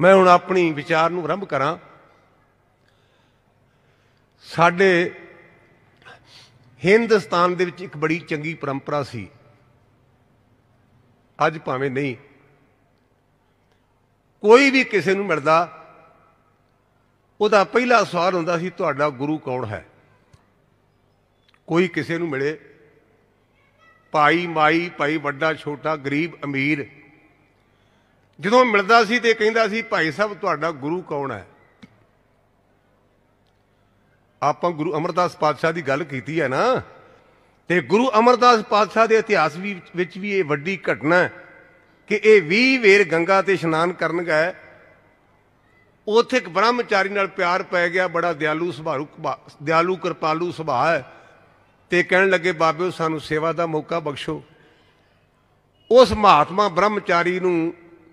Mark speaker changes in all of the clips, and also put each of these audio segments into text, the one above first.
Speaker 1: ਮੈਂ ਹੁਣ ਆਪਣੀ ਵਿਚਾਰ ਨੂੰ ਆਰੰਭ ਕਰਾਂ ਸਾਡੇ ਹਿੰਦੁਸਤਾਨ ਦੇ ਵਿੱਚ ਇੱਕ ਬੜੀ ਚੰਗੀ ਪਰੰਪਰਾ ਸੀ ਅੱਜ ਭਾਵੇਂ ਨਹੀਂ ਕੋਈ ਵੀ ਕਿਸੇ ਨੂੰ ਮਿਲਦਾ ਉਹਦਾ ਪਹਿਲਾ ਸਵਾਲ ਹੁੰਦਾ ਸੀ ਤੁਹਾਡਾ ਗੁਰੂ ਕੌਣ ਹੈ ਕੋਈ ਕਿਸੇ ਨੂੰ ਮਿਲੇ ਭਾਈ ਮਾਈ ਭਾਈ ਵੱਡਾ ਛੋਟਾ ਗਰੀਬ ਅਮੀਰ ਜਦੋਂ ਮਿਲਦਾ ਸੀ ਤੇ ਕਹਿੰਦਾ ਸੀ ਭਾਈ ਸਾਹਿਬ ਤੁਹਾਡਾ ਗੁਰੂ ਕੌਣ ਹੈ ਆਪਾਂ ਗੁਰੂ ਅਮਰਦਾਸ ਪਾਤਸ਼ਾਹ ਦੀ ਗੱਲ ਕੀਤੀ ਹੈ ਨਾ ਤੇ ਗੁਰੂ ਅਮਰਦਾਸ ਪਾਤਸ਼ਾਹ ਦੇ ਇਤਿਹਾਸ ਵਿੱਚ ਵੀ ਇਹ ਵੱਡੀ ਘਟਨਾ ਹੈ ਕਿ ਇਹ 20 ਵੇਰ ਗੰਗਾ ਤੇ ਇਸ਼ਨਾਨ ਕਰਨ ਗਏ ਉਥੇ ਇੱਕ ਬ੍ਰਹਮਚਾਰੀ ਨਾਲ ਪਿਆਰ ਪੈ ਗਿਆ ਬੜਾ ਦਿਆਲੂ ਸੁਭਾਰੂ ਦਿਆਲੂ ਕਿਰਪਾਲੂ ਸੁਭਾਅ ਹੈ ਤੇ ਕਹਿਣ ਲੱਗੇ ਬਾਬਿਓ ਸਾਨੂੰ ਸੇਵਾ ਦਾ ਮੌਕਾ ਬਖਸ਼ੋ ਉਸ ਮਹਾਤਮਾ ਬ੍ਰਹਮਚਾਰੀ ਨੂੰ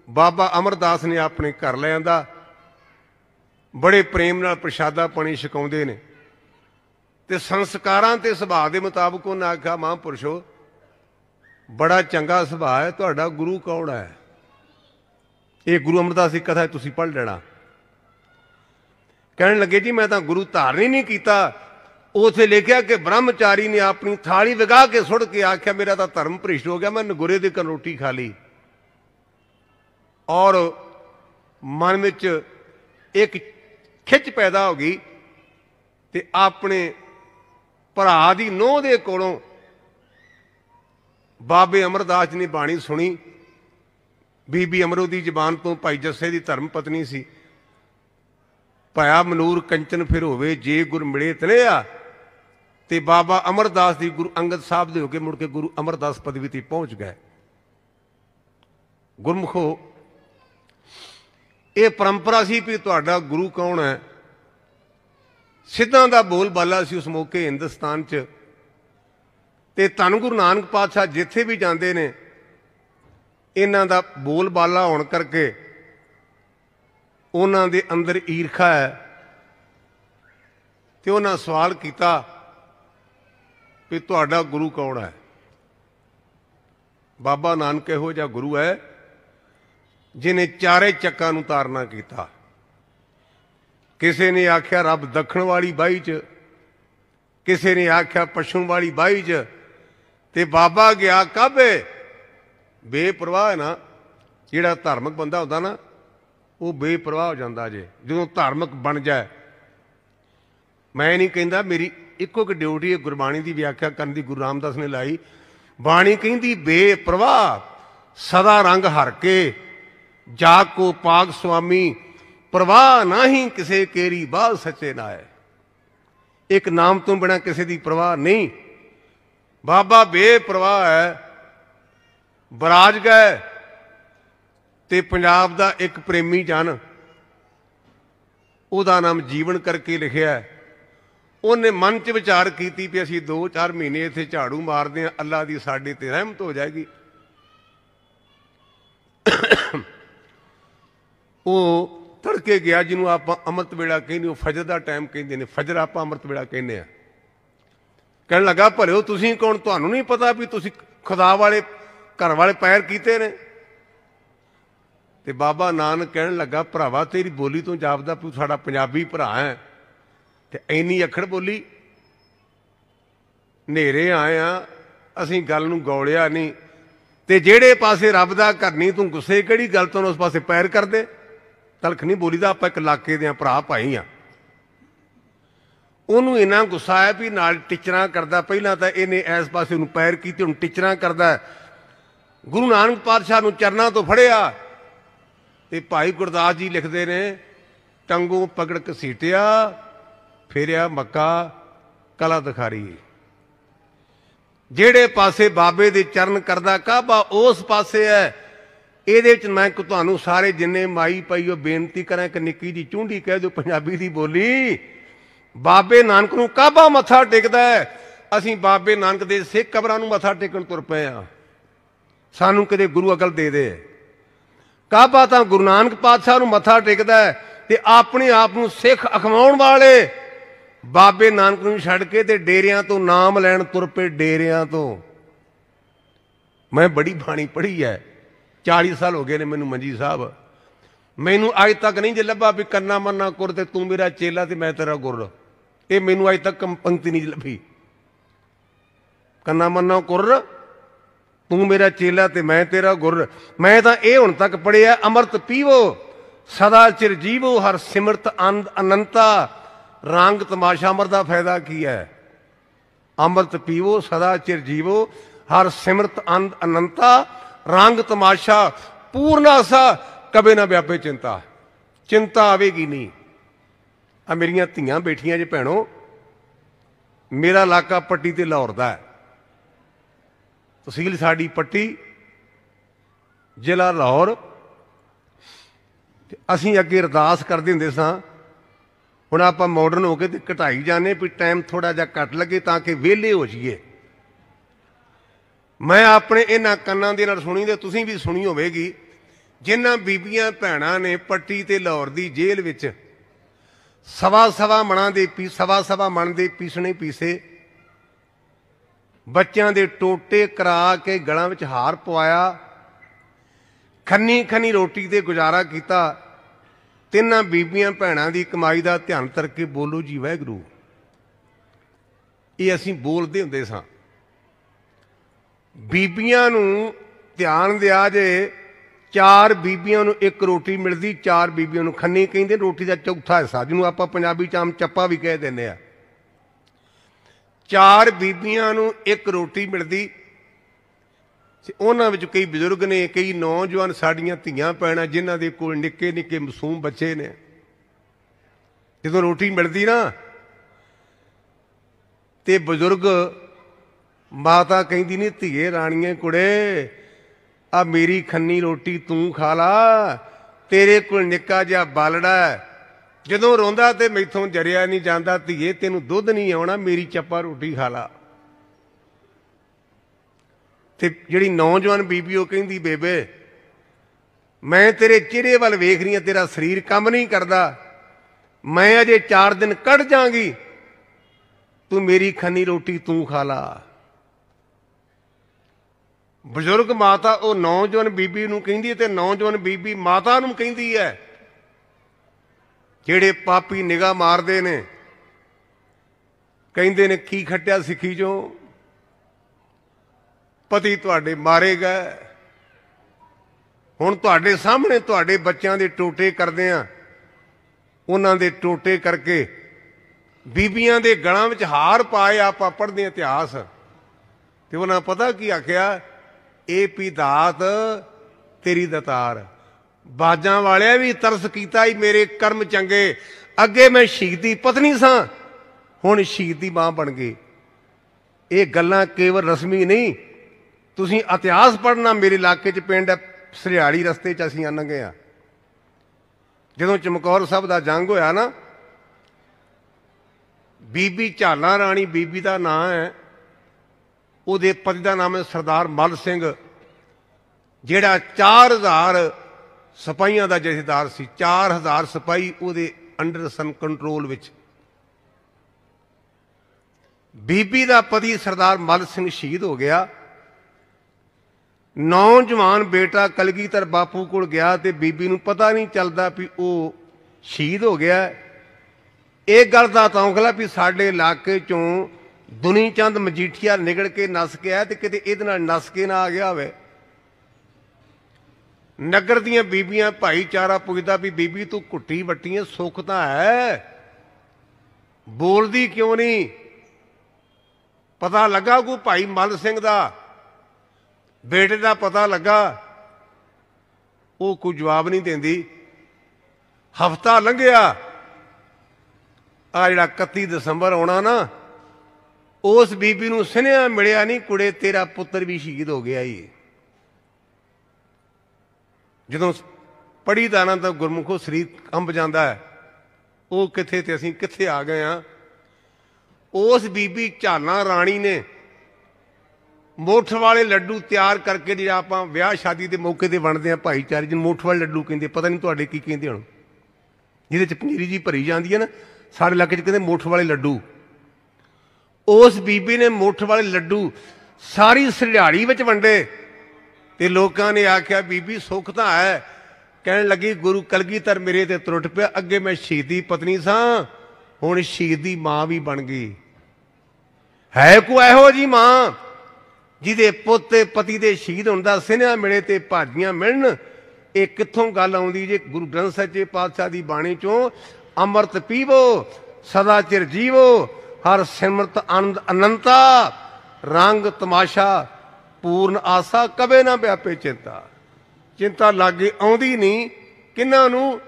Speaker 1: ਬਾਬਾ ਅਮਰਦਾਸ ਨੇ ਆਪਣੇ ਘਰ ਲੈ ਆਂਦਾ ਬੜੇ ਪ੍ਰੇਮ ਨਾਲ ਪ੍ਰਸ਼ਾਦਾ ਪਾਣੀ ਛਕਾਉਂਦੇ ਨੇ ਤੇ ਸੰਸਕਾਰਾਂ ਤੇ ਸੁਭਾਅ ਦੇ ਮੁਤਾਬਕ ਉਹਨਾਂ ਆਖਿਆ ਮਹਾਂਪੁਰਸ਼ੋ ਬੜਾ ਚੰਗਾ ਸੁਭਾਅ ਹੈ ਤੁਹਾਡਾ ਗੁਰੂ ਕੌਣ ਹੈ ਇਹ ਗੁਰੂ ਅਮਰਦਾਸ ਦੀ ਕਥਾ ਤੁਸੀਂ ਪੜ੍ਹ ਲੈਣਾ ਕਹਿਣ ਲੱਗੇ ਜੀ ਮੈਂ ਤਾਂ ਗੁਰੂ ਧਾਰਨ ਨਹੀਂ ਕੀਤਾ ਉਥੇ ਲਿਖਿਆ ਕਿ ਬ੍ਰਹਮਚਾਰੀ ਨੇ ਆਪਣੀ ਥਾਲੀ ਵਿਗਾ ਕੇ ਸੁੱਟ ਕੇ ਆਖਿਆ ਮੇਰਾ ਤਾਂ ਧਰਮ ਭ੍ਰਿਸ਼ਟ ਹੋ ਗਿਆ ਮੈਂ ਨਗੁਰੇ ਦੇ ਕਨ ਰੋਟੀ ਖਾ ਲਈ ਔਰ ਮਨ ਵਿੱਚ ਇੱਕ ਖਿੱਚ ਪੈਦਾ ਹੋ ਗਈ ਤੇ ਆਪਣੇ ਭਰਾ ਦੀ ਨੋਹ ਦੇ ਕੋਲੋਂ ਬਾਬੇ ਅਮਰਦਾਸ ਜੀ ਨੇ ਬਾਣੀ ਸੁਣੀ ਬੀਬੀ ਅਮਰੋ ਦੀ ਜ਼ਬਾਨ ਤੋਂ ਭਾਈ ਜੱਸੇ ਦੀ ਧਰਮ ਪਤਨੀ ਸੀ ਭਾਇਆ ਮਨੂਰ ਕੰਚਨ ਫਿਰ ਹੋਵੇ ਜੇ ਗੁਰ ਮਿਲੇ ਤਲਿਆ ਤੇ ਬਾਬਾ ਅਮਰਦਾਸ ਦੀ ਗੁਰੂ ਅੰਗਦ ਸਾਹਿਬ ਦੇ ਹੋ ਕੇ ਮੁੜ ਕੇ ਗੁਰੂ ਅਮਰਦਾਸ ਪਦਵੀ ਤੇ ਪਹੁੰਚ ਗਏ ਗੁਰਮਖੋ ਇਹ ਪਰੰਪਰਾ ਸੀ ਵੀ ਤੁਹਾਡਾ ਗੁਰੂ ਕੌਣ ਹੈ ਸਿੱਧਾਂ ਦਾ ਬੋਲ ਬਾਲਾ ਸੀ ਉਸ ਮੌਕੇ ਹਿੰਦੁਸਤਾਨ 'ਚ ਤੇ ਧੰਨ ਗੁਰੂ ਨਾਨਕ ਪਾਤਸ਼ਾਹ ਜਿੱਥੇ ਵੀ ਜਾਂਦੇ ਨੇ ਇਹਨਾਂ ਦਾ ਬੋਲ ਬਾਲਾ ਹੋਣ ਕਰਕੇ ਉਹਨਾਂ ਦੇ ਅੰਦਰ ਈਰਖਾ ਹੈ ਤੇ ਉਹਨਾਂ ਸਵਾਲ ਕੀਤਾ ਵੀ ਤੁਹਾਡਾ ਗੁਰੂ ਕੌਣ ਹੈ ਬਾਬਾ ਨਾਨਕ ਇਹੋ ਜਿਹਾ ਗੁਰੂ ਹੈ ਜਿਨੇ ਚਾਰੇ ਚੱਕਾਂ ਨੂੰ ਤਾਰਨਾ ਕੀਤਾ ਕਿਸੇ ਨੇ ਆਖਿਆ ਰੱਬ ਦੱਖਣ ਵਾਲੀ ਬਾਈ 'ਚ ਕਿਸੇ ਨੇ ਆਖਿਆ ਪਸ਼ੂ ਵਾਲੀ ਬਾਈ 'ਚ ਤੇ ਬਾਬਾ ਗਿਆ ਕਾਬੇ ਬੇਪਰਵਾਹ ਨਾ ਜਿਹੜਾ ਧਾਰਮਿਕ ਬੰਦਾ ਹੁੰਦਾ ਨਾ ਉਹ ਬੇਪਰਵਾਹ ਹੋ ਜਾਂਦਾ ਜੇ ਜਦੋਂ ਧਾਰਮਿਕ ਬਣ ਜਾਏ ਮੈਂ ਨਹੀਂ ਕਹਿੰਦਾ ਮੇਰੀ ਇੱਕੋ ਇੱਕ ਡਿਊਟੀ ਹੈ ਗੁਰਬਾਣੀ ਦੀ ਵਿਆਖਿਆ ਕਰਨ ਦੀ ਗੁਰੂ ਰਾਮਦਾਸ ਨੇ ਲਾਈ ਬਾਣੀ ਕਹਿੰਦੀ ਬੇਪਰਵਾਹ ਸਦਾ ਰੰਗ ਹਰ ਕੇ ਜਾ ਕੋ ਪਾਗ ਸੁਆਮੀ ਪ੍ਰਵਾਹ ਨਹੀਂ ਕਿਸੇ ਕੇਰੀ ਬਾਹ ਸੱਚੇ ਨਾ ਹੈ ਇੱਕ ਨਾਮ ਤੋਂ ਬਿਨਾ ਕਿਸੇ ਦੀ ਪ੍ਰਵਾਹ ਨਹੀਂ ਬਾਬਾ ਬੇਪਰਵਾਹ ਹੈ ਬਰਾਜ ਗਏ ਤੇ ਪੰਜਾਬ ਦਾ ਇੱਕ ਪ੍ਰੇਮੀ ਜਨ ਉਹਦਾ ਨਾਮ ਜੀਵਨ ਕਰਕੇ ਲਿਖਿਆ ਉਹਨੇ ਮਨ 'ਚ ਵਿਚਾਰ ਕੀਤੀ ਵੀ ਅਸੀਂ 2-4 ਮਹੀਨੇ ਇੱਥੇ ਝਾੜੂ ਮਾਰਦੇ ਆ ਅੱਲਾ ਦੀ ਸਾਡੇ ਤੇ ਰਹਿਮਤ ਹੋ ਜਾਏਗੀ ਉਹ ਤੜਕੇ ਗਿਆ ਜਿਹਨੂੰ ਆਪਾਂ ਅਮਰਤ ਵੇਲਾ ਕਹਿੰਦੇ ਉਹ ਫਜਰ ਦਾ ਟਾਈਮ ਕਹਿੰਦੇ ਨੇ ਫਜਰ ਆਪਾਂ ਅਮਰਤ ਵੇਲਾ ਕਹਿੰਦੇ ਆ ਕਹਿਣ ਲੱਗਾ ਭਰਿਓ ਤੁਸੀਂ ਕੌਣ ਤੁਹਾਨੂੰ ਨਹੀਂ ਪਤਾ ਵੀ ਤੁਸੀਂ ਖੁਦਾ ਵਾਲੇ ਘਰ ਵਾਲੇ ਪੈਰ ਕੀਤੇ ਨੇ ਤੇ ਬਾਬਾ ਨਾਨਕ ਕਹਿਣ ਲੱਗਾ ਭਰਾਵਾ ਤੇਰੀ ਬੋਲੀ ਤੋਂ ਜਾਪਦਾ ਤੂੰ ਸਾਡਾ ਪੰਜਾਬੀ ਭਰਾ ਹੈ ਤੇ ਐਨੀ ਅਖੜ ਬੋਲੀ ਨੇਰੇ ਆਇਆ ਅਸੀਂ ਗੱਲ ਨੂੰ ਗੌਲਿਆ ਨਹੀਂ ਤੇ ਜਿਹੜੇ ਪਾਸੇ ਰੱਬ ਦਾ ਘਰ ਨਹੀਂ ਤੂੰ ਗੁੱਸੇ ਕਿਹੜੀ ਗੱਲ ਤੋਂ ਉਸ ਪਾਸੇ ਪੈਰ ਕਰਦੇ ਤਲਖ ਨਹੀਂ ਬੋਲੀਦਾ ਆਪਾਂ ਇੱਕ ਇਲਾਕੇ ਦੇ ਆ ਭਰਾ ਭਾਈ ਆ ਉਹਨੂੰ ਇੰਨਾ ਗੁੱਸਾ ਆਇਆ ਵੀ ਨਾਲ ਟਿਚਰਾਂ ਕਰਦਾ ਪਹਿਲਾਂ ਤਾਂ ਇਹਨੇ ਐਸ ਪਾਸੇ ਨੂੰ ਪੈਰ ਕੀਤੇ ਹੁਣ ਟਿਚਰਾਂ ਕਰਦਾ ਗੁਰੂ ਨਾਨਕ ਪਾਤਸ਼ਾਹ ਨੂੰ ਚਰਨਾਂ ਤੋਂ ਫੜਿਆ ਤੇ ਭਾਈ ਗੁਰਦਾਸ ਜੀ ਲਿਖਦੇ ਨੇ ਟੰਗੋਂ ਪਕੜ ਕਸੀਟਿਆ ਫੇਰਿਆ ਮੱਕਾ ਕਲਾ ਦਿਖਾਰੀ ਜਿਹੜੇ ਪਾਸੇ ਬਾਬੇ ਦੇ ਚਰਨ ਕਰਦਾ ਕਾਬਾ ਉਸ ਪਾਸੇ ਹੈ ਇਹਦੇ ਵਿੱਚ ਮੈਂ ਤੁਹਾਨੂੰ ਸਾਰੇ ਜਿੰਨੇ ਮਾਈ ਉਹ ਬੇਨਤੀ ਕਰਾਂ ਕਿ ਨਿੱਕੀ ਦੀ ਚੁੰਡੀ ਕਹਿ ਦਿਓ ਪੰਜਾਬੀ ਦੀ ਬੋਲੀ ਬਾਬੇ ਨਾਨਕ ਨੂੰ ਕਾਬਾ ਮੱਥਾ ਟੇਕਦਾ ਅਸੀਂ ਬਾਬੇ ਨਾਨਕ ਦੇ ਸਿੱਖ ਕਬਰਾਂ ਨੂੰ ਮੱਥਾ ਟੇਕਣ ਤੁਰ ਪਏ ਆ ਸਾਨੂੰ ਕਿਤੇ ਗੁਰੂ ਅਕਲ ਦੇ ਦੇ ਕਾਬਾ ਤਾਂ ਗੁਰੂ ਨਾਨਕ ਪਾਤਸ਼ਾਹ ਨੂੰ ਮੱਥਾ ਟੇਕਦਾ ਤੇ ਆਪਣੇ ਆਪ ਨੂੰ ਸਿੱਖ ਅਖਵਾਉਣ ਵਾਲੇ ਬਾਬੇ ਨਾਨਕ ਨੂੰ ਛੱਡ ਕੇ ਤੇ ਡੇਰਿਆਂ ਤੋਂ ਨਾਮ ਲੈਣ ਤੁਰ ਪਏ ਡੇਰਿਆਂ ਤੋਂ ਮੈਂ ਬੜੀ ਬਾਣੀ ਪੜ੍ਹੀ ਹੈ 40 ਸਾਲ ਹੋ ਗਏ ਨੇ ਮੈਨੂੰ ਮੰਜੀ ਸਾਹਿਬ ਮੈਨੂੰ ਅਜੇ ਤੱਕ ਨਹੀਂ ਜੇ ਲੱਭਾ ਵੀ ਕੰਨਾ ਮੰਨਾ ਕੁਰ ਤੇ ਤੂੰ ਮੇਰਾ ਚੇਲਾ ਤੇ ਮੈਂ ਤੇਰਾ ਗੁਰ ਇਹ ਮੈਨੂੰ ਅਜੇ ਤੱਕ ਪੰਕਤੀ ਨਹੀਂ ਲੱਭੀ ਕੰਨਾ ਮੰਨਾ ਕੁਰ ਤੂੰ ਮੇਰਾ ਚੇਲਾ ਤੇ ਮੈਂ ਤੇਰਾ ਗੁਰ ਮੈਂ ਤਾਂ ਇਹ ਹੁਣ ਤੱਕ ਪੜਿਆ ਅਮਰਤ ਪੀਵੋ ਸਦਾ ਚਿਰ ਜੀਵੋ ਹਰ ਸਿਮਰਤ ਆਨੰਦ ਅਨੰਤਾ ਰੰਗ ਤਮਾਸ਼ਾ ਅਮਰ ਦਾ ਫਾਇਦਾ ਕੀ ਹੈ ਅੰਮ੍ਰਿਤ ਪੀਵੋ ਸਦਾ ਚਿਰ ਜੀਵੋ ਹਰ ਸਿਮਰਤ ਅੰਦ ਅਨੰਤਾ ਰੰਗ ਤਮਾਸ਼ਾ ਪੂਰਨ ਆਸਾ ਕਬੇ ਨਾ ਵਿਆਪੇ ਚਿੰਤਾ ਚਿੰਤਾ ਆਵੇਗੀ ਨਹੀਂ ਆ ਮੇਰੀਆਂ ਧੀਆਂ ਬੈਠੀਆਂ ਜੇ ਭੈਣੋ ਮੇਰਾ ਇਲਾਕਾ ਪੱਟੀ ਤੇ ਲਾਹੌਰ ਦਾ ਹੈ ਤਹਿਸੀਲ ਸਾਡੀ ਪੱਟੀ ਜ਼ਿਲ੍ਹਾ ਲਾਹੌਰ ਅਸੀਂ ਅੱਗੇ ਅਰਦਾਸ ਕਰਦੇ ਹੁੰਦੇ ਸਾਂ ਹੁਣ ਆਪਾਂ ਮਾਡਰਨ ਹੋ ਕੇ ਤੇ ਘਟਾਈ ਜਾਣੇ ਵੀ ਟਾਈਮ ਥੋੜਾ ਜਿਹਾ ਘੱਟ ਲੱਗੇ ਤਾਂ ਕਿ ਵਿਹਲੇ ਹੋ ਜਾਈਏ ਮੈਂ ਆਪਣੇ ਇਹਨਾਂ ਕੰਨਾਂ ਦੇ ਨਾਲ ਸੁਣੀ ਤੇ ਤੁਸੀਂ ਵੀ ਸੁਣੀ ਹੋਵੇਗੀ ਜਿਨ੍ਹਾਂ ਬੀਬੀਆਂ ਭੈਣਾਂ ਨੇ ਪੱਟੀ ਤੇ ਲਾਹੌਰ ਦੀ ਜੇਲ੍ਹ ਵਿੱਚ ਸਵਾ ਸਵਾ ਮਣਾਂ ਦੇ ਪੀ ਸਵਾ ਸਵਾ ਮਣ ਦੇ ਪੀਸਣੇ ਪੀਸੇ ਬੱਚਿਆਂ ਦੇ ਟੋਟੇ ਕਰਾ ਕੇ ਗਲਾਂ ਵਿੱਚ ਹਾਰ ਪਵਾਇਆ ਖੰਨੀ ਖੰਨੀ ਰੋਟੀ ਤੇ ਗੁਜ਼ਾਰਾ ਕੀਤਾ ਤਿੰਨਾਂ ਬੀਬੀਆਂ ਭੈਣਾਂ ਦੀ ਕਮਾਈ ਦਾ ਧਿਆਨ ਤਰਕੇ ਬੋਲੋ ਜੀ ਵਾਹਿਗੁਰੂ ਇਹ ਅਸੀਂ ਬੋਲਦੇ ਹੁੰਦੇ ਸਾਂ ਬੀਬੀਆਂ ਨੂੰ ਧਿਆਨ ਦਿਆ ਜੇ ਚਾਰ ਬੀਬੀਆਂ ਨੂੰ ਇੱਕ ਰੋਟੀ ਮਿਲਦੀ ਚਾਰ ਬੀਬੀਆਂ ਨੂੰ ਖੰਨੀ ਕਹਿੰਦੇ ਰੋਟੀ ਦਾ ਚੌਥਾ ਹਿੱਸਾ ਜਿਹਨੂੰ ਆਪਾਂ ਪੰਜਾਬੀ ਚ ਆਮ ਚੱਪਾ ਵੀ ਕਹਿ ਦਿੰਦੇ ਆ ਚਾਰ ਬੀਬੀਆਂ ਨੂੰ ਇੱਕ ਰੋਟੀ ਮਿਲਦੀ ਤੇ ਉਹਨਾਂ ਵਿੱਚ ਕਈ ਬਜ਼ੁਰਗ ਨੇ ਕਈ ਨੌਜਵਾਨ ਸਾਡੀਆਂ ਧੀਆਂ ਪੈਣਾ ਜਿਨ੍ਹਾਂ ਦੇ ਕੋਲ ਨਿੱਕੇ ਨਿੱਕੇ ਮਾਸੂਮ ਬੱਚੇ ਨੇ ਜਦੋਂ ਰੋਟੀ ਮਿਲਦੀ ਨਾ ਤੇ ਬਜ਼ੁਰਗ ਮਾਤਾ ਕਹਿੰਦੀ ਨੇ ਧੀਏ ਰਾਣੀਆਂ ਕੁੜੇ ਆ ਮੇਰੀ ਖੰਨੀ ਰੋਟੀ ਤੂੰ ਖਾ ਲਾ ਤੇਰੇ ਕੋਲ ਨਿੱਕਾ ਜਿਹਾ ਬਾਲੜਾ ਜਦੋਂ ਰੋਂਦਾ ਤੇ ਮੈਥੋਂ ਜਰਿਆ ਨਹੀਂ ਜਾਂਦਾ ਧੀਏ ਤੈਨੂੰ ਦੁੱਧ ਨਹੀਂ ਆਉਣਾ ਮੇਰੀ ਚੱਪਾ ਰੋਟੀ ਖਾ ਲਾ ਤੇ ਜਿਹੜੀ ਨੌਜਵਾਨ ਬੀਬੀ ਉਹ ਕਹਿੰਦੀ ਬੇਬੇ ਮੈਂ ਤੇਰੇ ਚਿਹਰੇ ਵੱਲ ਵੇਖ ਰਹੀ ਆ ਤੇਰਾ ਸਰੀਰ ਕੰਮ ਨਹੀਂ ਕਰਦਾ ਮੈਂ ਅਜੇ 4 ਦਿਨ ਕੱਢ ਜਾਾਂਗੀ ਤੂੰ ਮੇਰੀ ਖੰਨੀ ਰੋਟੀ ਤੂੰ ਖਾ ਲਾ ਬਜ਼ੁਰਗ ਮਾਤਾ ਉਹ ਨੌਜਵਾਨ ਬੀਬੀ ਨੂੰ ਕਹਿੰਦੀ ਹੈ ਤੇ ਨੌਜਵਾਨ ਬੀਬੀ ਮਾਤਾ ਨੂੰ ਕਹਿੰਦੀ ਹੈ ਜਿਹੜੇ ਪਾਪੀ ਨਿਗਾਹ ਮਾਰਦੇ ਨੇ ਕਹਿੰਦੇ ਨੇ ਕੀ ਖੱਟਿਆ ਸਿੱਖੀ ਜੋ ਪਤੀ ਤੁਹਾਡੇ ਮਾਰੇ ਗਏ ਹੁਣ ਤੁਹਾਡੇ ਸਾਹਮਣੇ ਤੁਹਾਡੇ ਬੱਚਿਆਂ ਦੇ ਟੋਟੇ ਕਰਦੇ ਆ ਉਹਨਾਂ ਦੇ ਟੋਟੇ ਕਰਕੇ ਬੀਬੀਆਂ ਦੇ ਗਲਾਂ ਵਿੱਚ ਹਾਰ ਪਾਏ ਆ ਆਪਾਂ ਪੜ੍ਹਦੇ ਇਤਿਹਾਸ ਤੇ ਉਹਨਾਂ ਪਤਾ ਕੀ ਆਖਿਆ ਇਹ ਪੀ ਦਾਤ ਤੇਰੀ ਦਤਾਰ ਬਾਜਾਂ ਵਾਲਿਆ ਵੀ ਤਰਸ ਕੀਤਾ ਹੀ ਮੇਰੇ ਕਰਮ ਚੰਗੇ ਅੱਗੇ ਮੈਂ ਸ਼ਹੀਦੀ ਪਤਨੀ ਸਾਂ ਹੁਣ ਸ਼ਹੀਦੀ ਮਾਂ ਬਣ ਗਈ ਇਹ ਗੱਲਾਂ ਕੇਵਲ ਰਸਮੀ ਨਹੀਂ ਤੁਸੀਂ ਇਤਿਹਾਸ ਪੜਨਾ ਮੇਰੇ ਇਲਾਕੇ 'ਚ ਪਿੰਡ ਹੈ ਸਰਿਆੜੀ ਰਸਤੇ 'ਚ ਅਸੀਂ ਗਏ ਆ ਜਦੋਂ ਚਮਕੌਰ ਸਾਹਿਬ ਦਾ ਜੰਗ ਹੋਇਆ ਨਾ ਬੀਬੀ ਝਾਲਾ ਰਾਣੀ ਬੀਬੀ ਦਾ ਨਾਂ ਹੈ ਉਹਦੇ ਪਤੀ ਦਾ ਨਾਮ ਹੈ ਸਰਦਾਰ ਮਲ ਸਿੰਘ ਜਿਹੜਾ 4000 ਸਪਾਹੀਆਂ ਦਾ ਜਥੇਦਾਰ ਸੀ 4000 ਸਪਾਹੀ ਉਹਦੇ ਅੰਡਰ ਸਨ ਕੰਟਰੋਲ ਵਿੱਚ ਬੀਬੀ ਦਾ ਪਤੀ ਸਰਦਾਰ ਮਲ ਸਿੰਘ ਸ਼ਹੀਦ ਹੋ ਗਿਆ ਨੌਜਵਾਨ ਬੇਟਾ ਕਲਗੀਧਰ ਬਾਪੂ ਕੋਲ ਗਿਆ ਤੇ ਬੀਬੀ ਨੂੰ ਪਤਾ ਨਹੀਂ ਚੱਲਦਾ ਵੀ ਉਹ ਸ਼ਹੀਦ ਹੋ ਗਿਆ ਇਹ ਗੱਲ ਦਾ ਤੌਂਕਲਾ ਵੀ ਸਾਡੇ ਇਲਾਕੇ ਚੋਂ ਦੁਨੀ ਚੰਦ ਮਜੀਠੀਆ ਨਿਗੜ ਕੇ ਨਸ ਕੇ ਆਇਆ ਤੇ ਕਿਤੇ ਇਹਦੇ ਨਾਲ ਨਸ ਕੇ ਨਾ ਆ ਗਿਆ ਹੋਵੇ ਨਗਰ ਦੀਆਂ ਬੀਬੀਆਂ ਭਾਈਚਾਰਾ ਪੁੱਛਦਾ ਵੀ ਬੀਬੀ ਤੂੰ ਘੁੱਟੀ ਵੱਟੀ ਐ ਸੁੱਖ ਤਾਂ ਹੈ ਬੋਲਦੀ ਕਿਉਂ ਨਹੀਂ ਪਤਾ ਲੱਗਾ ਕੋ ਭਾਈ ਮਲ ਸਿੰਘ ਦਾ ਬੇਟੇ ਦਾ ਪਤਾ ਲੱਗਾ ਉਹ ਕੋਈ ਜਵਾਬ ਨਹੀਂ ਦਿੰਦੀ ਹਫਤਾ ਲੰਘਿਆ ਆ ਜਿਹੜਾ 31 ਦਸੰਬਰ ਆਉਣਾ ਨਾ ਉਸ ਬੀਬੀ ਨੂੰ ਸੁਨੇਹਾ ਮਿਲਿਆ ਨਹੀਂ ਕੁੜੇ ਤੇਰਾ ਪੁੱਤਰ ਵੀ ਸ਼ਹੀਦ ਹੋ ਗਿਆ ਏ ਜਦੋਂ ਪੜੀ ਤਾਂ ਨਾ ਤਾਂ ਗੁਰਮੁਖੋ ਸਰੀਰ ਕੰਬ ਜਾਂਦਾ ਹੈ ਉਹ ਕਿੱਥੇ ਤੇ ਅਸੀਂ ਕਿੱਥੇ ਆ ਗਏ ਆ ਉਸ ਬੀਬੀ ਝਾਨਾ ਰਾਣੀ ਨੇ ਮੋਠ ਵਾਲੇ ਲੱਡੂ ਤਿਆਰ ਕਰਕੇ ਜਿਹੜਾ ਆਪਾਂ ਵਿਆਹ ਸ਼ਾਦੀ ਦੇ ਮੌਕੇ ਤੇ ਵੰਡਦੇ ਆ ਭਾਈਚਾਰੇ ਜਿਹਨੂੰ ਮੋਠ ਵਾਲੇ ਲੱਡੂ ਕਹਿੰਦੇ ਪਤਾ ਨਹੀਂ ਤੁਹਾਡੇ ਕੀ ਕਹਿੰਦੇ ਹੁਣ ਜਿਹਦੇ ਚ ਪਨੀਰੀ ਜੀ ਭਰੀ ਜਾਂਦੀ ਹੈ ਨਾ ਸਾਡੇ ਇਲਾਕੇ ਚ ਕਹਿੰਦੇ ਮੋਠ ਵਾਲੇ ਲੱਡੂ ਉਸ ਬੀਬੀ ਨੇ ਮੋਠ ਵਾਲੇ ਲੱਡੂ ਸਾਰੀ ਸੜਿਆੜੀ ਵਿੱਚ ਵੰਡੇ ਤੇ ਲੋਕਾਂ ਨੇ ਆਖਿਆ ਬੀਬੀ ਸੁੱਖ ਤਾਂ ਹੈ ਕਹਿਣ ਲੱਗੀ ਗੁਰੂ ਕਲਗੀਧਰ ਮੇਰੇ ਤੇ ਤਰੁੱਟ ਪਿਆ ਅੱਗੇ ਮੈਂ ਸ਼ਹੀਦੀ ਪਤਨੀ ਸਾਂ ਹੁਣ ਸ਼ਹੀਦੀ ਮਾਂ ਵੀ ਬਣ ਗਈ ਹੈ ਕੋ ਇਹੋ ਜੀ ਮਾਂ ਜਿਹਦੇ ਪੁੱਤ ਤੇ ਪਤੀ ਦੇ ਸ਼ਹੀਦ ਹੋਣ ਦਾ ਸਿਨੇਹਾ ਮਿਲੇ ਤੇ ਭਾਜੀਆਂ ਮਿਲਣ ਇਹ ਕਿੱਥੋਂ ਗੱਲ ਆਉਂਦੀ ਜੇ ਗੁਰੂ ਗ੍ਰੰਥ ਸਾਹਿਬ ਜੀ ਪਾਤਸ਼ਾਹ ਦੀ ਬਾਣੀ ਚੋਂ ਅੰਮ੍ਰਿਤ ਪੀਵੋ ਸਦਾ ਚਿਰ ਜੀਵੋ ਹਰ ਸਿਮਰਤ ਅਨੰਦ ਅਨੰਤਾ ਰੰਗ ਤਮਾਸ਼ਾ ਪੂਰਨ ਆਸਾ ਕਵੇ ਨਾ ਵਿਆਪੇ ਚਿੰਤਾ ਚਿੰਤਾ ਲੱਗੇ ਆਉਂਦੀ ਨਹੀਂ ਕਿਨਾਂ ਨੂੰ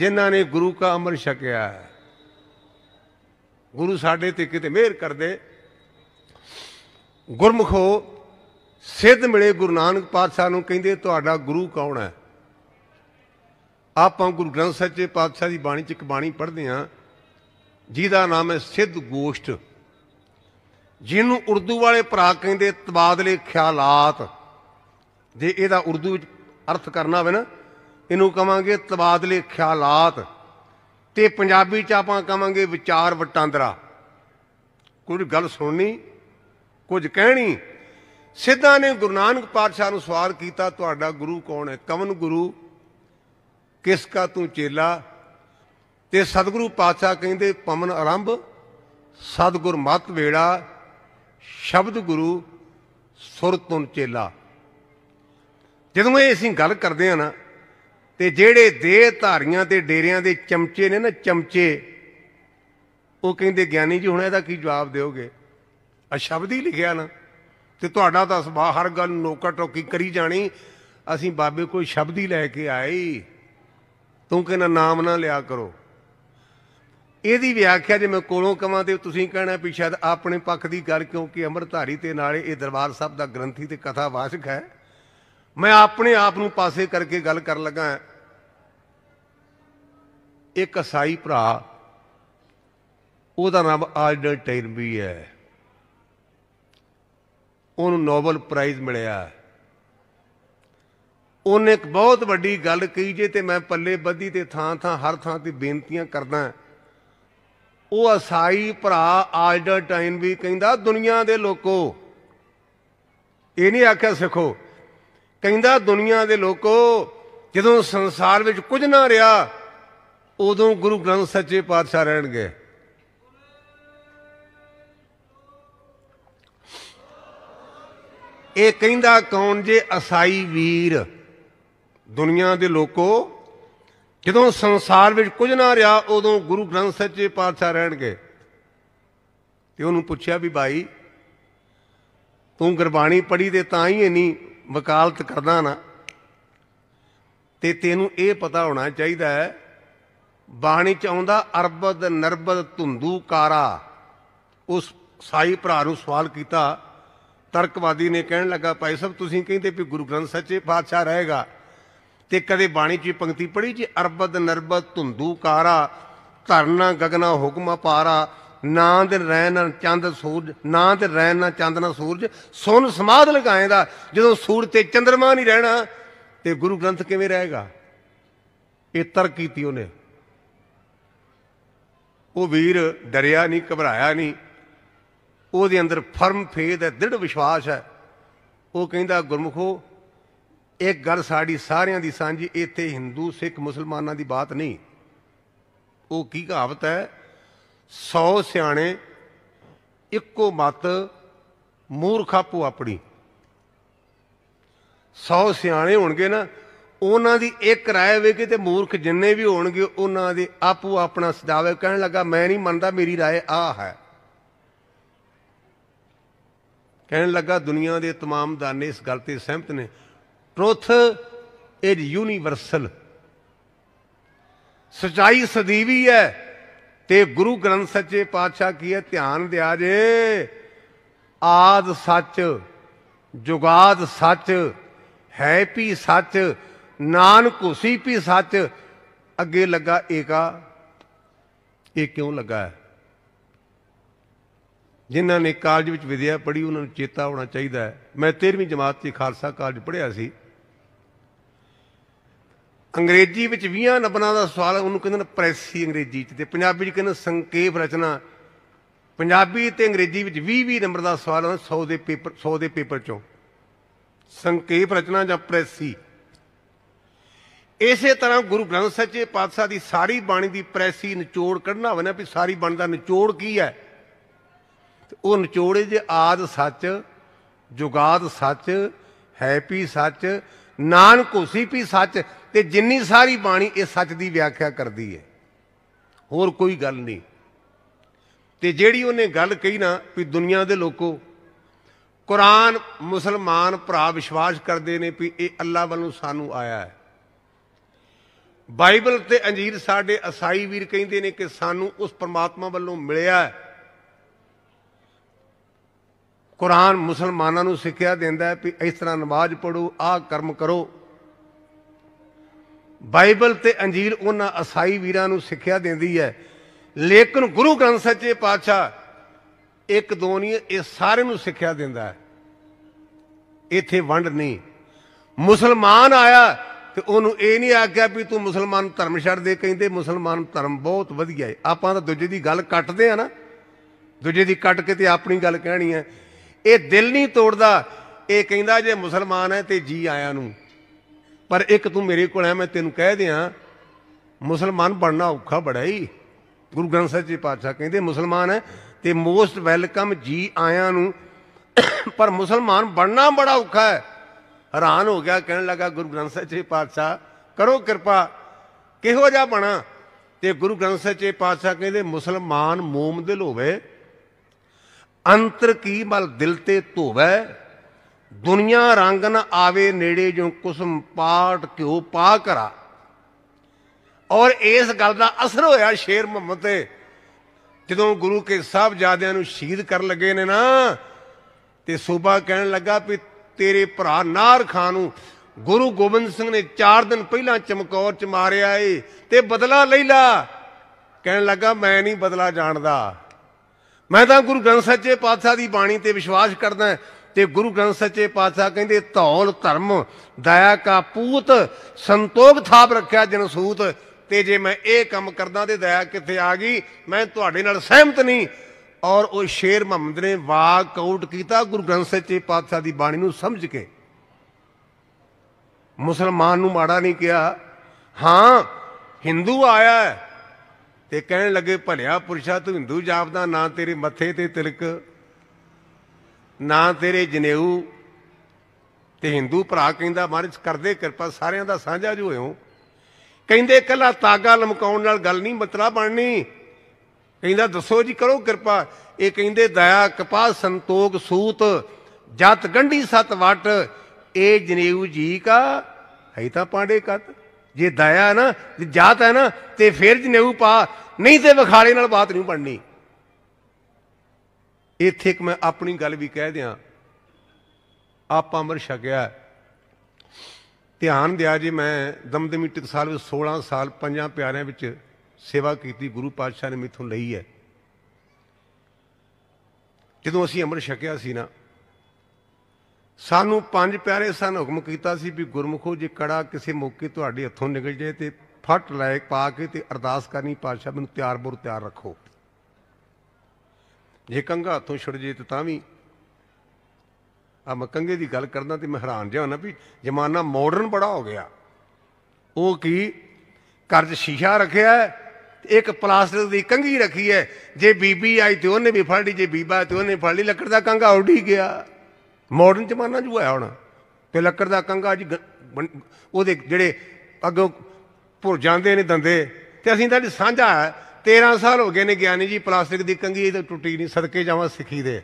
Speaker 1: ਜਿਨ੍ਹਾਂ ਨੇ ਗੁਰੂ ਕਾ ਅਮਰ ਛਕਿਆ ਹੈ ਗੁਰੂ ਸਾਡੇ ਤੇ ਕਿਤੇ ਮਿਹਰ ਕਰਦੇ ਗੁਰਮਖੋ ਸਿੱਧ ਮਿਲੇ ਗੁਰੂ ਨਾਨਕ ਪਾਤਸ਼ਾਹ ਨੂੰ ਕਹਿੰਦੇ ਤੁਹਾਡਾ ਗੁਰੂ ਕੌਣ ਹੈ ਆਪਾਂ ਗੁਰੂ ਗ੍ਰੰਥ ਸਾਹਿਬ ਦੇ ਪਾਤਸ਼ਾਹ ਦੀ ਬਾਣੀ ਚ ਇੱਕ ਬਾਣੀ ਪੜ੍ਹਦੇ ਆਂ ਜਿਹਦਾ ਨਾਮ ਹੈ ਸਿੱਧ ਗੋਸ਼ਟ ਜਿਹਨੂੰ ਉਰਦੂ ਵਾਲੇ ਭਰਾ ਕਹਿੰਦੇ ਤਬਾਦਲੇ ਖਿਆਲਾਤ ਜੇ ਇਹਦਾ ਉਰਦੂ ਵਿੱਚ ਅਰਥ ਕਰਨਾ ਹੋਵੇ ਨਾ ਇਹਨੂੰ ਕਵਾਂਗੇ ਤਬਾਦਲੇ ਖਿਆਲਾਤ ਤੇ ਪੰਜਾਬੀ ਚ ਆਪਾਂ ਕਵਾਂਗੇ ਵਿਚਾਰ ਵਟਾਂਦਰਾ ਕੁਝ ਗੱਲ ਸੁਣਨੀ ਕੁਝ ਕਹਿਣੀ ਸਿੱਧਾ ਨੇ ਗੁਰੂ ਨਾਨਕ ਪਾਤਸ਼ਾਹ ਨੂੰ ਸਵਾਲ ਕੀਤਾ ਤੁਹਾਡਾ ਗੁਰੂ ਕੌਣ ਹੈ ਕਵਨ ਗੁਰੂ ਕਿਸ ਕਾ ਤੂੰ ਚੇਲਾ ਤੇ ਸਤਿਗੁਰੂ ਪਾਤਸ਼ਾਹ ਕਹਿੰਦੇ ਪਮਨ ਆਰੰਭ ਸਤਿਗੁਰ ਮਤ ਵੇੜਾ ਸ਼ਬਦ ਗੁਰੂ ਸੁਰ ਤੁਨ ਚੇਲਾ ਜਦੋਂ ਇਹ ਅਸੀਂ ਗੱਲ ਕਰਦੇ ਆ ਨਾ ਤੇ ਜਿਹੜੇ ਦੇਹ ਧਾਰੀਆਂ ਤੇ ਡੇਰਿਆਂ ਦੇ ਚਮਚੇ ਨੇ ਨਾ ਚਮਚੇ ਉਹ ਕਹਿੰਦੇ ਗਿਆਨੀ ਜੀ ਹੁਣ ਇਹਦਾ ਕੀ ਜਵਾਬ ਦਿਓਗੇ ਆ ਸ਼ਬਦ ਹੀ ਲਿਖਿਆ ਨਾ ਤੇ ਤੁਹਾਡਾ ਤਾਂ ਸਭਾ ਹਰ ਗੱਲ ਨੋਕਾ ਟੋਕੀ ਕਰੀ ਜਾਣੀ ਅਸੀਂ ਬਾਬੇ ਕੋਈ ਸ਼ਬਦ ਹੀ ਲੈ ਕੇ ਆਏ ਤੂੰ ਕਹਿੰਦਾ ਨਾਮ ਨਾ ਲਿਆ ਕਰੋ ਇਹਦੀ ਵਿਆਖਿਆ ਜੇ ਮੈਂ ਕੋਲੋਂ ਕਵਾਂ ਤੇ ਤੁਸੀਂ ਕਹਿਣਾ ਵੀ ਸ਼ਾਇਦ ਆਪਣੇ ਪੱਖ ਦੀ ਗੱਲ ਕਿਉਂਕਿ ਅਮਰਧਾਰੀ ਤੇ ਨਾਲੇ ਇਹ ਦਰਬਾਰ ਸਾਹਿਬ ਦਾ ਗ੍ਰੰਥੀ ਤੇ ਕਥਾਵਾਚਕ ਹੈ ਮੈਂ ਆਪਣੇ ਆਪ ਨੂੰ ਪਾਸੇ ਕਰਕੇ ਗੱਲ ਕਰਨ ਲੱਗਾ ਇੱਕ ਅਸਾਈ ਭਰਾ ਉਹਦਾ ਨਾਮ ਆਲਡਰ ਟੈਰਬੀ ਹੈ ਉਹਨੂੰ ਨੋਬਲ ਪ੍ਰਾਈਜ਼ ਮਿਲਿਆ ਉਹਨੇ ਇੱਕ ਬਹੁਤ ਵੱਡੀ ਗੱਲ ਕਹੀ ਜੇ ਤੇ ਮੈਂ ਪੱਲੇ ਬੱਦੀ ਤੇ ਥਾਂ ਥਾਂ ਹਰ ਥਾਂ ਤੇ ਬੇਨਤੀਆਂ ਕਰਦਾ ਉਹ ਅਸਾਈ ਭਰਾ ਆਲਡਰਟਾਈਨ ਵੀ ਕਹਿੰਦਾ ਦੁਨੀਆ ਦੇ ਲੋਕੋ ਇਹ ਨਹੀਂ ਆਖਿਆ ਸਿੱਖੋ ਕਹਿੰਦਾ ਦੁਨੀਆ ਦੇ ਲੋਕੋ ਜਦੋਂ ਸੰਸਾਰ ਵਿੱਚ ਕੁਝ ਨਾ ਰਿਹਾ ਉਦੋਂ ਗੁਰੂ ਗ੍ਰੰਥ ਸੱਚੇ ਪਾਤਸ਼ਾਹ ਰਹਿਣਗੇ ਇਹ ਕਹਿੰਦਾ ਕੌਣ ਜੇ ਅਸਾਈ ਵੀਰ ਦੁਨੀਆ ਦੇ ਲੋਕੋ ਜਦੋਂ ਸੰਸਾਰ ਵਿੱਚ ਕੁਝ ਨਾ ਰਿਹਾ ਉਦੋਂ ਗੁਰੂ ਗ੍ਰੰਥ ਸਾਹਿਬ ਜੀ ਪਾਤਸ਼ਾਹ ਰਹਿਣਗੇ ਤੇ ਉਹਨੂੰ ਪੁੱਛਿਆ ਵੀ ਭਾਈ ਤੂੰ ਗੁਰਬਾਣੀ ਪੜ੍ਹੀ ਤੇ ਤਾਂ ਹੀ ਇਨੀ ਵਕਾਲਤ ਕਰਦਾ ਨਾ ਤੇ ਤੈਨੂੰ ਇਹ ਪਤਾ ਹੋਣਾ ਚਾਹੀਦਾ ਹੈ ਬਾਣੀ ਚ ਆਉਂਦਾ ਅਰਬਦ ਨਰਬਦ ਕਾਰਾ ਉਸ ਸਾਈ ਭਰਾ ਨੂੰ ਸਵਾਲ ਕੀਤਾ ਤਰਕਵਾਦੀ ਨੇ ਕਹਿਣ ਲੱਗਾ ਭਾਈ ਸਾਹਿਬ ਤੁਸੀਂ ਕਹਿੰਦੇ ਵੀ ਗੁਰੂ ਗ੍ਰੰਥ ਸੱਚੇ ਪਾਤਸ਼ਾਹ ਰਹੇਗਾ ਤੇ ਕਦੇ ਬਾਣੀ 'ਚ ਪੰਕਤੀ ਪੜੀ ਜੀ ਅਰਬਦ ਨਰਬਦ ਧੁੰਦੂ ਕਾਰਾ ਧਰਨਾ ਗਗਨਾ ਹੁਕਮ ਅਪਾਰਾ ਨਾ ਦੇ ਰੈਨ ਨਾ ਚੰਦ ਸੂਰਜ ਨਾ ਤੇ ਰੈਨ ਨਾ ਚੰਦ ਨਾ ਸੂਰਜ ਸੁਨ ਸਮਾਧ ਲਗਾਏ ਦਾ ਜਦੋਂ ਸੂਰਜ ਤੇ ਚੰਦਰਮਾ ਨਹੀਂ ਰਹਿਣਾ ਤੇ ਗੁਰੂ ਗ੍ਰੰਥ ਕਿਵੇਂ ਰਹੇਗਾ ਇਹ ਤਰਕ ਕੀਤੀ ਉਹਨੇ ਉਹ ਵੀਰ ਡਰਿਆ ਨਹੀਂ ਘਬਰਾਇਆ ਨਹੀਂ ਉਹਦੇ ਅੰਦਰ ਫਰਮ ਫੇਦ ਹੈ ਦ੍ਰਿੜ ਵਿਸ਼ਵਾਸ ਹੈ ਉਹ ਕਹਿੰਦਾ ਗੁਰਮਖੋ ਇੱਕ ਗੱਲ ਸਾਡੀ ਸਾਰਿਆਂ ਦੀ ਸਾਂਝੀ ਇੱਥੇ ਹਿੰਦੂ ਸਿੱਖ ਮੁਸਲਮਾਨਾਂ ਦੀ ਬਾਤ ਨਹੀਂ ਉਹ ਕੀ ਕਹਾਵਤ ਹੈ 100 ਸਿਆਣੇ ਇੱਕੋ ਮਤ ਮੂਰਖਾ ਪੂ ਆਪਣੀ 100 ਸਿਆਣੇ ਹੋਣਗੇ ਨਾ ਉਹਨਾਂ ਦੀ ਇੱਕ رائے ਹੋਵੇਗੀ ਤੇ ਮੂਰਖ ਜਿੰਨੇ ਵੀ ਹੋਣਗੇ ਉਹਨਾਂ ਦੇ ਆਪੂ ਆਪਣਾ ਸਦਾਵੇ ਕਹਿਣ ਲੱਗਾ ਮੈਂ ਨਹੀਂ ਮੰਨਦਾ ਮੇਰੀ رائے ਆ ਹੈ ਕਹਿਣ ਲੱਗਾ ਦੁਨੀਆ ਦੇ तमाम ਦਾਨੇ ਇਸ ਗੱਲ ਤੇ ਸਹਿਮਤ ਨੇ ਟਰੁੱਥ ਇਜ਼ ਯੂਨੀਵਰਸਲ ਸਚਾਈ ਸਦੀਵੀ ਹੈ ਤੇ ਗੁਰੂ ਗ੍ਰੰਥ ਸੱਚੇ ਪਾਤਸ਼ਾਹ ਕੀ ਹੈ ਧਿਆਨ ਦਿਆ ਜੇ ਆਦ ਸੱਚ ਜੁਗਾਦ ਸੱਚ ਹੈ ਵੀ ਸੱਚ ਨਾਨਕ ਹੁਸੀ ਵੀ ਸੱਚ ਅੱਗੇ ਲੱਗਾ ਏਕਾ ਇਹ ਕਿਉਂ ਲੱਗਾ ਜਿਨ੍ਹਾਂ ਨੇ ਕਾਲਜ ਵਿੱਚ ਵਿਦਿਆ ਪੜ੍ਹੀ ਉਹਨਾਂ ਨੂੰ ਚੇਤਾ ਹੋਣਾ ਚਾਹੀਦਾ ਹੈ ਮੈਂ 13ਵੀਂ ਜਮਾਤ 'ਚ ਖਾਲਸਾ ਕਾਲਜ ਪੜ੍ਹਿਆ ਸੀ ਅੰਗਰੇਜ਼ੀ ਵਿੱਚ 20 ਨਬਨਾਂ ਦਾ ਸਵਾਲ ਉਹਨੂੰ ਕਹਿੰਦੇ ਨੇ ਪ੍ਰੈਸੀ ਅੰਗਰੇਜ਼ੀ ਚ ਤੇ ਪੰਜਾਬੀ ਚ ਕਹਿੰਦੇ ਸੰਖੇਪ ਰਚਨਾ ਪੰਜਾਬੀ ਤੇ ਅੰਗਰੇਜ਼ੀ ਵਿੱਚ 20 20 ਨੰਬਰ ਦਾ ਸਵਾਲ ਆਉਂਦਾ 100 ਦੇ ਪੇਪਰ 100 ਦੇ ਪੇਪਰ ਚੋਂ ਸੰਖੇਪ ਰਚਨਾ ਜਾਂ ਪ੍ਰੈਸੀ ਇਸੇ ਤਰ੍ਹਾਂ ਗੁਰੂ ਗ੍ਰੰਥ ਜੀ ਪਾਤਸ਼ਾਹ ਦੀ ਸਾਰੀ ਬਾਣੀ ਦੀ ਪ੍ਰੈਸੀ ਨਿਚੋੜ ਕੱਢਣਾ ਹੋਵੇ ਨਾ ਵੀ ਸਾਰੀ ਬਾਣੀ ਦਾ ਨਿਚੋੜ ਕੀ ਹੈ ਤੇ ਉਹ ਨਿਚੋੜੇ ਜੇ ਆਦ ਸੱਚ ਜੁਗਾਦ ਸੱਚ ਹੈਪੀ ਸੱਚ ਨਾਨ ਕੋਸੀ ਵੀ ਸੱਚ ਤੇ ਜਿੰਨੀ ਸਾਰੀ ਬਾਣੀ ਇਹ ਸੱਚ ਦੀ ਵਿਆਖਿਆ ਕਰਦੀ ਹੈ ਹੋਰ ਕੋਈ ਗੱਲ ਨਹੀਂ ਤੇ ਜਿਹੜੀ ਉਹਨੇ ਗੱਲ ਕਹੀ ਨਾ ਵੀ ਦੁਨੀਆ ਦੇ ਲੋਕੋ ਕੁਰਾਨ ਮੁਸਲਮਾਨ ਭਰਾ ਵਿਸ਼ਵਾਸ ਕਰਦੇ ਨੇ ਵੀ ਇਹ ਅੱਲਾ ਵੱਲੋਂ ਸਾਨੂੰ ਆਇਆ ਹੈ ਬਾਈਬਲ ਤੇ ਅੰਜੀਰ ਸਾਡੇ ਅਸਾਈ ਵੀਰ ਕਹਿੰਦੇ ਨੇ ਕਿ ਸਾਨੂੰ ਉਸ ਪਰਮਾਤਮਾ ਵੱਲੋਂ ਮਿਲਿਆ ਹੈ ਕੁਰਾਨ ਮੁਸਲਮਾਨਾਂ ਨੂੰ ਸਿੱਖਿਆ ਦਿੰਦਾ ਹੈ ਕਿ ਇਸ ਤਰ੍ਹਾਂ ਨਮਾਜ਼ ਪੜੋ ਆਹ ਕਰਮ ਕਰੋ ਬਾਈਬਲ ਤੇ ਅੰਜੀਲ ਉਹਨਾਂ ਅਸਾਈ ਵੀਰਾਂ ਨੂੰ ਸਿੱਖਿਆ ਦਿੰਦੀ ਹੈ ਲੇਕਿਨ ਗੁਰੂ ਗ੍ਰੰਥ ਜੀ ਪਾਤਸ਼ਾਹ ਇੱਕ ਦੋ ਨਹੀਂ ਇਹ ਸਾਰੇ ਨੂੰ ਸਿੱਖਿਆ ਦਿੰਦਾ ਹੈ ਇੱਥੇ ਵੰਡ ਨਹੀਂ ਮੁਸਲਮਾਨ ਆਇਆ ਤੇ ਉਹਨੂੰ ਇਹ ਨਹੀਂ ਆਖਿਆ ਵੀ ਤੂੰ ਮੁਸਲਮਾਨ ਧਰਮ ਛੱਡ ਦੇ ਕਹਿੰਦੇ ਮੁਸਲਮਾਨ ਧਰਮ ਬਹੁਤ ਵਧੀਆ ਹੈ ਆਪਾਂ ਤਾਂ ਦੂਜੇ ਦੀ ਗੱਲ ਕੱਟਦੇ ਆ ਨਾ ਦੂਜੇ ਦੀ ਕੱਟ ਕੇ ਤੇ ਆਪਣੀ ਗੱਲ ਕਹਿਣੀ ਹੈ ਇਹ ਦਿਲ ਨਹੀਂ ਤੋੜਦਾ ਇਹ ਕਹਿੰਦਾ ਜੇ ਮੁਸਲਮਾਨ ਹੈ ਤੇ ਜੀ ਆਇਆਂ ਨੂੰ ਪਰ ਇੱਕ ਤੂੰ ਮੇਰੇ ਕੋਲ ਆ ਮੈਂ ਤੈਨੂੰ ਕਹਿ ਦਿਆਂ ਮੁਸਲਮਾਨ ਬਣਨਾ ਔਖਾ ਬੜਾ ਹੀ ਗੁਰੂ ਗ੍ਰੰਥ ਸਾਹਿਬ ਜੀ ਪਾਤਸ਼ਾਹ ਕਹਿੰਦੇ ਮੁਸਲਮਾਨ ਹੈ ਤੇ ਮੋਸਟ ਵੈਲਕਮ ਜੀ ਆਇਆਂ ਨੂੰ ਪਰ ਮੁਸਲਮਾਨ ਬਣਨਾ ਬੜਾ ਔਖਾ ਹੈ ਹੈਰਾਨ ਹੋ ਗਿਆ ਕਹਿਣ ਲੱਗਾ ਗੁਰੂ ਗ੍ਰੰਥ ਸਾਹਿਬ ਜੀ ਪਾਤਸ਼ਾਹ ਕਰੋ ਕਿਰਪਾ ਕਿਹੋ ਜਿਹਾ ਬਣਾ ਤੇ ਗੁਰੂ ਗ੍ਰੰਥ ਸਾਹਿਬ ਜੀ ਪਾਤਸ਼ਾਹ ਕਹਿੰਦੇ ਮੁਸਲਮਾਨ ਮੋਮਦਿਲ ਹੋਵੇ ਅੰਤਰ ਕੀ ਮਲ ਦਿਲ ਤੇ ਧੋਵੈ ਦੁਨੀਆ ਰੰਗ ਨ ਆਵੇ ਨੇੜੇ ਜੋ ਕੁਸਮ ਪਾਟ ਕਿਉ ਪਾ ਕਰਾ ਔਰ ਇਸ ਗੱਲ ਦਾ ਅਸਰ ਹੋਇਆ ਸ਼ੇਰ ਮੁਹੰਮਦ ਤੇ ਜਦੋਂ ਗੁਰੂ ਕੇ ਸਾਹਿਬ ਜਾਦਿਆਂ ਨੂੰ ਸ਼ਹੀਦ ਕਰਨ ਲੱਗੇ ਨੇ ਨਾ ਤੇ ਸੂਬਾ ਕਹਿਣ ਲੱਗਾ ਵੀ ਤੇਰੇ ਭਰਾ ਨਾਰ ਖਾਨ ਨੂੰ ਗੁਰੂ ਗੋਬਿੰਦ ਸਿੰਘ ਨੇ 4 ਦਿਨ ਪਹਿਲਾਂ ਚਮਕੌਰ ਚ ਮਾਰਿਆ ਏ ਤੇ ਬਦਲਾ ਲੈ ਲਾ ਕਹਿਣ ਲੱਗਾ ਮੈਂ ਨਹੀਂ ਬਦਲਾ ਜਾਣਦਾ ਮੈਂ ਤਾਂ ਗੁਰੂ ਗ੍ਰੰਥ ਸੱਚੇ ਪਾਤਸ਼ਾਹ ਦੀ ਬਾਣੀ ਤੇ ਵਿਸ਼ਵਾਸ ਕਰਦਾ ਤੇ ਗੁਰੂ ਗ੍ਰੰਥ ਸੱਚੇ ਪਾਤਸ਼ਾਹ ਕਹਿੰਦੇ ਧੌਲ ਧਰਮ ਦਇਆ ਕਾ ਪੂਤ ਸੰਤੋਖ ਥਾਪ ਰੱਖਿਆ ਜਨਸੂਤ ਤੇ ਜੇ ਮੈਂ ਇਹ ਕੰਮ ਕਰਦਾ ਤੇ ਦਇਆ ਕਿੱਥੇ ਆ ਗਈ ਮੈਂ ਤੁਹਾਡੇ ਨਾਲ ਸਹਿਮਤ ਨਹੀਂ ਔਰ ਉਹ ਸ਼ੇਰ ਮੁਹੰਮਦ ਨੇ ਵਾਕ ਕਾਊਟ ਕੀਤਾ ਗੁਰੂ ਗ੍ਰੰਥ ਸੱਚੇ ਪਾਤਸ਼ਾਹ ਦੀ ਬਾਣੀ ਨੂੰ ਸਮਝ ਕੇ ਮੁਸਲਮਾਨ ਨੂੰ ਮਾੜਾ ਨਹੀਂ ਕਿਹਾ ਹਾਂ ਹਿੰਦੂ ਆਇਆ ਹੈ ਤੇ ਕਹਿਣ ਲੱਗੇ ਭਲਿਆ ਪੁਰਸ਼ਾ ਤੂੰ ਹਿੰਦੂ ਜਾਪਦਾ ਨਾ ਤੇਰੇ ਮੱਥੇ ਤੇ ਤਿਲਕ ਨਾ ਤੇਰੇ ਜਨੇਊ ਤੇ ਹਿੰਦੂ ਭਰਾ ਕਹਿੰਦਾ ਮਹਾਰਾਜ ਕਰਦੇ ਕਿਰਪਾ ਸਾਰਿਆਂ ਦਾ ਸਾਂਝਾ ਜੋ ਹੋਇਓ ਕਹਿੰਦੇ ਕੱਲਾ ਤਾਗਾ ਲਮਕਾਉਣ ਨਾਲ ਗੱਲ ਨਹੀਂ ਮਤਲਬ ਬਣਨੀ ਕਹਿੰਦਾ ਦੱਸੋ ਜੀ ਕਰੋ ਕਿਰਪਾ ਇਹ ਕਹਿੰਦੇ ਦਇਆ ਕਪਾ ਸੰਤੋਖ ਸੂਤ ਜਤ ਗੰਢੀ ਸਤ ਵਟ ਇਹ ਜਨੇਊ ਜੀ ਕਾ ਹੈ ਤਾਂ ਪਾਂਡੇ ਕਤ ਜੇ ਦਇਆ ਨਾ ਜੇ ਜਾਤ ਹੈ ਨਾ ਤੇ ਫਿਰ ਜਨੇਊ ਪਾ ਨਹੀਂ ਤੇ ਵਿਖਾਰੇ ਨਾਲ ਬਾਤ ਨਹੀਂ ਪੜਨੀ ਇੱਥੇ ਇੱਕ ਮੈਂ ਆਪਣੀ ਗੱਲ ਵੀ ਕਹਿ ਦਿਆਂ ਆਪਾਂ ਅਮਰ ਛਕਿਆ ਧਿਆਨ ਦਿਆ ਜੀ ਮੈਂ ਦਮਦਮੀ ਟਕਸਾਲ ਵਿੱਚ 16 ਸਾਲ ਪੰਜਾਂ ਪਿਆਰਿਆਂ ਵਿੱਚ ਸੇਵਾ ਕੀਤੀ ਗੁਰੂ ਪਾਤਸ਼ਾਹ ਨੇ ਮੈਥੋਂ ਲਈ ਹੈ ਜਦੋਂ ਅਸੀਂ ਅਮਰ ਛਕਿਆ ਸੀ ਨਾ ਸਾਨੂੰ ਪੰਜ ਪਿਆਰੇ ਸਨ ਹੁਕਮ ਕੀਤਾ ਸੀ ਵੀ ਗੁਰਮਖੋ ਜੇ ਕੜਾ ਕਿਸੇ ਮੌਕੇ ਤੁਹਾਡੇ ਹੱਥੋਂ ਨਿਕਲ ਜਾਏ ਤੇ ਫਟ ਲੈ ਪਾ ਕੇ ਤੇ ਅਰਦਾਸ ਕਰਨੀ ਪਾਤਸ਼ਾਹ ਮੈਨੂੰ ਤਿਆਰ ਬੁਰ ਤਿਆਰ ਰੱਖੋ ਜੇ ਕੰਗਾ ਹੱਥੋਂ ਛੁੱਟ ਜੇ ਤੇ ਤਾਂ ਵੀ ਆ ਮੈਂ ਕੰਗੇ ਦੀ ਗੱਲ ਕਰਦਾ ਤੇ ਮੈਂ ਹੈਰਾਨ ਜਿਹਾ ਹੁੰਦਾ ਵੀ ਜ਼ਮਾਨਾ ਮਾਡਰਨ ਬੜਾ ਹੋ ਗਿਆ ਉਹ ਕੀ ਕਰਜ ਸ਼ੀਸ਼ਾ ਰੱਖਿਆ ਇੱਕ ਪਲਾਸਟਿਕ ਦੀ ਕੰਗੀ ਰੱਖੀ ਹੈ ਜੇ ਬੀਬੀ ਆਈ ਤੇ ਉਹਨੇ ਵੀ ਫੜ ਲਈ ਜੇ ਬੀਬਾ ਤੇ ਉਹਨੇ ਫੜ ਲਈ ਲੱਕੜ ਦਾ ਕੰਗਾ ਹੀ ਗਿਆ ਮਾਡਰਨ ਜ਼ਮਾਨਾ ਜੂ ਆਇਆ ਹੁਣ ਤੇ ਲੱਕੜ ਦਾ ਕੰਗਾ ਅੱਜ ਉਹਦੇ ਜਿਹੜੇ ਅੱਗੋਂ ਭੁਰ ਜਾਂਦੇ ਨੇ ਦੰਦੇ ਤੇ ਅਸੀਂ ਤਾਂ ਸਾਂਝਾ 13 ਸਾਲ ਹੋ ਗਏ ਨੇ ਗਿਆਨੀ ਜੀ ਪਲਾਸਟਿਕ ਦੀ ਕੰਗੀ ਤੇ ਟੁੱਟੀ ਨਹੀਂ ਸਦਕੇ ਜਾਵਾਂ ਸਿੱਖੀ ਦੇ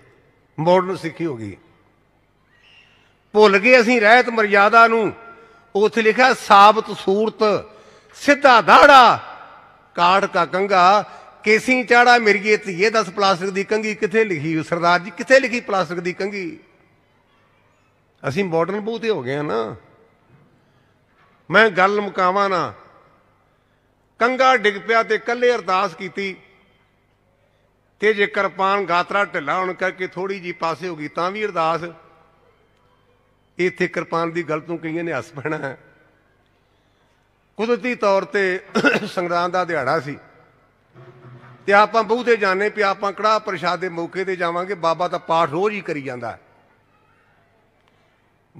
Speaker 1: ਮਾਡਰਨ ਸਿੱਖੀ ਹੋ ਗਈ ਭੁੱਲ ਗਏ ਅਸੀਂ ਰਹਿਤ ਮਰਿਆਦਾ ਨੂੰ ਉਥੇ ਲਿਖਿਆ ਸਾਬਤ ਸੂਰਤ ਸਿੱਧਾ ਦਾੜਾ ਕਾੜ ਕਾ ਕੰਗਾ ਕੇਸੀ ਚਾੜਾ ਮਿਰਗੀ ਤੇ ਇਹ ਦਸ ਪਲਾਸਟਿਕ ਦੀ ਕੰਗੀ ਕਿੱਥੇ ਲਿਖੀ ਸਰਦਾਰ ਜੀ ਕਿੱਥੇ ਲਿਖੀ ਪਲਾਸਟਿਕ ਦੀ ਕੰਗੀ ਅਸੀਂ ਮਾਡਰਨ ਬੂਤੇ ਹੋ ਗਏ ਆ ਨਾ ਮੈਂ ਗੱਲ ਮੁਕਾਵਾਂ ਨਾ ਕੰਗਾ ਡਿੱਗ ਪਿਆ ਤੇ ਕੱਲੇ ਅਰਦਾਸ ਕੀਤੀ ਤੇ ਜੇ ਕਿਰਪਾਨ ਗਾਤਰਾ ਢਿੱਲਾ ਹੁਣ ਕਰਕੇ ਥੋੜੀ ਜੀ ਪਾਸੇ ਹੋ ਗਈ ਤਾਂ ਵੀ ਅਰਦਾਸ ਇੱਥੇ ਕਿਰਪਾਨ ਦੀ ਗੱਲ ਤੋਂ ਕਈਆਂ ਨੇ ਹੱਸ ਪੈਣਾ ਹੈ ਕੁਦਰਤੀ ਤੌਰ ਤੇ ਸੰਗਰਾਂਦ ਦਾ ਦਿਹਾੜਾ ਸੀ ਤੇ ਆਪਾਂ ਬਹੁਤੇ ਜਾਣੇ ਪਿਆ ਆਪਾਂ ਕੜਾ ਪ੍ਰਸ਼ਾਦ ਦੇ ਮੌਕੇ ਤੇ ਜਾਵਾਂਗੇ ਬਾਬਾ ਤਾਂ ਪਾਠ ਰੋਜ਼ ਹੀ ਕਰੀ ਜਾਂਦਾ ਹੈ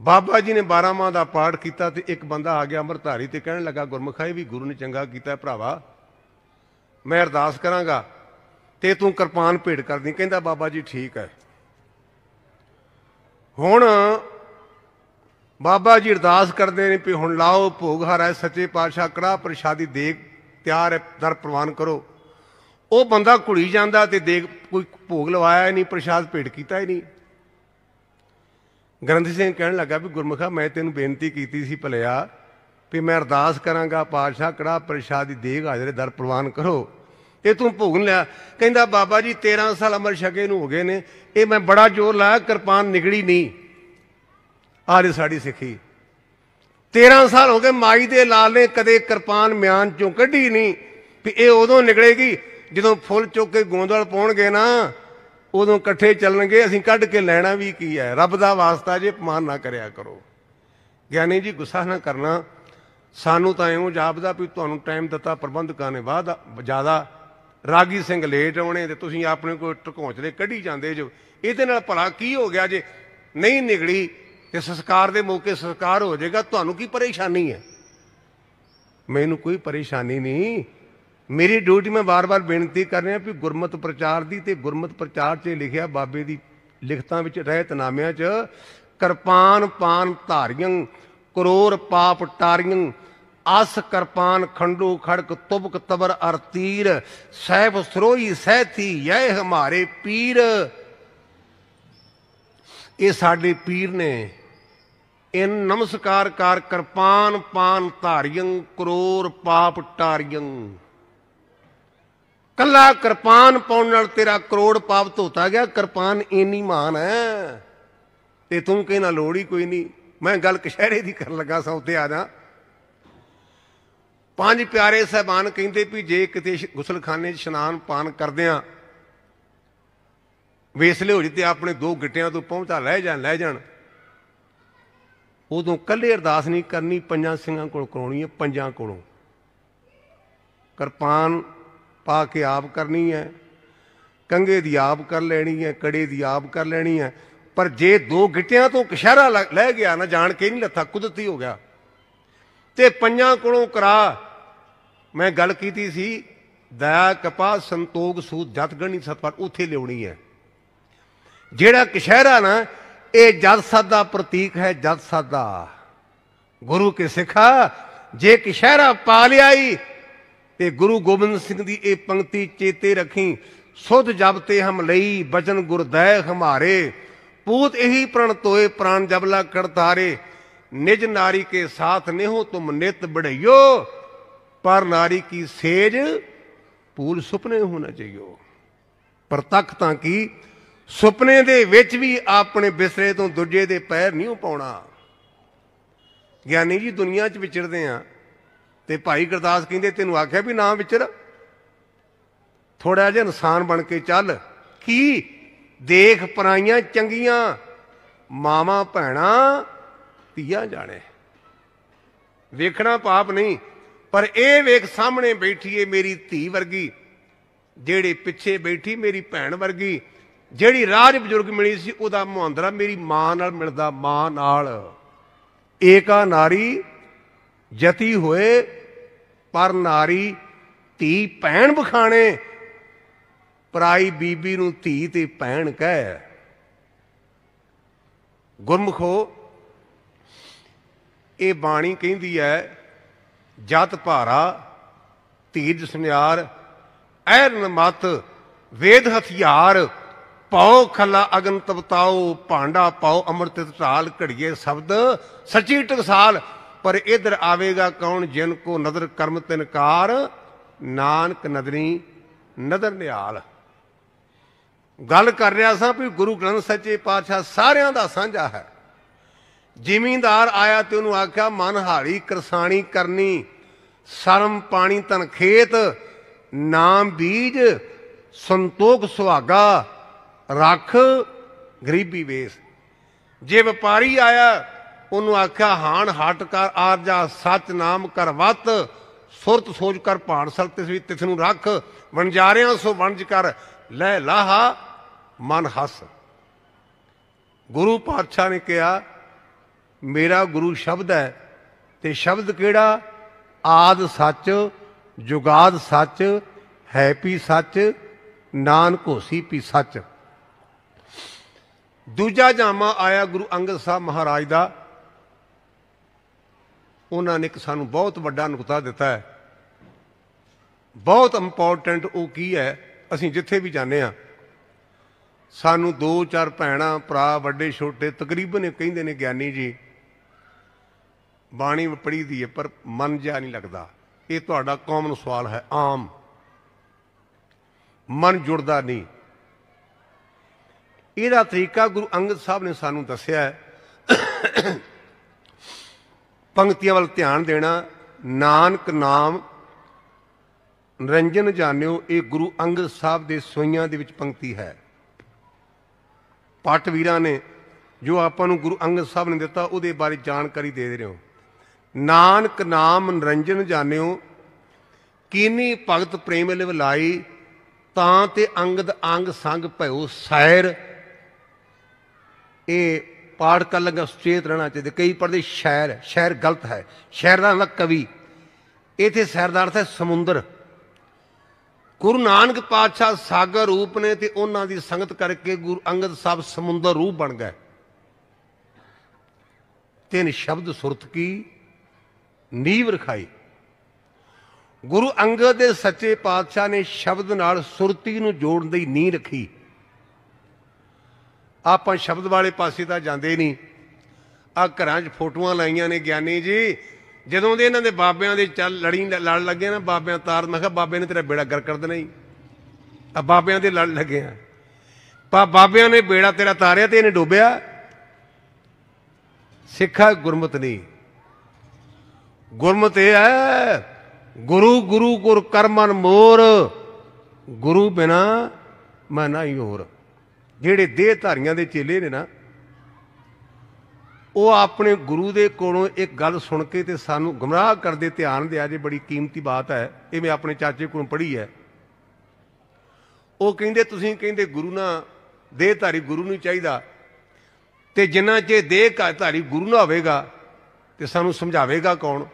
Speaker 1: ਬਾਬਾ ਜੀ ਨੇ 12 ਮਾਹ ਦਾ ਪਾਠ ਕੀਤਾ ਤੇ ਇੱਕ ਬੰਦਾ ਆ ਗਿਆ ਅਮਰਧਾਰੀ ਤੇ ਕਹਿਣ ਲੱਗਾ ਗੁਰਮਖਾਈ ਵੀ ਗੁਰੂ ਨੇ ਚੰਗਾ ਕੀਤਾ ਭਰਾਵਾ ਮੈਂ ਅਰਦਾਸ ਕਰਾਂਗਾ ਤੇ ਤੂੰ ਕਿਰਪਾਨ ਭੇਟ ਕਰਦੀ ਕਹਿੰਦਾ ਬਾਬਾ ਜੀ ਠੀਕ ਹੈ ਹੁਣ ਬਾਬਾ ਜੀ ਅਰਦਾਸ ਕਰਦੇ ਨੇ ਵੀ ਹੁਣ ਲਾਓ ਭੋਗ ਹਰਾਇ ਸੱਚੇ ਪਾਤਸ਼ਾਹ ਕੜਾ ਪ੍ਰਸ਼ਾਦੀ ਦੇਖ ਤਿਆਰ ਹੈ ਦਰ ਪ੍ਰਵਾਨ ਕਰੋ ਉਹ ਬੰਦਾ ਘੁੜੀ ਜਾਂਦਾ ਤੇ ਦੇਖ ਕੋਈ ਭੋਗ ਲਵਾਇਆ ਨਹੀਂ ਪ੍ਰਸ਼ਾਦ ਭੇਟ ਕੀਤਾ ਹੀ ਨਹੀਂ ਗਰੰਦੀ ਸਿੰਘ ਕਹਿਣ ਲੱਗਾ ਵੀ ਗੁਰਮੁਖਾ ਮੈਂ ਤੈਨੂੰ ਬੇਨਤੀ ਕੀਤੀ ਸੀ ਭਲਿਆ ਵੀ ਮੈਂ ਅਰਦਾਸ ਕਰਾਂਗਾ ਪਾਤਸ਼ਾਹ ਕੜਾ ਪ੍ਰਸ਼ਾਦ ਦੀ ਦੇਗ ਹਾਜ਼ਰੇ ਦਰ ਪ੍ਰਵਾਨ ਕਰੋ ਇਹ ਤੂੰ ਭੋਗਨ ਲਿਆ ਕਹਿੰਦਾ ਬਾਬਾ ਜੀ 13 ਸਾਲ ਅਮਰ ਛਕੇ ਨੂੰ ਹੋ ਗਏ ਨੇ ਇਹ ਮੈਂ ਬੜਾ ਜ਼ੋਰ ਲਾਇਆ ਕਿਰਪਾਨ ਨਿਕੜੀ ਨਹੀਂ ਆਰੇ ਸਾਡੀ ਸਿੱਖੀ 13 ਸਾਲ ਹੋ ਗਏ ਮਾਈ ਦੇ ਲਾਲ ਨੇ ਕਦੇ ਕਿਰਪਾਨ ਮਿਆਨ ਚੋਂ ਕੱਢੀ ਨਹੀਂ ਵੀ ਇਹ ਉਦੋਂ ਨਿਕਲੇਗੀ ਜਦੋਂ ਫੁੱਲ ਚੁੱਕ ਕੇ ਗੋਂਦਲ ਪਾਉਣਗੇ ਨਾ ਉਦੋਂ ਇਕੱਠੇ ਚੱਲਣਗੇ ਅਸੀਂ ਕੱਢ ਕੇ ਲੈਣਾ ਵੀ ਕੀ ਹੈ ਰੱਬ ਦਾ ਵਾਸਤਾ ਜੇ ਅਪਮਾਨ ਨਾ ਕਰਿਆ ਕਰੋ ਗਿਆਨੀ ਜੀ ਗੁੱਸਾ ਨਾ ਕਰਨਾ ਸਾਨੂੰ ਤਾਂ ਇਉਂ ਜਾਪਦਾ ਵੀ ਤੁਹਾਨੂੰ ਟਾਈਮ ਦਿੱਤਾ ਪ੍ਰਬੰਧਕਾਂ ਨੇ ਬਾਅਦ ਜ਼ਿਆਦਾ ਰਾਗੀ ਸਿੰਘ ਲੇਟ ਆਉਣੇ ਤੇ ਤੁਸੀਂ ਆਪਣੇ ਕੋਈ ਟਕੋਂਚਲੇ ਕੱਢੀ ਜਾਂਦੇ ਜੋ ਇਹਦੇ ਨਾਲ ਭਲਾ ਕੀ ਹੋ ਗਿਆ ਜੇ ਨਹੀਂ ਨਿਗੜੀ ਤੇ ਸੰਸਕਾਰ ਦੇ ਮੌਕੇ ਸੰਸਕਾਰ ਹੋ ਜਾਏਗਾ ਤੁਹਾਨੂੰ ਕੀ ਪਰੇਸ਼ਾਨੀ ਹੈ ਮੈਨੂੰ ਕੋਈ ਪਰੇਸ਼ਾਨੀ ਨਹੀਂ ਮੇਰੀ ਡਿਊਟੀ ਮੈਂ ਵਾਰ-ਵਾਰ ਬੇਨਤੀ ਕਰ ਰਿਹਾ ਵੀ ਗੁਰਮਤ ਪ੍ਰਚਾਰ ਦੀ ਤੇ ਗੁਰਮਤ ਪ੍ਰਚਾਰ 'ਚ ਲਿਖਿਆ ਬਾਬੇ ਦੀ ਲਿਖਤਾਂ ਵਿੱਚ ਰਹਿਤਨਾਮਿਆਂ 'ਚ ਕਿਰਪਾਨ ਪਾਨ ਧਾਰੀਆਂ ਕਰੋੜ ਪਾਪ ਟਾਰੀਆਂ ਅਸ ਕਿਰਪਾਨ ਖੰਡੂ ਖੜਕ ਤੁਬਕ ਤਬਰ ਅਰ ਤੀਰ ਸਹਿਬ ਸਰੋਈ ਸਹਿਤੀ ਯੇ ਹਮਾਰੇ ਪੀਰ ਇਹ ਸਾਡੇ ਪੀਰ ਨੇ ਇਨ ਨਮਸਕਾਰ ਕਰ ਕਿਰਪਾਨ ਪਾਨ ਧਾਰੀਆਂ ਕਰੋੜ ਪਾਪ ਟਾਰੀਆਂ ਕੱਲਾ ਕਿਰਪਾਨ ਪਾਉਣ ਨਾਲ ਤੇਰਾ ਕਰੋੜ ਪਾਪ ਧੋਤਾ ਗਿਆ ਕਿਰਪਾਨ ਇੰਨੀ ਮਾਨ ਹੈ ਤੇ ਤੂੰ ਕਹਿਣਾ ਲੋੜ ਹੀ ਕੋਈ ਨਹੀਂ ਮੈਂ ਗੱਲ ਕਸ਼ਹਿਰੇ ਦੀ ਕਰਨ ਲੱਗਾ ਸਾਂ ਉੱਤੇ ਆ ਜਾ ਪੰਜ ਪਿਆਰੇ ਸਹਿਬਾਨ ਕਹਿੰਦੇ ਵੀ ਜੇ ਕਿਤੇ ਗੁਸਲਖਾਨੇ 'ਚ ਇਸ਼ਨਾਨ ਪਾਨ ਕਰਦੇ ਆ ਵੇਸਲੇ ਹੋ ਜਿੱਤੇ ਤੇ ਆਪਣੇ ਦੋ ਗਿੱਟਿਆਂ ਤੋਂ ਪਹੁੰਚਾ ਲੈ ਜਾਣ ਲੈ ਜਾਣ ਉਦੋਂ ਕੱਲੇ ਅਰਦਾਸ ਨਹੀਂ ਕਰਨੀ ਪੰਜਾਂ ਸਿੰਘਾਂ ਕੋਲ ਕਰਾਉਣੀ ਹੈ ਪੰਜਾਂ ਕੋਲੋਂ ਕਿਰਪਾਨ ਪਾ ਕੇ ਆਪ ਕਰਨੀ ਹੈ ਕੰਗੇ ਦੀ ਆਪ ਕਰ ਲੈਣੀ ਹੈ ਕੜੇ ਦੀ ਆਪ ਕਰ ਲੈਣੀ ਹੈ ਪਰ ਜੇ ਦੋ ਗਿੱਟਿਆਂ ਤੋਂ ਕਿਸ਼ਾਰਾ ਲੈ ਗਿਆ ਨਾ ਜਾਣ ਕੇ ਨਹੀਂ ਲੱਥਾ ਕੁਦਰਤੀ ਹੋ ਗਿਆ ਤੇ ਪੰਜਾਂ ਕੋਲੋਂ ਕਰਾ ਮੈਂ ਗੱਲ ਕੀਤੀ ਸੀ ਦਇਆ ਕਪਾ ਸੰਤੋਖ ਸੂਤ ਜਤ ਗਣੀ ਸਤਪਾਲ ਉਥੇ ਲਿਉਣੀ ਹੈ ਜਿਹੜਾ ਕਿਸ਼ਹਿਰਾ ਨਾ ਇਹ ਜਦ ਸਦ ਦਾ ਪ੍ਰਤੀਕ ਹੈ ਜਦ ਸਦ ਦਾ ਗੁਰੂ ਕੇ ਸਿਖਾ ਜੇ ਕਿਸ਼ਹਿਰਾ ਪਾ ਲਿਆਈ ਤੇ ਗੁਰੂ ਗੋਬਿੰਦ ਸਿੰਘ ਦੀ ਇਹ ਪੰਕਤੀ ਚੇਤੇ ਰੱਖੀ ਸੁਧ ਜਬ ਤੇ ਹਮ ਲਈ ਬਚਨ ਗੁਰਦੈ ਹਮਾਰੇ ਪੂਤ ਇਹੀ ਪ੍ਰਣ ਤੋਏ ਪ੍ਰਾਨ ਜਬਲਾ ਕਰਤਾਰੇ ਨਿਜ ਨਾਰੀ ਕੇ ਸਾਥ ਨਿਹੋ ਤੁਮ ਨਿਤ ਬੜਈਓ ਪਰ ਨਾਰੀ ਕੀ ਸੇਜ ਪੂਲ ਸੁਪਨੇ ਹੋਣਾ ਚਾਹੀਓ ਪਰ ਤੱਕ ਤਾਂ ਕੀ ਸੁਪਨੇ ਦੇ ਵਿੱਚ ਵੀ ਆਪਣੇ ਬਿਸਰੇ ਤੋਂ ਦੂਜੇ ਦੇ ਪੈਰ ਨਹੀਂ ਪਾਉਣਾ ਗਿਆਨੀ ਜੀ ਦੁਨੀਆ 'ਚ ਵਿਚਰਦੇ ਆਂ ਤੇ ਭਾਈ ਗੁਰਦਾਸ ਕਹਿੰਦੇ ਤੈਨੂੰ ਆਖਿਆ ਵੀ ਨਾ ਵਿਚਰ ਥੋੜਾ ਜਿਹਾ ਇਨਸਾਨ ਬਣ ਕੇ ਚੱਲ ਕੀ ਦੇਖ ਪਰਾਈਆਂ ਚੰਗੀਆਂ ਮਾਵਾ ਭੈਣਾ ਧੀਆਂ ਜਾਣੇ ਵੇਖਣਾ ਪਾਪ ਨਹੀਂ ਪਰ ਇਹ ਵੇਖ ਸਾਹਮਣੇ ਬੈਠੀ ਏ ਮੇਰੀ ਧੀ ਵਰਗੀ ਜਿਹੜੇ ਪਿੱਛੇ ਬੈਠੀ ਮੇਰੀ ਭੈਣ ਵਰਗੀ ਜਿਹੜੀ ਰਾਜ ਬਜ਼ੁਰਗ ਮਿਲੀ ਸੀ ਉਹਦਾ ਮਹਾਂਦਰਾ ਮੇਰੀ ਮਾਂ ਨਾਲ ਮਿਲਦਾ ਮਾਂ ਨਾਲ ਏਕਾ ਨਾਰੀ ਜਤੀ ਹੋਏ ਪਰ ਨਾਰੀ ਧੀ ਭੈਣ ਬਖਾਣੇ ਪਰਾਈ ਬੀਬੀ ਨੂੰ ਧੀ ਤੇ ਭੈਣ ਕਹਿ ਗੁਰਮਖੋ ਇਹ ਬਾਣੀ ਕਹਿੰਦੀ ਹੈ ਜਤ ਭਾਰਾ ਤੀਜ ਸੁਨਿਆਰ ਐਰਨ ਮਤ ਵੇਦ ਹਥਿਆਰ ਪਾਉ ਖਲਾ ਅਗਨ ਤਪਤਾਉ ਭਾਂਡਾ ਪਾਉ ਅੰਮ੍ਰਿਤ ਢਾਲ ਘੜੀਏ ਸ਼ਬਦ ਸੱਚੀ ਟਕਸਾਲ ਪਰ ਇਧਰ ਆਵੇਗਾ ਕੌਣ ਜਿਨ ਕੋ ਨਦਰ ਕਰਮ ਤਿਨਕਾਰ ਨਾਨਕ ਨਦਰੀ ਨਦਰ ਨਿਹਾਲ ਗੱਲ ਕਰ ਰਿਹਾ ਸਾਂ ਵੀ ਗੁਰੂ ਗ੍ਰੰਥ ਸੱਚੇ ਪਾਤਸ਼ਾਹ ਸਾਰਿਆਂ ਦਾ ਸਾਂਝਾ ਹੈ ਜ਼ਿਮੀਂਦਾਰ ਆਇਆ ਤੇ ਉਹਨੂੰ ਆਖਿਆ ਮਨ ਹਾਰੀ ਕਿਰਸਾਣੀ ਕਰਨੀ ਸ਼ਰਮ ਪਾਣੀ ਤਨ ਖੇਤ ਨਾਮ ਬੀਜ ਸੰਤੋਖ ਸੁਹਾਗਾ ਰੱਖ ਗਰੀਬੀ ਵੇਸ ਜੇ ਵਪਾਰੀ ਆਇਆ ਉਹਨੂੰ ਆਖਿਆ ਹਾਣ ਹਟ ਕਰ ਜਾ ਸਚ ਨਾਮ ਕਰ ਵਤ ਸੁਰਤ ਸੋਚ ਕਰ ਭਾਣ ਸਲ ਤਿਸ ਵੀ ਤਿਸ ਨੂੰ ਰੱਖ ਵਣਜਾਰਿਆਂ ਸੋ ਵਣਜ ਕਰ ਲੈ ਲਾਹਾ ਮਨ ਹਸ ਗੁਰੂ ਪਾਤਸ਼ਾਹ ਨੇ ਕਿਹਾ ਮੇਰਾ ਗੁਰੂ ਸ਼ਬਦ ਹੈ ਤੇ ਸ਼ਬਦ ਕਿਹੜਾ ਆਦ ਸੱਚ ਜੁਗਾਦ ਸੱਚ ਹੈ ਪੀ ਸੱਚ ਨਾਨਕ ਹੋਸੀ ਪੀ ਸੱਚ ਦੂਜਾ ਜਾਮਾ ਆਇਆ ਗੁਰੂ ਅੰਗਦ ਸਾਹਿਬ ਮਹਾਰਾਜ ਦਾ ਉਹਨਾਂ ਨੇ ਇੱਕ ਸਾਨੂੰ ਬਹੁਤ ਵੱਡਾ ਨੁਕਤਾ ਦਿੱਤਾ ਹੈ ਬਹੁਤ ਇੰਪੋਰਟੈਂਟ ਉਹ ਕੀ ਹੈ ਅਸੀਂ ਜਿੱਥੇ ਵੀ ਜਾਂਦੇ ਆ ਸਾਨੂੰ ਦੋ ਚਾਰ ਭੈਣਾ ਭਰਾ ਵੱਡੇ ਛੋਟੇ ਤਕਰੀਬਨ ਕਹਿੰਦੇ ਨੇ ਗਿਆਨੀ ਜੀ ਬਾਣੀ ਪੜੀ ਦੀ ਹੈ ਪਰ ਮਨ ਜਾ ਨਹੀਂ ਲੱਗਦਾ ਇਹ ਤੁਹਾਡਾ ਕਾਮਨ ਸਵਾਲ ਹੈ ਆਮ ਮਨ ਜੁੜਦਾ ਨਹੀਂ ਇਹਦਾ ਤਰੀਕਾ ਗੁਰੂ ਅੰਗਦ ਸਾਹਿਬ ਨੇ ਸਾਨੂੰ ਦੱਸਿਆ ਹੈ ਪੰਕਤੀਆਂ ਵੱਲ ਧਿਆਨ ਦੇਣਾ ਨਾਨਕ ਨਾਮ ਨਿਰੰਜਨ ਜਾਣਿਓ ਇਹ ਗੁਰੂ ਅੰਗਦ ਸਾਹਿਬ ਦੇ ਸੋਈਆਂ ਦੇ ਵਿੱਚ ਪੰਕਤੀ ਹੈ ਪਟ ਵੀਰਾਂ ਨੇ ਜੋ ਆਪਾਂ ਨੂੰ ਗੁਰੂ ਅੰਗਦ ਸਾਹਿਬ ਨੇ ਦਿੱਤਾ ਉਹਦੇ ਬਾਰੇ ਜਾਣਕਾਰੀ ਦੇ ਦੇ ਰਹੇ ਹੋ ਨਾਨਕ ਨਾਮ ਨਿਰੰਜਨ ਜਾਣਿਓ ਕੀਨੀ ਭਗਤ ਪ੍ਰੇਮ ਲਿਵ ਲਾਈ ਤਾਂ ਤੇ ਅੰਗਦ ਅੰਗ ਸੰਗ ਭਇਓ ਸੈਰ ਇਹ ਪਾਠ ਕਰ ਲੰਗਾ ਸੁਚੇਤ ਰਹਿਣਾ ਚਾਹੀਦਾ ਕਈ ਪੜਦੇ ਸ਼ਾਇਰ ਸ਼ਾਇਰ ਗਲਤ ਹੈ ਸ਼ਾਇਰ ਦਾ ਨਾ ਕਵੀ ਇਥੇ ਸ਼ਾਇਰ ਦਾ ਅਰਥ ਹੈ ਸਮੁੰਦਰ ਗੁਰੂ ਨਾਨਕ ਪਾਤਸ਼ਾਹ ਸਾਗਰ ਰੂਪ ਨੇ ਤੇ ਉਹਨਾਂ ਦੀ ਸੰਗਤ ਕਰਕੇ ਗੁਰ ਅੰਗਦ ਸਾਹਿਬ ਸਮੁੰਦਰ ਰੂਪ ਬਣ ਗਏ ਤਿੰਨ ਸ਼ਬਦ ਸੁਰਤ ਕੀ ਨੀਵ ਰਖਾਈ ਗੁਰੂ ਅੰਗਦ ਦੇ ਸੱਚੇ ਪਾਤਸ਼ਾਹ ਨੇ ਸ਼ਬਦ ਨਾਲ ਸੁਰਤੀ ਨੂੰ ਜੋੜਨ ਦੀ ਨੀਂਹ ਰੱਖੀ ਆਪਾਂ ਸ਼ਬਦ ਵਾਲੇ ਪਾਸੇ ਤਾਂ ਜਾਂਦੇ ਨਹੀਂ ਆ ਘਰਾਂ 'ਚ ਫੋਟੋਆਂ ਲਾਈਆਂ ਨੇ ਗਿਆਨੀ ਜੀ ਜਦੋਂ ਦੇ ਇਹਨਾਂ ਦੇ ਬਾਬਿਆਂ ਦੇ ਚੱਲ ਲੜੀ ਲੜ ਲੱਗੇ ਨਾ ਬਾਬਿਆਂ ਤਾਰ ਮੈਂ ਕਿਹਾ ਬਾਬੇ ਨੇ ਤੇਰਾ ਬੇੜਾ ਗਰ ਕਰ ਦੇਣਾ ਹੀ ਆ ਬਾਬਿਆਂ ਦੇ ਲੜ ਲੱਗੇ ਆ ਪਾ ਬਾਬਿਆਂ ਨੇ ਬੇੜਾ ਤੇਰਾ ਤਾਰਿਆ ਤੇ ਇਹਨੇ ਡੋਬਿਆ ਸਿੱਖਾ ਗੁਰਮਤ ਨਹੀਂ ਗੁਰਮਤ ਇਹ ਹੈ ਗੁਰੂ ਗੁਰੂ ਗੁਰ ਕਰਮਨ ਮੋਰ ਗੁਰੂ ਬਿਨਾ ਮੈਂ ਨਹੀਂ ਹੋਰ ਜਿਹੜੇ ਦੇਹਧਾਰੀਆਂ ਦੇ ਚੇਲੇ ਨੇ ਨਾ ਉਹ ਆਪਣੇ ਗੁਰੂ ਦੇ ਕੋਲੋਂ ਇੱਕ ਗੱਲ ਸੁਣ ਕੇ ਤੇ ਸਾਨੂੰ ਗਮਰਾਹ ਕਰਦੇ ਧਿਆਨ ਦਿਆ ਜੇ ਬੜੀ ਕੀਮਤੀ ਬਾਤ ਹੈ ਇਹ ਮੈਂ ਆਪਣੇ ਚਾਚੇ ਕੋਲੋਂ ਪੜ੍ਹੀ ਹੈ ਉਹ ਕਹਿੰਦੇ ਤੁਸੀਂ ਕਹਿੰਦੇ ਗੁਰੂ ਨਾ ਦੇਹਧਾਰੀ ਗੁਰੂ ਨੂੰ ਚਾਹੀਦਾ ਤੇ ਜਿੰਨਾ ਚੇ ਦੇਹਧਾਰੀ ਗੁਰੂ ਨਾ ਹੋਵੇਗਾ ਤੇ ਸਾਨੂੰ ਸਮਝਾਵੇਗਾ ਕੌਣ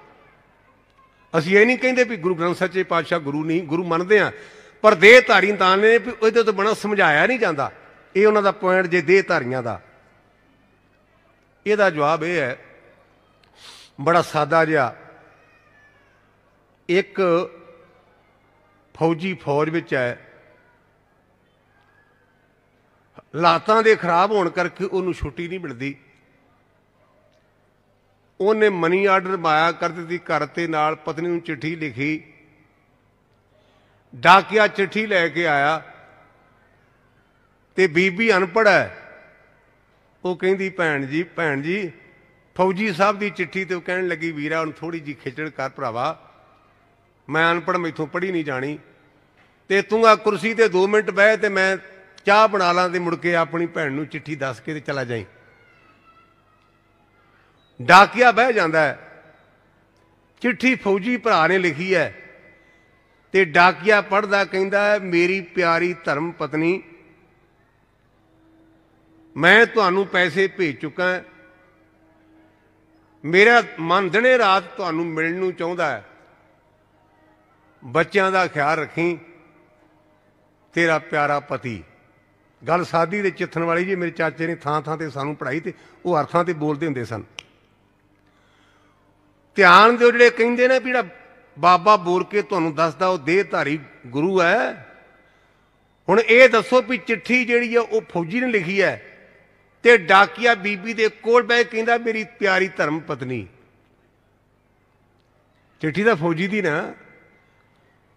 Speaker 1: ਅਸੀਂ ਇਹ ਨਹੀਂ ਕਹਿੰਦੇ ਵੀ ਗੁਰੂ ਗ੍ਰੰਥ ਸਾਹਿਬ ਦੇ ਪਾਤਸ਼ਾਹ ਗੁਰੂ ਨਹੀਂ ਗੁਰੂ ਮੰਨਦੇ ਆ ਪਰ ਦੇਹਧਾਰੀ ਤਾਂ ਨੇ ਵੀ ਉਹਦੇ ਤੋਂ ਬਣਾ ਸਮਝਾਇਆ ਨਹੀਂ ਜਾਂਦਾ ਇਹ ਉਹਨਾਂ ਦਾ ਪੁਆਇੰਟ ਜੇ ਦੇਹ ਧਾਰੀਆਂ ਦਾ ਇਹਦਾ ਜਵਾਬ ਇਹ ਹੈ ਬੜਾ ਸਾਦਾ ਜਿਹਾ ਇੱਕ ਫੌਜੀ ਫੌਜ ਵਿੱਚ ਹੈ ਲਾਤਾਂ ਦੇ ਖਰਾਬ ਹੋਣ ਕਰਕੇ ਉਹਨੂੰ ਛੁੱਟੀ ਨਹੀਂ ਮਿਲਦੀ ਉਹਨੇ ਮਨੀ ਆਰਡਰ ਮਾਇਆ ਕਰ ਦਿੱਤੀ ਘਰ ਤੇ ਨਾਲ ਪਤਨੀ ਨੂੰ ਚਿੱਠੀ ਲਿਖੀ ਡਾਕਿਆ ਚਿੱਠੀ ਲੈ ਕੇ ਆਇਆ ਤੇ ਬੀਬੀ ਅਨਪੜ ਹੈ ਉਹ ਕਹਿੰਦੀ ਭੈਣ ਜੀ ਭੈਣ ਜੀ ਫੌਜੀ ਸਾਹਿਬ ਦੀ ਚਿੱਠੀ ਤੇ ਉਹ ਕਹਿਣ ਲੱਗੀ ਵੀਰਾ ਹੁਣ ਥੋੜੀ ਜੀ ਖੇਚੜ ਕਰ ਭਰਾਵਾ ਮੈਂ ਅਨਪੜ ਮੈਥੋਂ ਪੜ੍ਹੀ ਨਹੀਂ ਜਾਣੀ ਤੇ ਤੂੰ ਆ ਕੁਰਸੀ ਤੇ 2 ਮਿੰਟ ਬਹਿ ਤੇ ਮੈਂ ਚਾਹ ਬਣਾ ਲਾਂ ਤੇ ਮੁੜ ਕੇ ਆਪਣੀ ਭੈਣ ਨੂੰ ਚਿੱਠੀ ਦੱਸ ਕੇ ਤੇ ਚਲਾ ਜਾਈਂ ਡਾਕਿਆ ਬਹਿ ਜਾਂਦਾ ਹੈ ਚਿੱਠੀ ਫੌਜੀ ਭਰਾ ਨੇ ਲਿਖੀ ਹੈ ਤੇ ਡਾਕਿਆ ਪੜਦਾ ਕਹਿੰਦਾ ਮੇਰੀ ਪਿਆਰੀ ਧਰਮ ਪਤਨੀ ਮੈਂ ਤੁਹਾਨੂੰ ਪੈਸੇ ਭੇਜ ਚੁੱਕਾ ਮੇਰਾ ਮਨ ਦਿਨੇ ਰਾਤ ਤੁਹਾਨੂੰ ਮਿਲਣ ਨੂੰ ਚਾਹੁੰਦਾ ਹੈ ਬੱਚਿਆਂ ਦਾ ਖਿਆਲ ਰੱਖੀ ਤੇਰਾ ਪਿਆਰਾ ਪਤੀ ਗੱਲ ਸਾਦੀ ਦੇ ਚਿੱਥਣ ਵਾਲੀ ਜੀ ਮੇਰੇ ਚਾਚੇ ਨੇ ਥਾਂ ਥਾਂ ਤੇ ਸਾਨੂੰ ਪੜਾਈ ਤੇ ਉਹ ਅਰਥਾਂ ਤੇ ਬੋਲਦੇ ਹੁੰਦੇ ਸਨ ਧਿਆਨ ਦਿਓ ਜਿਹੜੇ ਕਹਿੰਦੇ ਨੇ ਵੀ ਜਿਹੜਾ ਬਾਬਾ ਬੋਲ ਕੇ ਤੁਹਾਨੂੰ ਦੱਸਦਾ ਉਹ ਦੇਹਧਾਰੀ ਗੁਰੂ ਹੈ ਹੁਣ ਇਹ ਦੱਸੋ ਵੀ ਚਿੱਠੀ ਜਿਹੜੀ ਆ ਉਹ ਫੌਜੀ ਨੇ ਲਿਖੀ ਹੈ ਤੇ ਡਾਕੀਆ ਬੀਬੀ ਦੇ ਕੋਲ ਬੈ ਕਹਿੰਦਾ ਮੇਰੀ ਪਿਆਰੀ ਧਰਮ ਪਤਨੀ ਚਿੱਠੀ ਦਾ ਫੌਜੀ ਦੀ ਨਾ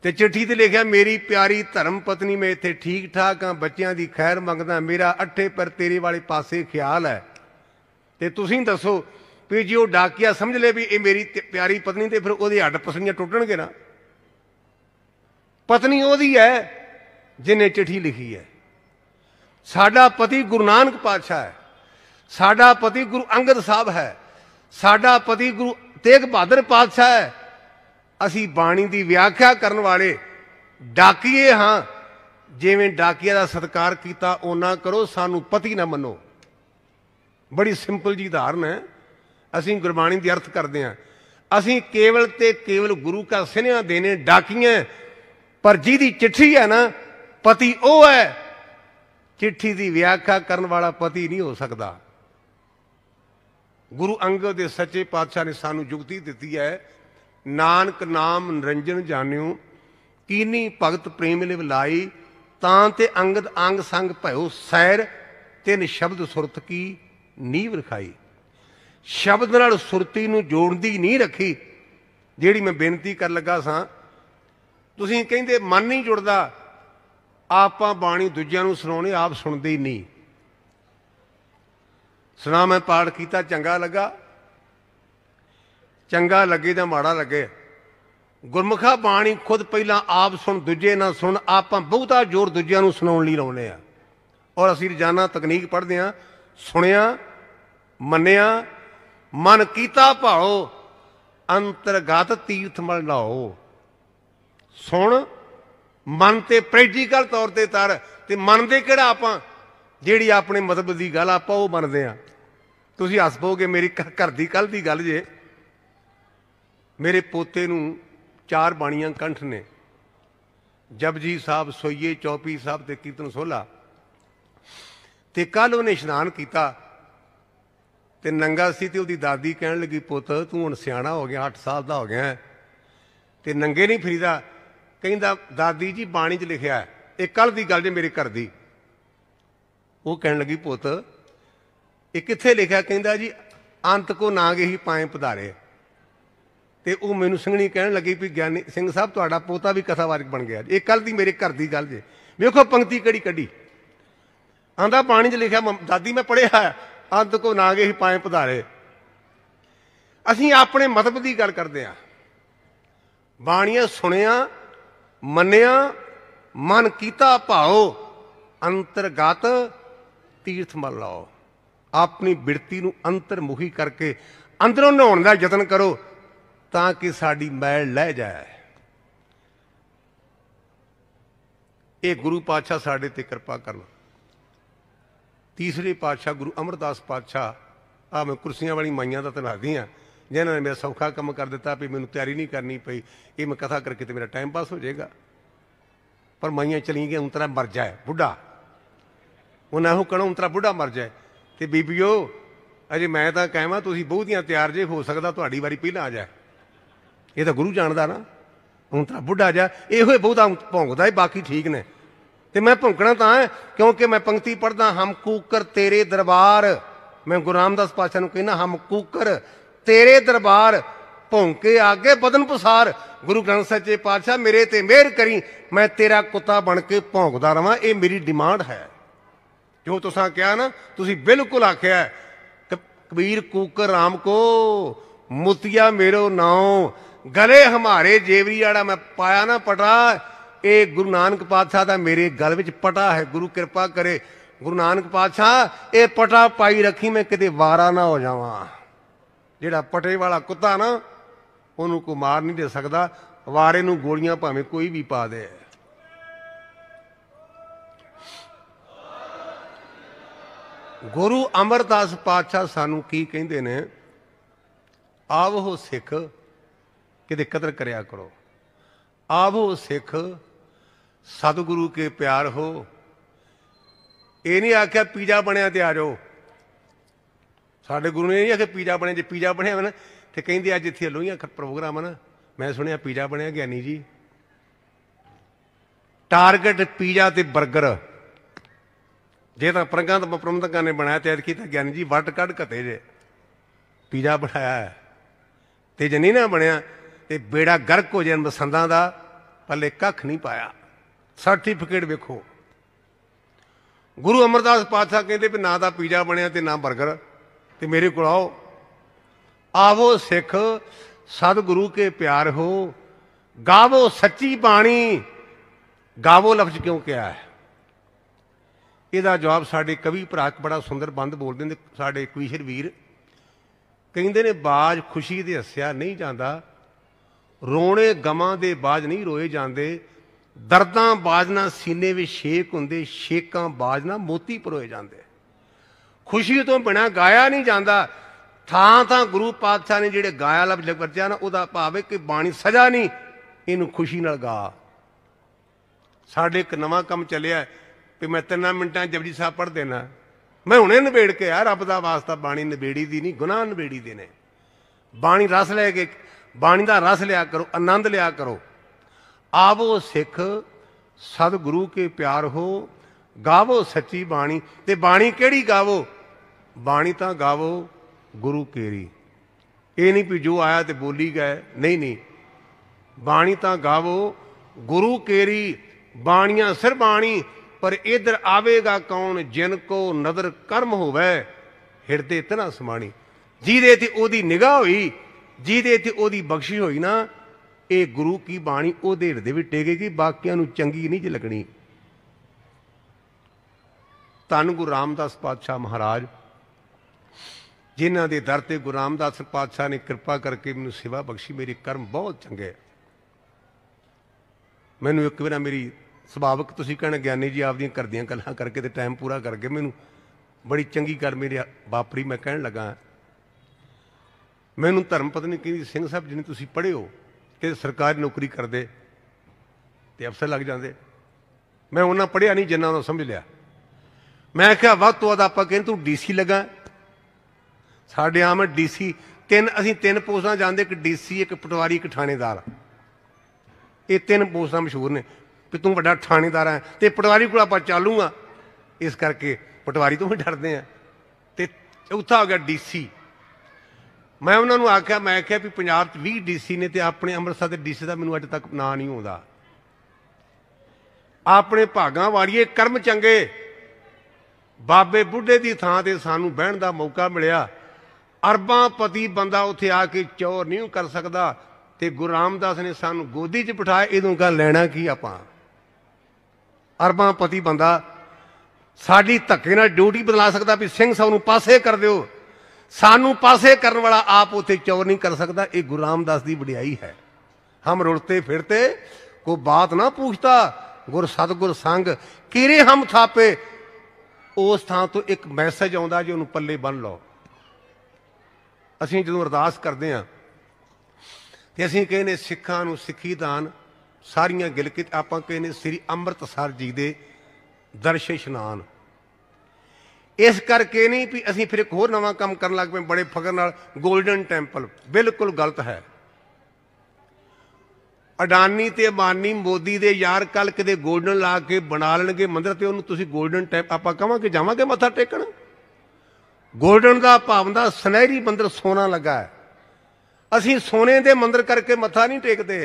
Speaker 1: ਤੇ ਚਿੱਠੀ ਤੇ ਲਿਖਿਆ ਮੇਰੀ ਪਿਆਰੀ ਧਰਮ ਪਤਨੀ ਮੈਂ ਇੱਥੇ ਠੀਕ ਠਾਕ ਆ ਬੱਚਿਆਂ ਦੀ ਖੈਰ ਮੰਗਦਾ ਮੇਰਾ ਅੱਠੇ ਪਰ ਤੇਰੇ ਵਾਲੇ ਪਾਸੇ ਖਿਆਲ ਹੈ ਤੇ ਤੁਸੀਂ ਦੱਸੋ ਵੀ ਜੇ ਉਹ ਡਾਕੀਆ ਸਮਝ ਲੇ ਵੀ ਇਹ ਮੇਰੀ ਪਿਆਰੀ ਪਤਨੀ ਤੇ ਫਿਰ ਉਹਦੇ ਹੱਡ ਪਸਣੀਆਂ ਟੁੱਟਣਗੇ ਨਾ ਪਤਨੀ ਉਹਦੀ ਹੈ ਜਿਨੇ ਚਿੱਠੀ ਲਿਖੀ ਹੈ ਸਾਡਾ ਪਤੀ ਗੁਰੂ ਨਾਨਕ ਪਾਤਸ਼ਾਹ ਹੈ ਸਾਡਾ ਪਤੀ ਗੁਰੂ ਅੰਗਦ ਸਾਹਿਬ ਹੈ ਸਾਡਾ ਪਤੀ ਗੁਰੂ ਤੇਗ ਬਹਾਦਰ ਪਾਤਸ਼ਾਹ ਹੈ ਅਸੀਂ ਬਾਣੀ ਦੀ ਵਿਆਖਿਆ ਕਰਨ ਵਾਲੇ ਡਾਕੀਏ ਹਾਂ ਜਿਵੇਂ ਡਾਕੀਆ ਦਾ ਸਤਕਾਰ ਕੀਤਾ ਉਹਨਾਂ ਕਰੋ ਸਾਨੂੰ ਪਤੀ ਨਾ ਮੰਨੋ ਬੜੀ ਸਿੰਪਲ ਜੀ ਧਾਰਨ ਹੈ ਅਸੀਂ ਗੁਰਬਾਣੀ ਦੀ ਅਰਥ ਕਰਦੇ ਹਾਂ ਅਸੀਂ ਕੇਵਲ ਤੇ ਕੇਵਲ ਗੁਰੂ ਕਾ ਸਿਨੇਹਾ ਦੇਨੇ ਡਾਕੀਆਂ ਪਰ ਜਿਹਦੀ ਚਿੱਠੀ ਹੈ ਨਾ ਪਤੀ ਉਹ ਹੈ ਚਿੱਠੀ ਦੀ ਵਿਆਖਿਆ ਕਰਨ ਵਾਲਾ ਪਤੀ ਨਹੀਂ ਹੋ ਸਕਦਾ ਗੁਰੂ ਅੰਗਦ ਦੇ ਸੱਚੇ ਪਾਤਸ਼ਾਹ ਨੇ ਸਾਨੂੰ ਜੁਗਤੀ ਦਿੱਤੀ ਹੈ ਨਾਨਕ ਨਾਮ ਨਿਰੰਜਨ ਜਾਣਿਓ ਕੀਨੀ ਭਗਤ ਪ੍ਰੇਮ ਲਿਵ ਲਾਈ ਤਾਂ ਤੇ ਅੰਗਦ ਅੰਗ ਸੰਗ ਭਇਓ ਸੈਰ ਤਿੰਨ ਸ਼ਬਦ ਸੁਰਤ ਕੀ ਨੀਵ ਰਖਾਈ ਸ਼ਬਦ ਨਾਲ ਸੁਰਤੀ ਨੂੰ ਜੋੜਦੀ ਨਹੀਂ ਰੱਖੀ ਜਿਹੜੀ ਮੈਂ ਬੇਨਤੀ ਕਰਨ ਲੱਗਾ ਸਾਂ ਤੁਸੀਂ ਕਹਿੰਦੇ ਮਨ ਨਹੀਂ ਜੁੜਦਾ ਆਪਾਂ ਬਾਣੀ ਦੂਜਿਆਂ ਨੂੰ ਸੁਣਾਉਣੀ ਆਪ ਸੁਣਦੇ ਨਹੀਂ ਸੁਣਾ ਮੈਂ ਪਾਠ ਕੀਤਾ ਚੰਗਾ ਲੱਗਾ ਚੰਗਾ ਲੱਗੇ ਤਾਂ ਮਾੜਾ ਲੱਗੇ ਗੁਰਮੁਖਾ ਬਾਣੀ ਖੁਦ ਪਹਿਲਾਂ ਆਪ ਸੁਣ ਦੂਜੇ ਨਾਲ ਸੁਣ ਆਪਾਂ ਬਹੁਤਾ ਜ਼ੋਰ ਦੂਜਿਆਂ ਨੂੰ ਸੁਣਾਉਣ ਲਈ ਲਾਉਨੇ ਆ ਔਰ ਅਸੀਂ ਰਜਾਨਾ ਤਕਨੀਕ ਪੜ੍ਹਦੇ ਆ ਸੁਣਿਆ ਮੰਨਿਆ ਮਨ ਕੀਤਾ ਭਾਓ ਅੰਤਰਗਤ ਤੀਰਥ ਮਲ ਲਾਓ ਸੁਣ ਮਨ ਤੇ ਪ੍ਰੈਕਟੀਕਲ ਤੌਰ ਤੇ ਤਰ ਤੇ ਮਨ ਦੇ ਕਿਹੜਾ ਆਪਾਂ ਜਿਹੜੀ ਆਪਣੇ ਮਤਲਬ ਦੀ ਗੱਲ ਆਪਾਂ ਉਹ ਮੰਨਦੇ ਆ ਤੁਸੀਂ ਹੱਸ ਪੋਗੇ ਮੇਰੀ ਘਰ ਦੀ ਕੱਲ ਦੀ ਗੱਲ ਜੇ ਮੇਰੇ ਪੋਤੇ ਨੂੰ ਚਾਰ ਬਾਣੀਆਂ ਕੰਠ ਨੇ ਜਪਜੀ ਸਾਹਿਬ ਸੋਈਏ ਚੌਪੀ ਸਾਹਿਬ ਤੇ ਕੀਰਤਨ ਸੋਲਾ ਤੇ ਕੱਲ ਉਹਨੇ ਇਸ਼ਨਾਨ ਕੀਤਾ ਤੇ ਨੰਗਾ ਸੀ ਤੇ ਉਹਦੀ ਦਾਦੀ ਕਹਿਣ ਲੱਗੀ ਪੁੱਤ ਤੂੰ ਹੁਣ ਸਿਆਣਾ ਹੋ ਗਿਆ 8 ਸਾਲ ਦਾ ਹੋ ਗਿਆ ਤੇ ਨੰਗੇ ਨਹੀਂ ਫਰੀਦਾ ਕਹਿੰਦਾ ਦਾਦੀ ਜੀ ਬਾਣੀ 'ਚ ਲਿਖਿਆ ਹੈ ਇਹ ਕੱਲ ਦੀ ਗੱਲ ਜੇ ਮੇਰੇ ਘਰ ਦੀ ਉਹ ਕਹਿਣ ਲੱਗੀ ਪੁੱਤ ਇਹ ਕਿੱਥੇ ਲਿਖਿਆ ਕਹਿੰਦਾ ਜੀ ਅੰਤ ਕੋ ਨਾਗੇ ਹੀ ਪਾਏ ਪਧਾਰੇ ਤੇ ਉਹ ਮੈਨੂੰ ਸਿੰਘਣੀ ਕਹਿਣ ਲੱਗੀ ਵੀ ਗਿਆਨੀ ਸਿੰਘ ਸਾਹਿਬ ਤੁਹਾਡਾ ਪੋਤਾ ਵੀ ਕਥਾਵਾਰਕ ਬਣ ਗਿਆ ਇਹ ਕੱਲ ਦੀ ਮੇਰੇ ਘਰ ਦੀ ਗੱਲ ਜੇ ਵੇਖੋ ਪੰਕਤੀ ਕਿਹੜੀ ਕੱਢੀ ਆਂਦਾ ਪਾਣੀ 'ਚ ਲਿਖਿਆ ਦਾਦੀ ਮੈਂ ਪੜਿਆ ਅੰਤ ਕੋ ਨਾਗੇ ਹੀ ਪਾਏ ਪਧਾਰੇ ਅਸੀਂ ਆਪਣੇ ਮਤਬ ਦੀ ਗੱਲ ਕਰਦੇ ਆ ਬਾਣੀਆਂ ਸੁਣਿਆ ਮੰਨਿਆ ਮਨ ਕੀਤਾ ਭਾਉ ਅੰਤਰਗਤ ਤੀਰਥ ਮਲ ਲਾਓ ਆਪਣੀ ਬਿਰਤੀ ਨੂੰ ਅੰਤਰਮੁਖੀ ਕਰਕੇ ਅੰਦਰੋਂ ਨਹਾਉਣ ਦਾ ਯਤਨ ਕਰੋ ਤਾਂ ਕਿ ਸਾਡੀ ਮੈਲ ਲਹਿ ਜਾਏ ਇਹ ਗੁਰੂ ਪਾਤਸ਼ਾਹ ਸਾਡੇ ਤੇ ਕਿਰਪਾ ਕਰਨ ਤੀਸਰੇ ਪਾਤਸ਼ਾਹ ਗੁਰੂ ਅਮਰਦਾਸ ਪਾਤਸ਼ਾਹ ਆ ਮੈਂ ਕੁਰਸੀਆਂ ਵਾਲੀ ਮਾਈਆਂ ਦਾ ਤਨਾਦੀ ਆ ਜਿਨ੍ਹਾਂ ਨੇ ਮੇਰਾ ਸੌਖਾ ਕੰਮ ਕਰ ਦਿੱਤਾ ਵੀ ਮੈਨੂੰ ਤਿਆਰੀ ਨਹੀਂ ਕਰਨੀ ਪਈ ਇਹ ਮੈਂ ਕਥਾ ਕਰਕੇ ਤੇ ਮੇਰਾ ਟਾਈਮ ਪਾਸ ਹੋ ਜਾਏਗਾ ਪਰ ਮਾਈਆਂ ਚਲੀ ਗਈਆਂ ਉਂਤਰਾ ਮਰ ਜਾਏ ਬੁੱਢਾ ਉਹਨਾਂ ਨੂੰ ਕਹਣਾ ਉਂਤਰਾ ਬੁੱਢਾ ਮਰ ਜਾਏ ਤੇ ਬੀਬੀਓ ਅਜੇ ਮੈਂ ਤਾਂ ਕਹਿਵਾਂ ਤੁਸੀਂ ਬਹੁਤੀਆਂ ਤਿਆਰ ਜੇ ਹੋ ਸਕਦਾ ਤੁਹਾਡੀ ਵਾਰੀ ਪਹਿਲਾਂ ਆ ਜਾਏ ਇਹ ਤਾਂ ਗੁਰੂ ਜਾਣਦਾ ਨਾ ਉਂਤਰਾ ਬੁੱਢਾ ਜਾ ਇਹੋ ਹੀ ਬਹੁਤਾ ਭੌਂਕਦਾ ਹੈ ਬਾਕੀ ਠੀਕ ਨੇ ਤੇ ਮੈਂ ਭੌਂਕਣਾ ਤਾਂ ਕਿਉਂਕਿ ਮੈਂ ਪੰਕਤੀ ਪੜਦਾ ਹਮ ਕੂਕਰ ਤੇਰੇ ਦਰਬਾਰ ਮੈਂ ਗੁਰੂ ਰਾਮਦਾਸ ਪਾਤਸ਼ਾਹ ਨੂੰ ਕਹਿੰਦਾ ਹਮ ਕੂਕਰ ਤੇਰੇ ਦਰਬਾਰ ਭੌਂਕੇ ਆਗੇ ਬਦਨ ਪਸਾਰ ਗੁਰੂ ਗ੍ਰੰਥ ਸਾਹਿਬ ਜੀ ਪਾਤਸ਼ਾਹ ਮੇਰੇ ਤੇ ਮਿਹਰ ਕਰੀ ਮੈਂ ਤੇਰਾ ਕੁੱਤਾ ਬਣ ਕੇ ਭੌਂਕਦਾ ਰਵਾਂ ਇਹ ਮੇਰੀ ਡਿਮਾਂਡ ਹੈ ਜੋ ਤੁਸੀਂ ਕਿਹਾ ਨਾ ਤੁਸੀਂ ਬਿਲਕੁਲ ਆਖਿਆ ਕਬੀਰ ਕੂਕਰ ਰਾਮ ਕੋ ਮੁਤਿਆ ਮੇਰੋ ਨਾਉ ਗਲੇ ਹਮਾਰੇ ਜੇਵਰੀ ਆੜਾ ਮੈਂ ਪਾਇਆ ਨਾ ਪਟਾ ਇਹ ਗੁਰੂ ਨਾਨਕ ਪਾਤਸ਼ਾਹ ਦਾ ਮੇਰੇ ਗਲ ਵਿੱਚ ਪਟਾ ਹੈ ਗੁਰੂ ਕਿਰਪਾ ਕਰੇ ਗੁਰੂ ਨਾਨਕ ਪਾਤਸ਼ਾਹ ਇਹ ਪਟਾ ਪਾਈ ਰੱਖੀ ਮੈਂ ਕਿਤੇ ਵਾਰਾ ਨਾ ਹੋ ਜਾਵਾਂ ਜਿਹੜਾ ਪਟੇ ਵਾਲਾ ਕੁੱਤਾ ਨਾ ਉਹਨੂੰ ਕੋ ਮਾਰ ਨਹੀਂ ਦੇ ਸਕਦਾ ਵਾਰੇ ਨੂੰ ਗੋਲੀਆਂ ਭਾਵੇਂ ਕੋਈ ਵੀ ਪਾ ਦੇ ਗੁਰੂ ਅਮਰਦਾਸ ਪਾਤਸ਼ਾਹ ਸਾਨੂੰ ਕੀ ਕਹਿੰਦੇ ਨੇ ਆਵੋ ਸਿੱਖ ਕਿਤੇ ਕਦਰ ਕਰਿਆ ਕਰੋ ਆਵੋ ਸਿੱਖ ਸਤਿਗੁਰੂ ਕੇ ਪਿਆਰ ਹੋ ਇਹ ਨਹੀਂ ਆਖਿਆ ਪੀਜਾ ਬਣਿਆ ਤੇ ਆ ਜਾਓ ਸਾਡੇ ਗੁਰੂ ਨੇ ਨਹੀਂ ਆਖਿਆ ਪੀਜ਼ਾ ਬਣਿਆ ਜੇ ਪੀਜ਼ਾ ਬਣਿਆ ਨਾ ਤੇ ਕਹਿੰਦੇ ਅੱਜ ਇੱਥੇ ਲੋਹੀਆਂ ਪ੍ਰੋਗਰਾਮ ਨਾ ਮੈਂ ਸੁਣਿਆ ਪੀਜ਼ਾ ਬਣਿਆ ਗਿਆਨੀ ਜੀ ਟਾਰਗੇਟ ਪੀਜ਼ਾ ਤੇ 버ਗਰ ਜੇ ਤਾਂ ਪ੍ਰਗਾਂ ਤਾਂ ਨੇ ਬਣਾਇਆ ਤੇ ਅਰਕੀ ਤਾਂ ਗਿਆਨੀ ਜੀ ਵੱਟ ਕੱਢ ਘਤੇ ਜੇ ਪੀਜ਼ਾ ਬਣਾਇਆ ਤੇ ਜੇ ਨਹੀਂ ਨਾ ਬਣਿਆ ਤੇ ਬੇੜਾ ਗਰਕ ਹੋ ਜਾਣ ਮਸੰਦਾਂ ਦਾ ਪੱਲੇ ਕੱਖ ਨਹੀਂ ਪਾਇਆ ਸਰਟੀਫਿਕੇਟ ਵੇਖੋ ਗੁਰੂ ਅਮਰਦਾਸ ਪਾਤਸ਼ਾਹ ਕਹਿੰਦੇ ਵੀ ਨਾ ਦਾ ਪੀਜ਼ਾ ਬਣਿਆ ਤੇ ਨਾ 버ਗਰ ਤੇ ਮੇਰੇ ਕੋਲ ਆਓ ਆਵੋ ਸਿੱਖ ਸਤਿਗੁਰੂ ਕੇ ਪਿਆਰ ਹੋ ਗਾਵੋ ਸੱਚੀ ਬਾਣੀ ਗਾਵੋ ਲਫ਼ਜ਼ ਕਿਉਂ ਕਿਹਾ ਹੈ ਇਹਦਾ ਜਵਾਬ ਸਾਡੇ ਕਵੀ ਭਰਾ ਬੜਾ ਸੁੰਦਰ ਬੰਦ ਬੋਲਦੇ ਨੇ ਸਾਡੇ ਕਵੀਸ਼ਰ ਵੀਰ ਕਹਿੰਦੇ ਨੇ ਬਾਜ ਖੁਸ਼ੀ ਦੇ ਹੱਸਿਆ ਨਹੀਂ ਜਾਂਦਾ ਰੋਣੇ ਗਮਾਂ ਦੇ ਬਾਜ ਨਹੀਂ ਰੋਏ ਜਾਂਦੇ ਦਰਦਾਂ ਬਾਜਨਾ ਸੀਨੇ ਵਿੱਚ ਛੇਕ ਹੁੰਦੇ ਛੇਕਾਂ ਬਾਜਨਾ ਮੋਤੀ ਪਰੋਏ ਜਾਂਦੇ ਖੁਸ਼ੀ ਤੋਂ ਬਿਨਾ ਗਾਇਆ ਨਹੀਂ ਜਾਂਦਾ ਥਾਂ ਥਾਂ ਗੁਰੂ ਪਾਤਸ਼ਾਹ ਨੇ ਜਿਹੜੇ ਗਾਇਆ ਲਬ ਵਰਤਿਆ ਨਾ ਉਹਦਾ ਭਾਵ ਹੈ ਕਿ ਬਾਣੀ ਸਜਾ ਨਹੀਂ ਇਹਨੂੰ ਖੁਸ਼ੀ ਨਾਲ ਗਾ ਸਾਡੇ ਇੱਕ ਨਵਾਂ ਕੰਮ ਚੱਲਿਆ ਕਿ ਮੈਂ ਤਿੰਨਾ ਮਿੰਟਾਂ ਜਪਜੀ ਸਾਹਿਬ ਪੜ੍ਹ ਦੇਣਾ ਮੈਂ ਹੁਣੇ ਨਵੇੜ ਕੇ ਆ ਰੱਬ ਦਾ ਵਾਸਤਾ ਬਾਣੀ ਨਵੇੜੀ ਦੀ ਨਹੀਂ ਗੁਨਾਹ ਨਵੇੜੀ ਦੇ ਨੇ ਬਾਣੀ ਰਸ ਲੈ ਕੇ ਬਾਣੀ ਦਾ ਰਸ ਲਿਆ ਕਰੋ ਆਨੰਦ ਲਿਆ ਕਰੋ ਆਵੋ ਸਿੱਖ ਸਤਿਗੁਰੂ ਕੇ ਪਿਆਰ ਹੋ ਗਾਵੋ ਸੱਚੀ ਬਾਣੀ ਤੇ ਬਾਣੀ ਕਿਹੜੀ ਗਾਵੋ ਬਾਣੀ ਤਾਂ ਗਾਵੋ ਗੁਰੂ ਕੇਰੀ ਇਹ ਨਹੀਂ ਵੀ ਜੋ ਆਇਆ ਤੇ ਬੋਲੀ ਗਏ ਨਹੀਂ ਨਹੀਂ ਬਾਣੀ ਤਾਂ ਗਾਵੋ ਗੁਰੂ ਕੇਰੀ ਬਾਣੀਆਂ ਸਿਰ ਬਾਣੀ ਪਰ ਇਧਰ ਆਵੇਗਾ ਕੌਣ ਜਿਨ ਕੋ ਨਦਰ ਕਰਮ ਹੋਵੇ ਹਿਰਦੇ ਤਨਾ ਸਮਾਣੀ ਜਿਹਦੇ ਤੇ ਉਹਦੀ ਨਿਗਾਹ ਹੋਈ ਜਿਹਦੇ ਤੇ ਉਹਦੀ ਬਖਸ਼ੀ ਹੋਈ ਨਾ ਇਹ ਗੁਰੂ ਕੀ ਬਾਣੀ ਉਹਦੇ ਹਿਰਦੇ ਵਿੱਚ ਟੇਗੇਗੀ ਬਾਕੀਆਂ ਨੂੰ ਚੰਗੀ ਨਹੀਂ ਲੱਗਣੀ ਤਨ ਗੁਰੂ ਰਾਮਦਾਸ ਪਾਤਸ਼ਾਹ ਮਹਾਰਾਜ ਜਿਨ੍ਹਾਂ ਦੇ ਦਰ ਤੇ ਗੁਰੂ ਰਾਮਦਾਸ ਪਾਤਸ਼ਾਹ ਨੇ ਕਿਰਪਾ ਕਰਕੇ ਮੈਨੂੰ ਸੇਵਾ ਬਖਸ਼ੀ ਮੇਰੇ ਕਰਮ ਬਹੁਤ ਚੰਗੇ ਮੈਨੂੰ ਇੱਕ ਵਾਰ ਮੇਰੀ ਸੁਭਾਵਕ ਤੁਸੀਂ ਕਹਿੰਦੇ ਗਿਆਨੀ ਜੀ ਆਪਦੀਆਂ ਕਰਦੀਆਂ ਗੱਲਾਂ ਕਰਕੇ ਤੇ ਟਾਈਮ ਪੂਰਾ ਕਰਕੇ ਮੈਨੂੰ ਬੜੀ ਚੰਗੀ ਕਰ ਮੇਰੇ ਵਾਪਰੀ ਮੈਂ ਕਹਿਣ ਲੱਗਾ ਮੈਨੂੰ ਧਰਮ ਪਤਨੀ ਕਹਿੰਦੀ ਸਿੰਘ ਸਾਹਿਬ ਜਿਹਨੇ ਤੁਸੀਂ ਪੜ੍ਹੇ ਹੋ ਕਿ ਸਰਕਾਰੀ ਨੌਕਰੀ ਕਰਦੇ ਤੇ ਅਫਸਰ ਲੱਗ ਜਾਂਦੇ ਮੈਂ ਉਹਨਾਂ ਪੜ੍ਹਿਆ ਨਹੀਂ ਜਿੰਨਾ ਉਹ ਸਮਝ ਲਿਆ ਮੈਂ ਕਿਹਾ ਵੱਧ ਤੋਂ ਵੱਧ ਆਪਾਂ ਕਹਿੰਦੇ ਤੂੰ ਡੀਸੀ ਲਗਾ ਸਾਡੇ ਆਮ ਡੀਸੀ ਤਿੰਨ ਅਸੀਂ ਤਿੰਨ ਪੋਸਟਾਂ ਜਾਂਦੇ ਇੱਕ ਡੀਸੀ ਇੱਕ ਪਟਵਾਰੀ ਇੱਕ ਥਾਣੇਦਾਰ ਇਹ ਤਿੰਨ ਪੋਸਟਾਂ ਮਸ਼ਹੂਰ ਨੇ ਕਿ ਤੂੰ ਵੱਡਾ ਥਾਣੇਦਾਰ ਹੈ ਤੇ ਪਟਵਾਰੀ ਕੋਲ ਆਪਾਂ ਚਾਲੂਗਾ ਇਸ ਕਰਕੇ ਪਟਵਾਰੀ ਤੋਂ ਵੀ ਡਰਦੇ ਆ ਤੇ ਚੌਥਾ ਹੋ ਗਿਆ ਡੀਸੀ ਮੈਂ ਉਹਨਾਂ ਨੂੰ ਆਖਿਆ ਮੈਂ ਆਖਿਆ ਵੀ ਪੰਜਾਬ 'ਚ 20 ਡੀਸੀ ਨੇ ਤੇ ਆਪਣੇ ਅੰਮ੍ਰਿਤਸਰ ਦੇ ਡੀਸੀ ਦਾ ਮੈਨੂੰ ਅੱਜ ਤੱਕ ਨਾਂ ਨਹੀਂ ਆਉਂਦਾ ਆਪਣੇ ਭਾਗਾਂ ਵਾੜੀਏ ਕਰਮ ਚੰਗੇ ਬਾਬੇ ਬੁੱਢੇ ਦੀ ਥਾਂ ਤੇ ਸਾਨੂੰ ਬਹਿਣ ਦਾ ਮੌਕਾ ਮਿਲਿਆ ਅਰਬਾਂ ਪਤੀ ਬੰਦਾ ਉੱਥੇ ਆ ਕੇ ਚੋਰ ਨਹੀਂ ਕਰ ਸਕਦਾ ਤੇ ਗੁਰੂ ਰਾਮਦਾਸ ਨੇ ਸਾਨੂੰ ਗੋਦੀ 'ਚ ਬਿਠਾਇਆ ਇਹਦੋਂ ਕਾ ਲੈਣਾ ਕੀ ਆਪਾਂ ਅਰਬਾਂ ਪਤੀ ਬੰਦਾ ਸਾਡੀ ਧੱਕੇ ਨਾਲ ਡਿਊਟੀ ਬਦਲਾ ਸਕਦਾ ਵੀ ਸਿੰਘ ਸਾਹਿਬ ਨੂੰ ਪਾਸੇ ਕਰ ਦਿਓ ਸਾਨੂੰ ਪਾਸੇ ਕਰਨ ਵਾਲਾ ਆਪ ਉੱਥੇ ਚੋਰ ਨਹੀਂ ਕਰ ਸਕਦਾ ਇਹ ਗੁਰੂ ਰਾਮਦਾਸ ਦੀ ਵਡਿਆਈ ਹੈ ਹਮ ਰੁਲਤੇ ਫਿਰਤੇ ਕੋ ਬਾਤ ਨਾ ਪੁੱਛਤਾ ਗੁਰ ਸਤਗੁਰ ਸੰਗ ਕਿਰੇ ਹਮ ਥਾਪੇ ਉਸ ਥਾਂ ਤੋਂ ਇੱਕ ਮੈਸੇਜ ਆਉਂਦਾ ਜੇ ਉਹਨੂੰ ਪੱਲੇ ਬੰਨ ਲਓ ਅਸੀਂ ਜਦੋਂ ਅਰਦਾਸ ਕਰਦੇ ਆਂ ਤੇ ਅਸੀਂ ਕਹਿੰਨੇ ਸਿੱਖਾਂ ਨੂੰ ਸਿੱਖੀ ਦਾਨ ਸਾਰੀਆਂ ਗਿਲਕਿਤ ਆਪਾਂ ਕਹਿੰਨੇ ਸ੍ਰੀ ਅੰਮ੍ਰਿਤਸਰ ਜੀ ਦੇ ਦਰਸ਼ ਇਸ਼ਨਾਨ ਇਸ ਕਰਕੇ ਨਹੀਂ ਵੀ ਅਸੀਂ ਫਿਰ ਇੱਕ ਹੋਰ ਨਵਾਂ ਕੰਮ ਕਰਨ ਲੱਗ ਪਏ ਬੜੇ ਫਕਰ ਨਾਲ 골ਡਨ ਟੈਂਪਲ ਬਿਲਕੁਲ ਗਲਤ ਹੈ ਅਡਾਨੀ ਤੇ ਮਾਨੀ ਮੋਦੀ ਦੇ ਯਾਰ ਕੱਲ ਕਿਤੇ 골ਡਨ ਲਾ ਕੇ ਬਣਾ ਲੈਣਗੇ ਮੰਦਰ ਤੇ ਉਹਨੂੰ ਤੁਸੀਂ 골ਡਨ ਟੈਂਪ ਆਪਾਂ ਕਹਾਂਗੇ ਜਾਵਾਂਗੇ ਮੱਥਾ ਟੇਕਣ ਗੋਲਡਨ ਦਾ ਭਾਵ ਦਾ ਸੁਨਹਿਰੀ ਮੰਦਰ ਸੋਨਾ ਲੱਗਾ ਹੈ ਅਸੀਂ ਸੋਨੇ ਦੇ ਮੰਦਰ ਕਰਕੇ ਮੱਥਾ ਨਹੀਂ ਟੇਕਦੇ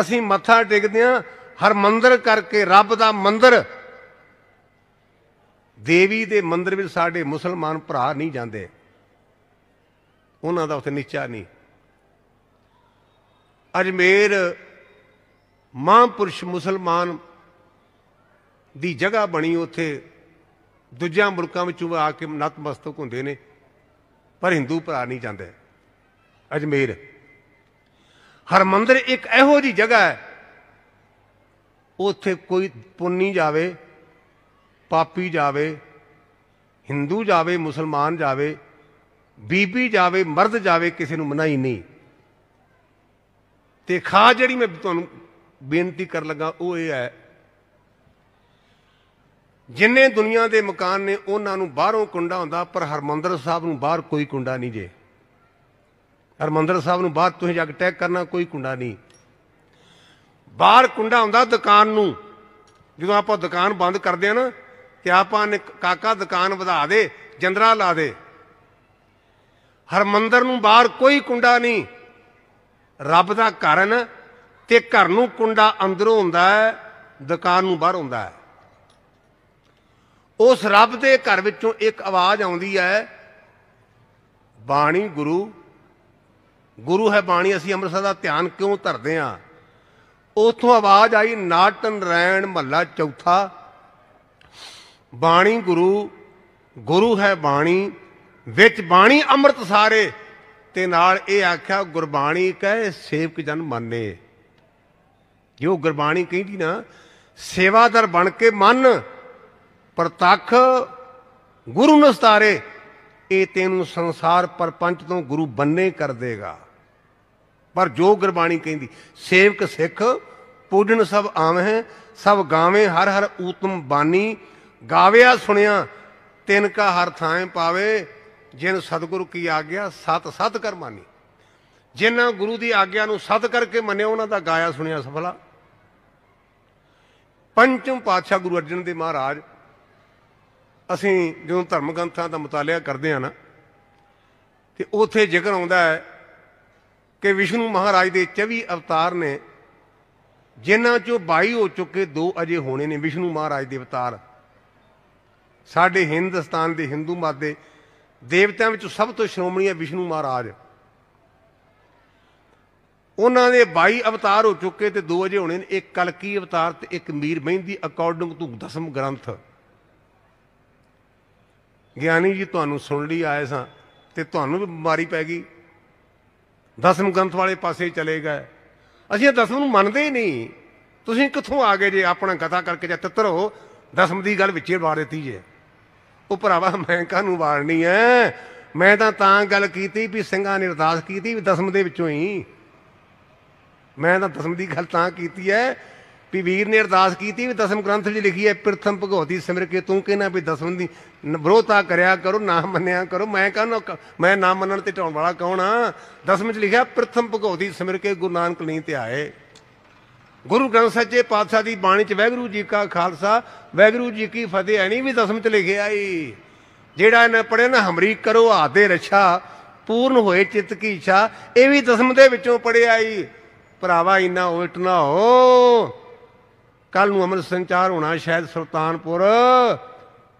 Speaker 1: ਅਸੀਂ ਮੱਥਾ ਟੇਕਦੇ ਹਾਂ ਹਰ ਮੰਦਰ ਕਰਕੇ ਰੱਬ ਦਾ ਮੰਦਰ ਦੇਵੀ ਦੇ ਮੰਦਰ ਵਿੱਚ ਸਾਡੇ ਮੁਸਲਮਾਨ ਭਰਾ ਨਹੀਂ ਜਾਂਦੇ ਉਹਨਾਂ ਦਾ ਉੱਥੇ ਨੀਚਾ ਨਹੀਂ ਅਜਮੇਰ ਮਹਾਂਪੁਰਸ਼ ਮੁਸਲਮਾਨ ਦੀ ਜਗ੍ਹਾ ਬਣੀ ਉੱਥੇ ਦੂਜਿਆਂ ਮੁਲਕਾਂ ਵਿੱਚੋਂ ਆ ਕੇ ਨਤਮਸਤਕ ਹੁੰਦੇ ਨੇ ਪਰ ਹਿੰਦੂ ਭਰਾ ਨਹੀਂ ਜਾਂਦੇ ਅਜਮੇਰ ਹਰਮੰਦਰ ਇੱਕ ਇਹੋ ਜੀ ਜਗ੍ਹਾ ਹੈ ਉੱਥੇ ਕੋਈ ਪੁੰਨੀ ਜਾਵੇ ਪਾਪੀ ਜਾਵੇ ਹਿੰਦੂ ਜਾਵੇ ਮੁਸਲਮਾਨ ਜਾਵੇ ਬੀਬੀ ਜਾਵੇ ਮਰਦ ਜਾਵੇ ਕਿਸੇ ਨੂੰ ਮਨਾਈ ਨਹੀਂ ਤੇ ਖਾ ਜਿਹੜੀ ਮੈਂ ਤੁਹਾਨੂੰ ਬੇਨਤੀ ਕਰਨ ਲੱਗਾ ਉਹ ਇਹ ਹੈ ਜਿੰਨੇ ਦੁਨੀਆ ਦੇ ਮਕਾਨ ਨੇ ਉਹਨਾਂ ਨੂੰ ਬਾਹਰੋਂ ਕੁੰਡਾ ਹੁੰਦਾ ਪਰ ਹਰਮੰਦਰ ਸਾਹਿਬ ਨੂੰ ਬਾਹਰ ਕੋਈ ਕੁੰਡਾ ਨਹੀਂ ਜੇ ਹਰਮੰਦਰ ਸਾਹਿਬ ਨੂੰ ਬਾਹਰ ਤੁਸੀਂ ਜਾ ਕੇ ਟੈਗ ਕਰਨਾ ਕੋਈ ਕੁੰਡਾ ਨਹੀਂ ਬਾਹਰ ਕੁੰਡਾ ਹੁੰਦਾ ਦੁਕਾਨ ਨੂੰ ਜਦੋਂ ਆਪਾਂ ਦੁਕਾਨ ਬੰਦ ਕਰਦੇ ਆ ਨਾ ਤੇ ਆਪਾਂ ਨੇ ਕਾਕਾ ਦੁਕਾਨ ਵਧਾ ਦੇ ਜੰਦਰਾ ਲਾ ਦੇ ਹਰਮੰਦਰ ਨੂੰ ਬਾਹਰ ਕੋਈ ਕੁੰਡਾ ਨਹੀਂ ਰੱਬ ਦਾ ਕਾਰਨ ਤੇ ਘਰ ਨੂੰ ਕੁੰਡਾ ਅੰਦਰੋਂ ਹੁੰਦਾ ਹੈ ਦੁਕਾਨ ਨੂੰ ਬਾਹਰ ਹੁੰਦਾ ਹੈ ਉਸ ਰੱਬ ਦੇ ਘਰ ਵਿੱਚੋਂ ਇੱਕ ਆਵਾਜ਼ ਆਉਂਦੀ ਹੈ ਬਾਣੀ ਗੁਰੂ ਗੁਰੂ ਹੈ ਬਾਣੀ ਅਸੀਂ ਅੰਮ੍ਰਿਤਸਰ ਦਾ ਧਿਆਨ ਕਿਉਂ ਧਰਦੇ ਆ ਉਥੋਂ ਆਵਾਜ਼ ਆਈ ਨਾਟਨ ਰੈਣ ਮਹੱਲਾ ਚੌਥਾ ਬਾਣੀ ਗੁਰੂ ਗੁਰੂ ਹੈ ਬਾਣੀ ਵਿੱਚ ਬਾਣੀ ਅੰਮ੍ਰਿਤ ਸਾਰੇ ਤੇ ਨਾਲ ਇਹ ਆਖਿਆ ਗੁਰਬਾਣੀ ਕਹੇ ਸੇਵਕ ਜਨ ਮੰਨੇ ਜੋ ਗੁਰਬਾਣੀ ਕਹਿੰਦੀ ਨਾ ਸੇਵਾਦਾਰ ਬਣ ਕੇ ਮੰਨ ਪ੍ਰਤੱਖ ਗੁਰੂ ਨਸਤਾਰੇ ਇਹ ਤੈਨੂੰ ਸੰਸਾਰ ਪਰਪੰਚ ਤੋਂ ਗੁਰੂ ਬੰਨੇ ਕਰ ਦੇਗਾ ਪਰ ਜੋ ਗੁਰਬਾਣੀ ਕਹਿੰਦੀ ਸੇਵਕ ਸਿੱਖ ਪੂਜਨ ਸਭ ਆਵੇਂ ਸਭ ਗਾਵੇਂ ਹਰ ਹਰ ਊਤਮ ਬਾਣੀ ਗਾਵਿਆ ਸੁਣਿਆ ਤਿਨ ਕਾ ਹਰ ਥਾਂ ਪਾਵੇ ਜਿਨ ਸਤਿਗੁਰੂ ਕੀ ਆਗਿਆ ਸਤ ਸਤ ਕਰਮਾਨੀ ਜਿਨ੍ਹਾਂ ਗੁਰੂ ਦੀ ਆਗਿਆ ਨੂੰ ਸਤ ਕਰਕੇ ਮੰਨਿਆ ਉਹਨਾਂ ਦਾ ਗਾਇਆ ਸੁਣਿਆ ਸਫਲਾ ਪੰਚਮ ਪਾਤਸ਼ਾਹ ਗੁਰੂ ਅਰਜਨ ਦੇ ਮਹਾਰਾਜ ਅਸੀਂ ਜਦੋਂ ਧਰਮ ਗ੍ਰੰਥਾਂ ਦਾ ਮਤਾਲਿਆ ਕਰਦੇ ਆ ਨਾ ਤੇ ਉਥੇ ਜ਼ਿਕਰ ਆਉਂਦਾ ਹੈ ਕਿ ਵਿਸ਼ਨੂੰ ਮਹਾਰਾਜ ਦੇ 24 ਅਵਤਾਰ ਨੇ ਜਿਨ੍ਹਾਂ ਚੋਂ 22 ਹੋ ਚੁੱਕੇ ਦੋ ਅਜੇ ਹੋਣੇ ਨੇ ਵਿਸ਼ਨੂੰ ਮਹਾਰਾਜ ਦੇ ਅਵਤਾਰ ਸਾਡੇ ਹਿੰਦੁਸਤਾਨ ਦੇ ਹਿੰਦੂ ਮਾਦੇ ਦੇਵਤਿਆਂ ਵਿੱਚੋਂ ਸਭ ਤੋਂ ਸ਼੍ਰੋਮਣੀ ਹੈ ਵਿਸ਼ਨੂੰ ਮਹਾਰਾਜ ਉਹਨਾਂ ਦੇ 22 ਅਵਤਾਰ ਹੋ ਚੁੱਕੇ ਤੇ ਦੋ ਅਜੇ ਹੋਣੇ ਨੇ ਇੱਕ ਕਲਕੀ ਅਵਤਾਰ ਤੇ ਇੱਕ ਮੀਰ ਮਹਿੰਦੀ ਅਕੋਰਡਿੰਗ ਟੂ ਦਸਮ ਗ੍ਰੰਥ ਗਿਆਨੀ ਜੀ ਤੁਹਾਨੂੰ ਸੁਣ ਲਈ ਆਏ ਸਾਂ ਤੇ ਤੁਹਾਨੂੰ ਵੀ ਬਿਮਾਰੀ ਪੈ ਗਈ ਦਸਮ ਗੰਥ ਵਾਲੇ ਪਾਸੇ ਚਲੇ ਗਏ ਅਸੀਂ ਦਸਮ ਨੂੰ ਮੰਨਦੇ ਹੀ ਨਹੀਂ ਤੁਸੀਂ ਕਿੱਥੋਂ ਆ ਗਏ ਜੇ ਆਪਣਾ ਕਥਾ ਕਰਕੇ ਜਾਂ ਹੋ ਦਸਮ ਦੀ ਗੱਲ ਵਿੱਚੇ ਵਾਰ ਦਿੱਤੀ ਜੇ ਉਹ ਭਰਾਵਾ ਮੈਂ ਕਾਹਨੂੰ ਵਾਰਨੀ ਐ ਮੈਂ ਤਾਂ ਤਾਂ ਗੱਲ ਕੀਤੀ ਵੀ ਸਿੰਘਾਂ ਨੇ ਅਰਦਾਸ ਕੀਤੀ ਵੀ ਦਸਮ ਦੇ ਵਿੱਚੋਂ ਹੀ ਮੈਂ ਤਾਂ ਦਸਮ ਦੀ ਗੱਲ ਤਾਂ ਕੀਤੀ ਐ ਵੀ ਵੀਰ ਨੇ ਅਰਦਾਸ ਕੀਤੀ ਵੀ ਦਸਮ ਗ੍ਰੰਥ ਜੀ ਲਿਖੀ ਹੈ ਪ੍ਰਥਮ ਭਗਵਤੀ ਸਿਮਰ ਕੇ ਤੂੰ ਕਹਿਣਾ ਵੀ ਦਸਮ ਦੀ ਵਿਰੋਧਤਾ ਕਰਿਆ ਕਰੋ ਨਾ ਮੰਨਿਆ ਕਰੋ ਮੈਂ ਕਹਿੰਦਾ ਮੈਂ ਨਾ ਮੰਨਣ ਤੇ ਟਾਉਣ ਵਾਲਾ ਕੌਣ ਆ ਦਸਮ 'ਚ ਲਿਖਿਆ ਪ੍ਰਥਮ ਭਗਵਤੀ ਸਿਮਰ ਕੇ ਗੁਰੂ ਨਾਨਕ ਨਹੀਂ ਤੇ ਆਏ ਗੁਰੂ ਗ੍ਰੰਥ ਸਾਹਿਬ ਪਾਤਸ਼ਾਹ ਦੀ ਬਾਣੀ 'ਚ ਵੈਗਰੂ ਜੀ ਕਾ ਖਾਲਸਾ ਵੈਗਰੂ ਜੀ ਕੀ ਫਤਿਹ ਐਣੀ ਵੀ ਦਸਮ 'ਚ ਲਿਖਿਆ ਈ ਜਿਹੜਾ ਇਹਨਾਂ ਪੜਿਆ ਨਾ ਹਮਰੀ ਕਰੋ ਆਦੇ ਰਛਾ ਪੂਰਨ ਹੋਏ ਚਿੱਤ ਕੀ ਇਛਾ ਇਹ ਵੀ ਦਸਮ ਦੇ ਵਿੱਚੋਂ ਪੜਿਆ ਈ ਭਰਾਵਾ ਇਨਾ ਉਲਟਣਾ ਹੋ ਕੱਲ ਨੂੰ ਅਮਰ ਸੰਚਾਰ ਹੋਣਾ ਸ਼ਾਇਦ ਸੁਲਤਾਨਪੁਰ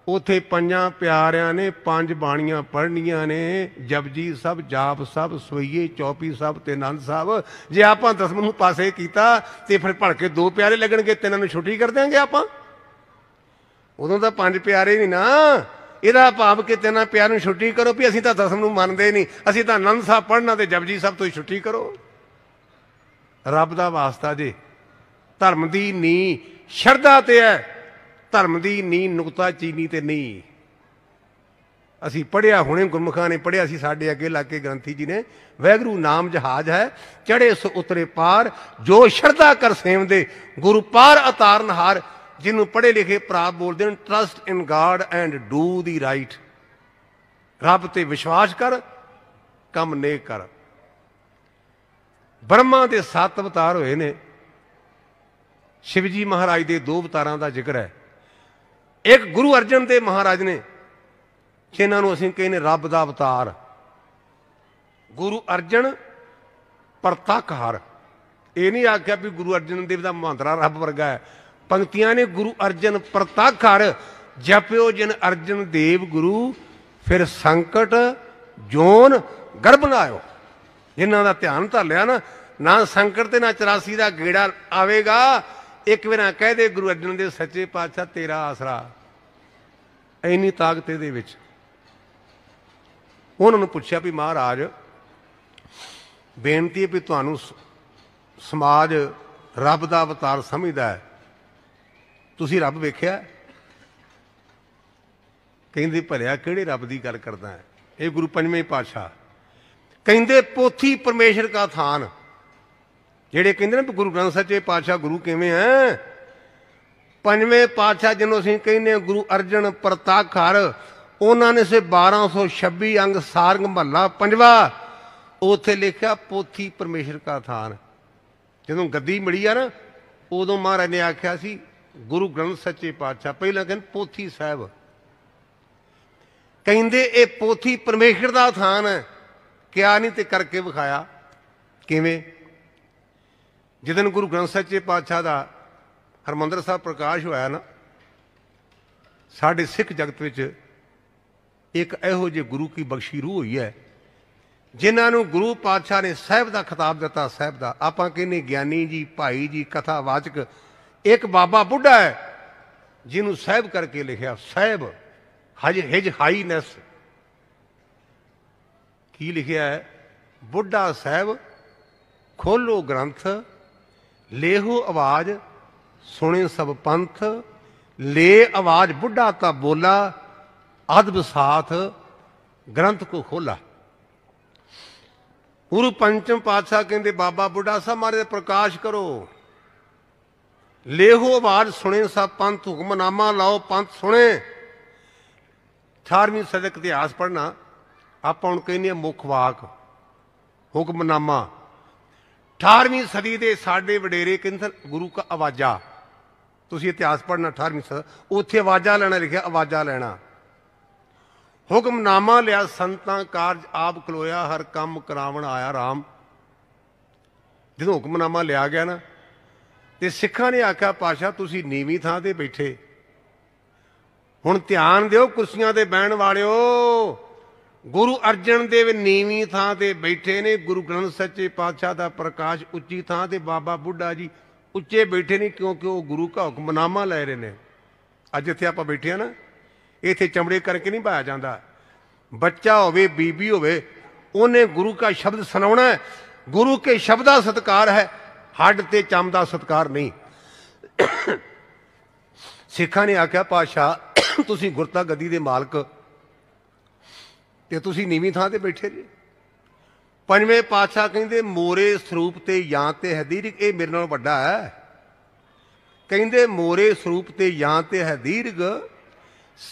Speaker 1: ਉਥੇ ਪੰਜਾਂ ਪਿਆਰਿਆਂ ਨੇ ਪੰਜ ਬਾਣੀਆਂ ਪੜ੍ਹਨੀਆਂ ਨੇ ਜਪਜੀ ਸਭ ਜਾਪ ਸਭ ਸੋਈਏ ਚੌਪੀ ਸਭ ਤੇ ਅਨੰਦ ਸਾਹਿਬ ਜੇ ਆਪਾਂ ਦਸਮ ਨੂੰ ਪਾਸੇ ਕੀਤਾ ਤੇ ਫਿਰ ਭੜਕੇ ਦੋ ਪਿਆਰੇ ਲੱਗਣਗੇ ਤਿੰਨਾਂ ਨੂੰ ਛੁੱਟੀ ਕਰ ਦੇਾਂਗੇ ਆਪਾਂ ਉਦੋਂ ਤਾਂ ਪੰਜ ਪਿਆਰੇ ਨਹੀਂ ਨਾ ਇਹਦਾ ਭਾਵ ਕਿ ਤਿੰਨਾਂ ਪਿਆਰ ਨੂੰ ਛੁੱਟੀ ਕਰੋ ਵੀ ਅਸੀਂ ਤਾਂ ਦਸਮ ਨੂੰ ਮੰਨਦੇ ਨਹੀਂ ਅਸੀਂ ਤਾਂ ਅਨੰਦ ਸਾਹਿਬ ਪੜ੍ਹਨਾ ਤੇ ਜਪਜੀ ਸਾਹਿਬ ਤੋਂ ਛੁੱਟੀ ਕਰੋ ਰੱਬ ਦਾ ਵਾਸਤਾ ਜੀ ਧਰਮ ਦੀ ਨੀ ਸ਼ਰਧਾ ਤੇ ਹੈ ਧਰਮ ਦੀ ਨੀ ਨੁਕਤਾ ਚੀਨੀ ਤੇ ਨਹੀਂ ਅਸੀਂ ਪੜਿਆ ਹੁਣੇ ਗੁਰਮੁਖਾਂ ਨੇ ਪੜਿਆ ਸੀ ਸਾਡੇ ਅੱਗੇ ਲਾ ਕੇ ਗ੍ਰੰਥੀ ਜੀ ਨੇ ਵੈਗਰੂ ਨਾਮ ਜਹਾਜ਼ ਹੈ ਚੜੇ ਸੋ ਉਤਰੇ ਪਾਰ ਜੋ ਸ਼ਰਧਾ ਕਰ ਸੇਵਦੇ ਗੁਰੂ ਪਾਰ ਅਤਾਰਨ ਹਾਰ ਜਿਹਨੂੰ ਪੜੇ ਲਿਖੇ ਭਰਾ ਬੋਲਦੇ ਨੇ trust in God and do the right ਰੱਬ ਤੇ ਵਿਸ਼ਵਾਸ ਕਰ ਕੰਮ ਨੇਕ ਕਰ ਬ੍ਰਹਮਾ ਦੇ ਸੱਤ ਅਵਤਾਰ ਹੋਏ ਨੇ ਸ਼ਿਵਜੀ ਮਹਾਰਾਜ ਦੇ ਦੋ ਅਵਤਾਰਾਂ ਦਾ ਜ਼ਿਕਰ ਹੈ ਇੱਕ ਗੁਰੂ ਅਰਜਨ ਦੇ ਮਹਾਰਾਜ ਨੇ ਜਿਨ੍ਹਾਂ ਨੂੰ ਅਸੀਂ ਕਹਿੰਦੇ ਰੱਬ ਦਾ ਅਵਤਾਰ ਗੁਰੂ ਅਰਜਨ ਪ੍ਰਤੱਖ ਹਰ ਇਹ ਨਹੀਂ ਆਖਿਆ ਵੀ ਗੁਰੂ ਅਰਜਨ ਦੇਵ ਦਾ ਮਹਾਂਤਰਾ ਰੱਬ ਵਰਗਾ ਹੈ ਪੰਕਤੀਆਂ ਨੇ ਗੁਰੂ ਅਰਜਨ ਪ੍ਰਤੱਖ ਹਰ ਜਪਿਓ ਜਿਨ ਅਰਜਨ ਦੇਵ ਗੁਰੂ ਫਿਰ ਸੰਕਟ ਜੋਨ ਗਰਭ ਨਾ ਆਇਓ ਜਿਨ੍ਹਾਂ ਦਾ ਧਿਆਨ ਧਾਲਿਆ ਲਿਆ ਨਾ ਨਾ ਸੰਕਟ ਤੇ ਨਾ 84 ਦਾ ਗੇੜਾ ਆਵੇਗਾ ਇੱਕ ਵਾਰ ਕਹਿ ਦੇ ਗੁਰੂ ਅਰਜਨ ਦੇ ਸੱਚੇ ਪਾਤਸ਼ਾਹ ਤੇਰਾ ਆਸਰਾ ਐਨੀ ਤਾਕਤ ਇਹਦੇ ਵਿੱਚ ਉਹਨਾਂ ਨੂੰ ਪੁੱਛਿਆ ਵੀ ਮਹਾਰਾਜ ਬੇਨਤੀ ਹੈ ਵੀ ਤੁਹਾਨੂੰ ਸਮਾਜ ਰੱਬ ਦਾ ਅਵਤਾਰ ਸਮਝਦਾ ਹੈ ਤੁਸੀਂ ਰੱਬ ਵੇਖਿਆ ਕਹਿੰਦੇ ਭਰਿਆ ਕਿਹੜੇ ਰੱਬ ਦੀ ਗੱਲ ਕਰਦਾ ਹੈ ਇਹ ਗੁਰੂ ਪੰਜਵੇਂ ਪਾਤਸ਼ਾਹ ਕਹਿੰਦੇ ਪੋਥੀ ਪਰਮੇਸ਼ਰ ਦਾ ਥਾਨ ਜਿਹੜੇ ਕਹਿੰਦੇ ਨੇ ਗੁਰੂ ਗ੍ਰੰਥ ਸਾਹਿਬ ਦੇ ਪਾਤਸ਼ਾਹ ਗੁਰੂ ਕਿਵੇਂ ਆ ਪੰਜਵੇਂ ਪਾਤਸ਼ਾਹ ਜਿਹਨੂੰ ਅਸੀਂ ਕਹਿੰਦੇ ਗੁਰੂ ਅਰਜਨ ਪ੍ਰਤਾਖਰ ਉਹਨਾਂ ਨੇ ਸੇ 1226 ਅੰਗ ਸਾਰੰਗ ਮਹੱਲਾ ਪੰਜਵਾ ਉਥੇ ਲਿਖਿਆ ਪੋਥੀ ਪਰਮੇਸ਼ਰ ਕਾ ਥਾਨ ਜਦੋਂ ਗੱਦੀ ਮਿਲੀ ਆ ਨਾ ਉਦੋਂ ਮਹਾਰਾਜ ਨੇ ਆਖਿਆ ਸੀ ਗੁਰੂ ਗ੍ਰੰਥ ਸੱਚੇ ਪਾਤਸ਼ਾਹ ਪਹਿਲਾਂ ਕਹਿੰਦੇ ਪੋਥੀ ਸਾਹਿਬ ਕਹਿੰਦੇ ਇਹ ਪੋਥੀ ਪਰਮੇਸ਼ਰ ਦਾ ਥਾਨ ਹੈ ਕਿਆ ਨਹੀਂ ਤੇ ਕਰਕੇ ਵਿਖਾਇਆ ਕਿਵੇਂ ਜਿਦਨ ਗੁਰੂ ਗ੍ਰੰਥ ਸਾਹਿਬ ਜੀ ਪਾਤਸ਼ਾਹ ਦਾ ਹਰਮੰਦਰ ਸਾਹਿਬ ਪ੍ਰਕਾਸ਼ ਹੋਇਆ ਨਾ ਸਾਡੇ ਸਿੱਖ ਜਗਤ ਵਿੱਚ ਇੱਕ ਇਹੋ ਜਿਹੇ ਗੁਰੂ ਕੀ ਬਖਸ਼ੀ ਰੂਹ ਹੋਈ ਹੈ ਜਿਨ੍ਹਾਂ ਨੂੰ ਗੁਰੂ ਪਾਤਸ਼ਾਹ ਨੇ ਸਹਿਬ ਦਾ ਖਿਤਾਬ ਦਿੱਤਾ ਸਹਿਬ ਦਾ ਆਪਾਂ ਕਹਿੰਨੇ ਗਿਆਨੀ ਜੀ ਭਾਈ ਜੀ ਕਥਾਵਾਚਕ ਇੱਕ ਬਾਬਾ ਬੁੱਢਾ ਹੈ ਜਿਹਨੂੰ ਸਹਿਬ ਕਰਕੇ ਲਿਖਿਆ ਸਹਿਬ ਹਜ ਹਿਜ ਹਾਈਨੈਸ ਕੀ ਲਿਖਿਆ ਹੈ ਬੁੱਢਾ ਸਹਿਬ ਖੋਲੋ ਗ੍ਰੰਥ ਲੇਹੋ ਆਵਾਜ਼ ਸੁਣੇ ਸਭ ਪੰਥ ਲੇ ਆਵਾਜ਼ ਬੁੱਢਾ ਤਾਂ ਬੋਲਾ ਅਦਬ ਸਾਥ ਗ੍ਰੰਥ ਕੋ ਖੋਲਾ ਉਰ ਪੰਚਮ ਪਾਤਸ਼ਾਹ ਕਹਿੰਦੇ ਬਾਬਾ ਬੁੱਢਾ ਸਾਹਿਬ ਮਾਰੇ ਪ੍ਰਕਾਸ਼ ਕਰੋ ਲੇਹੋ ਆਵਾਜ਼ ਸੁਣੇ ਸਭ ਪੰਥ ਹੁਕਮਨਾਮਾ ਲਾਓ ਪੰਥ ਸੁਣੇ 18ਵੀਂ ਸਦਕ ਇਤਿਹਾਸ ਪੜਨਾ ਆਪਾਂ ਹੁਣ ਕਹਿੰਦੇ ਮੁੱਖ ਵਾਕ ਹੁਕਮਨਾਮਾ 18ਵੀਂ ਸਦੀ ਦੇ ਸਾਡੇ ਵਡੇਰੇ ਕਿੰਦਰ ਗੁਰੂ ਕਾ ਆਵਾਜ਼ਾ ਤੁਸੀਂ ਇਤਿਹਾਸ ਪੜਨਾ 18ਵੀਂ ਸਦੀ ਉੱਥੇ ਆਵਾਜ਼ਾ ਲੈਣਾ ਲਿਖਿਆ ਆਵਾਜ਼ਾ ਲੈਣਾ ਹੁਕਮਨਾਮਾ ਲਿਆ ਸੰਤਾਂ ਕਾਰਜ ਆਪ ਖਲੋਇਆ ਹਰ ਕੰਮ ਕਰਾਵਣ ਆਇਆ RAM ਜਦੋਂ ਹੁਕਮਨਾਮਾ ਲਿਆ ਗਿਆ ਨਾ ਤੇ ਸਿੱਖਾਂ ਨੇ ਆਖਿਆ ਪਾਸ਼ਾ ਤੁਸੀਂ ਨੀਵੀਂ ਥਾਂ ਤੇ ਬੈਠੇ ਹੁਣ ਧਿਆਨ ਦਿਓ ਕੁਰਸੀਆਂ ਤੇ ਬਹਿਣ ਵਾਲਿਓ ਗੁਰੂ ਅਰਜਨ ਦੇਵ ਨੀਵੀਂ ਥਾਂ ਤੇ ਬੈਠੇ ਨੇ ਗੁਰੂ ਗ੍ਰੰਥ ਸੱਚੇ ਪਾਤਸ਼ਾਹ ਦਾ ਪ੍ਰਕਾਸ਼ ਉੱਚੀ ਥਾਂ ਤੇ ਬਾਬਾ ਬੁੱਢਾ ਜੀ ਉੱਚੇ ਬੈਠੇ ਨੇ ਕਿਉਂਕਿ ਉਹ ਗੁਰੂ ਦਾ ਹੁਕਮਨਾਮਾ ਲੈ ਰਹੇ ਨੇ ਅੱਜ ਇੱਥੇ ਆਪਾਂ ਬੈਠੇ ਆ ਨਾ ਇੱਥੇ ਚਮੜੇ ਕਰਕੇ ਨਹੀਂ ਪਾਇਆ ਜਾਂਦਾ ਬੱਚਾ ਹੋਵੇ ਬੀਬੀ ਹੋਵੇ ਉਹਨੇ ਗੁਰੂ ਦਾ ਸ਼ਬਦ ਸੁਣਾਉਣਾ ਹੈ ਗੁਰੂ ਕੇ ਸ਼ਬਦਾ ਸਤਕਾਰ ਹੈ ਹੱਡ ਤੇ ਚਮ ਦਾ ਸਤਕਾਰ ਨਹੀਂ ਸਿੱਖਾਂ ਨੇ ਆਖਿਆ ਪਾਸ਼ਾ ਤੁਸੀਂ ਗੁਰਤਾ ਗੱਦੀ ਦੇ ਮਾਲਕ ਤੇ ਤੁਸੀਂ ਨੀਵੀਂ ਥਾਂ ਤੇ ਬੈਠੇ ਜੀ ਪੰਜਵੇਂ ਪਾਤਸ਼ਾਹ ਕਹਿੰਦੇ ਮੋਰੇ ਸਰੂਪ ਤੇ ਜਾਂ ਤੇ ਹਦੀਰ ਇਹ ਮੇਰੇ ਨਾਲੋਂ ਵੱਡਾ ਹੈ ਕਹਿੰਦੇ ਮੋਰੇ ਸਰੂਪ ਤੇ ਜਾਂ ਤੇ ਹਦੀਰਗ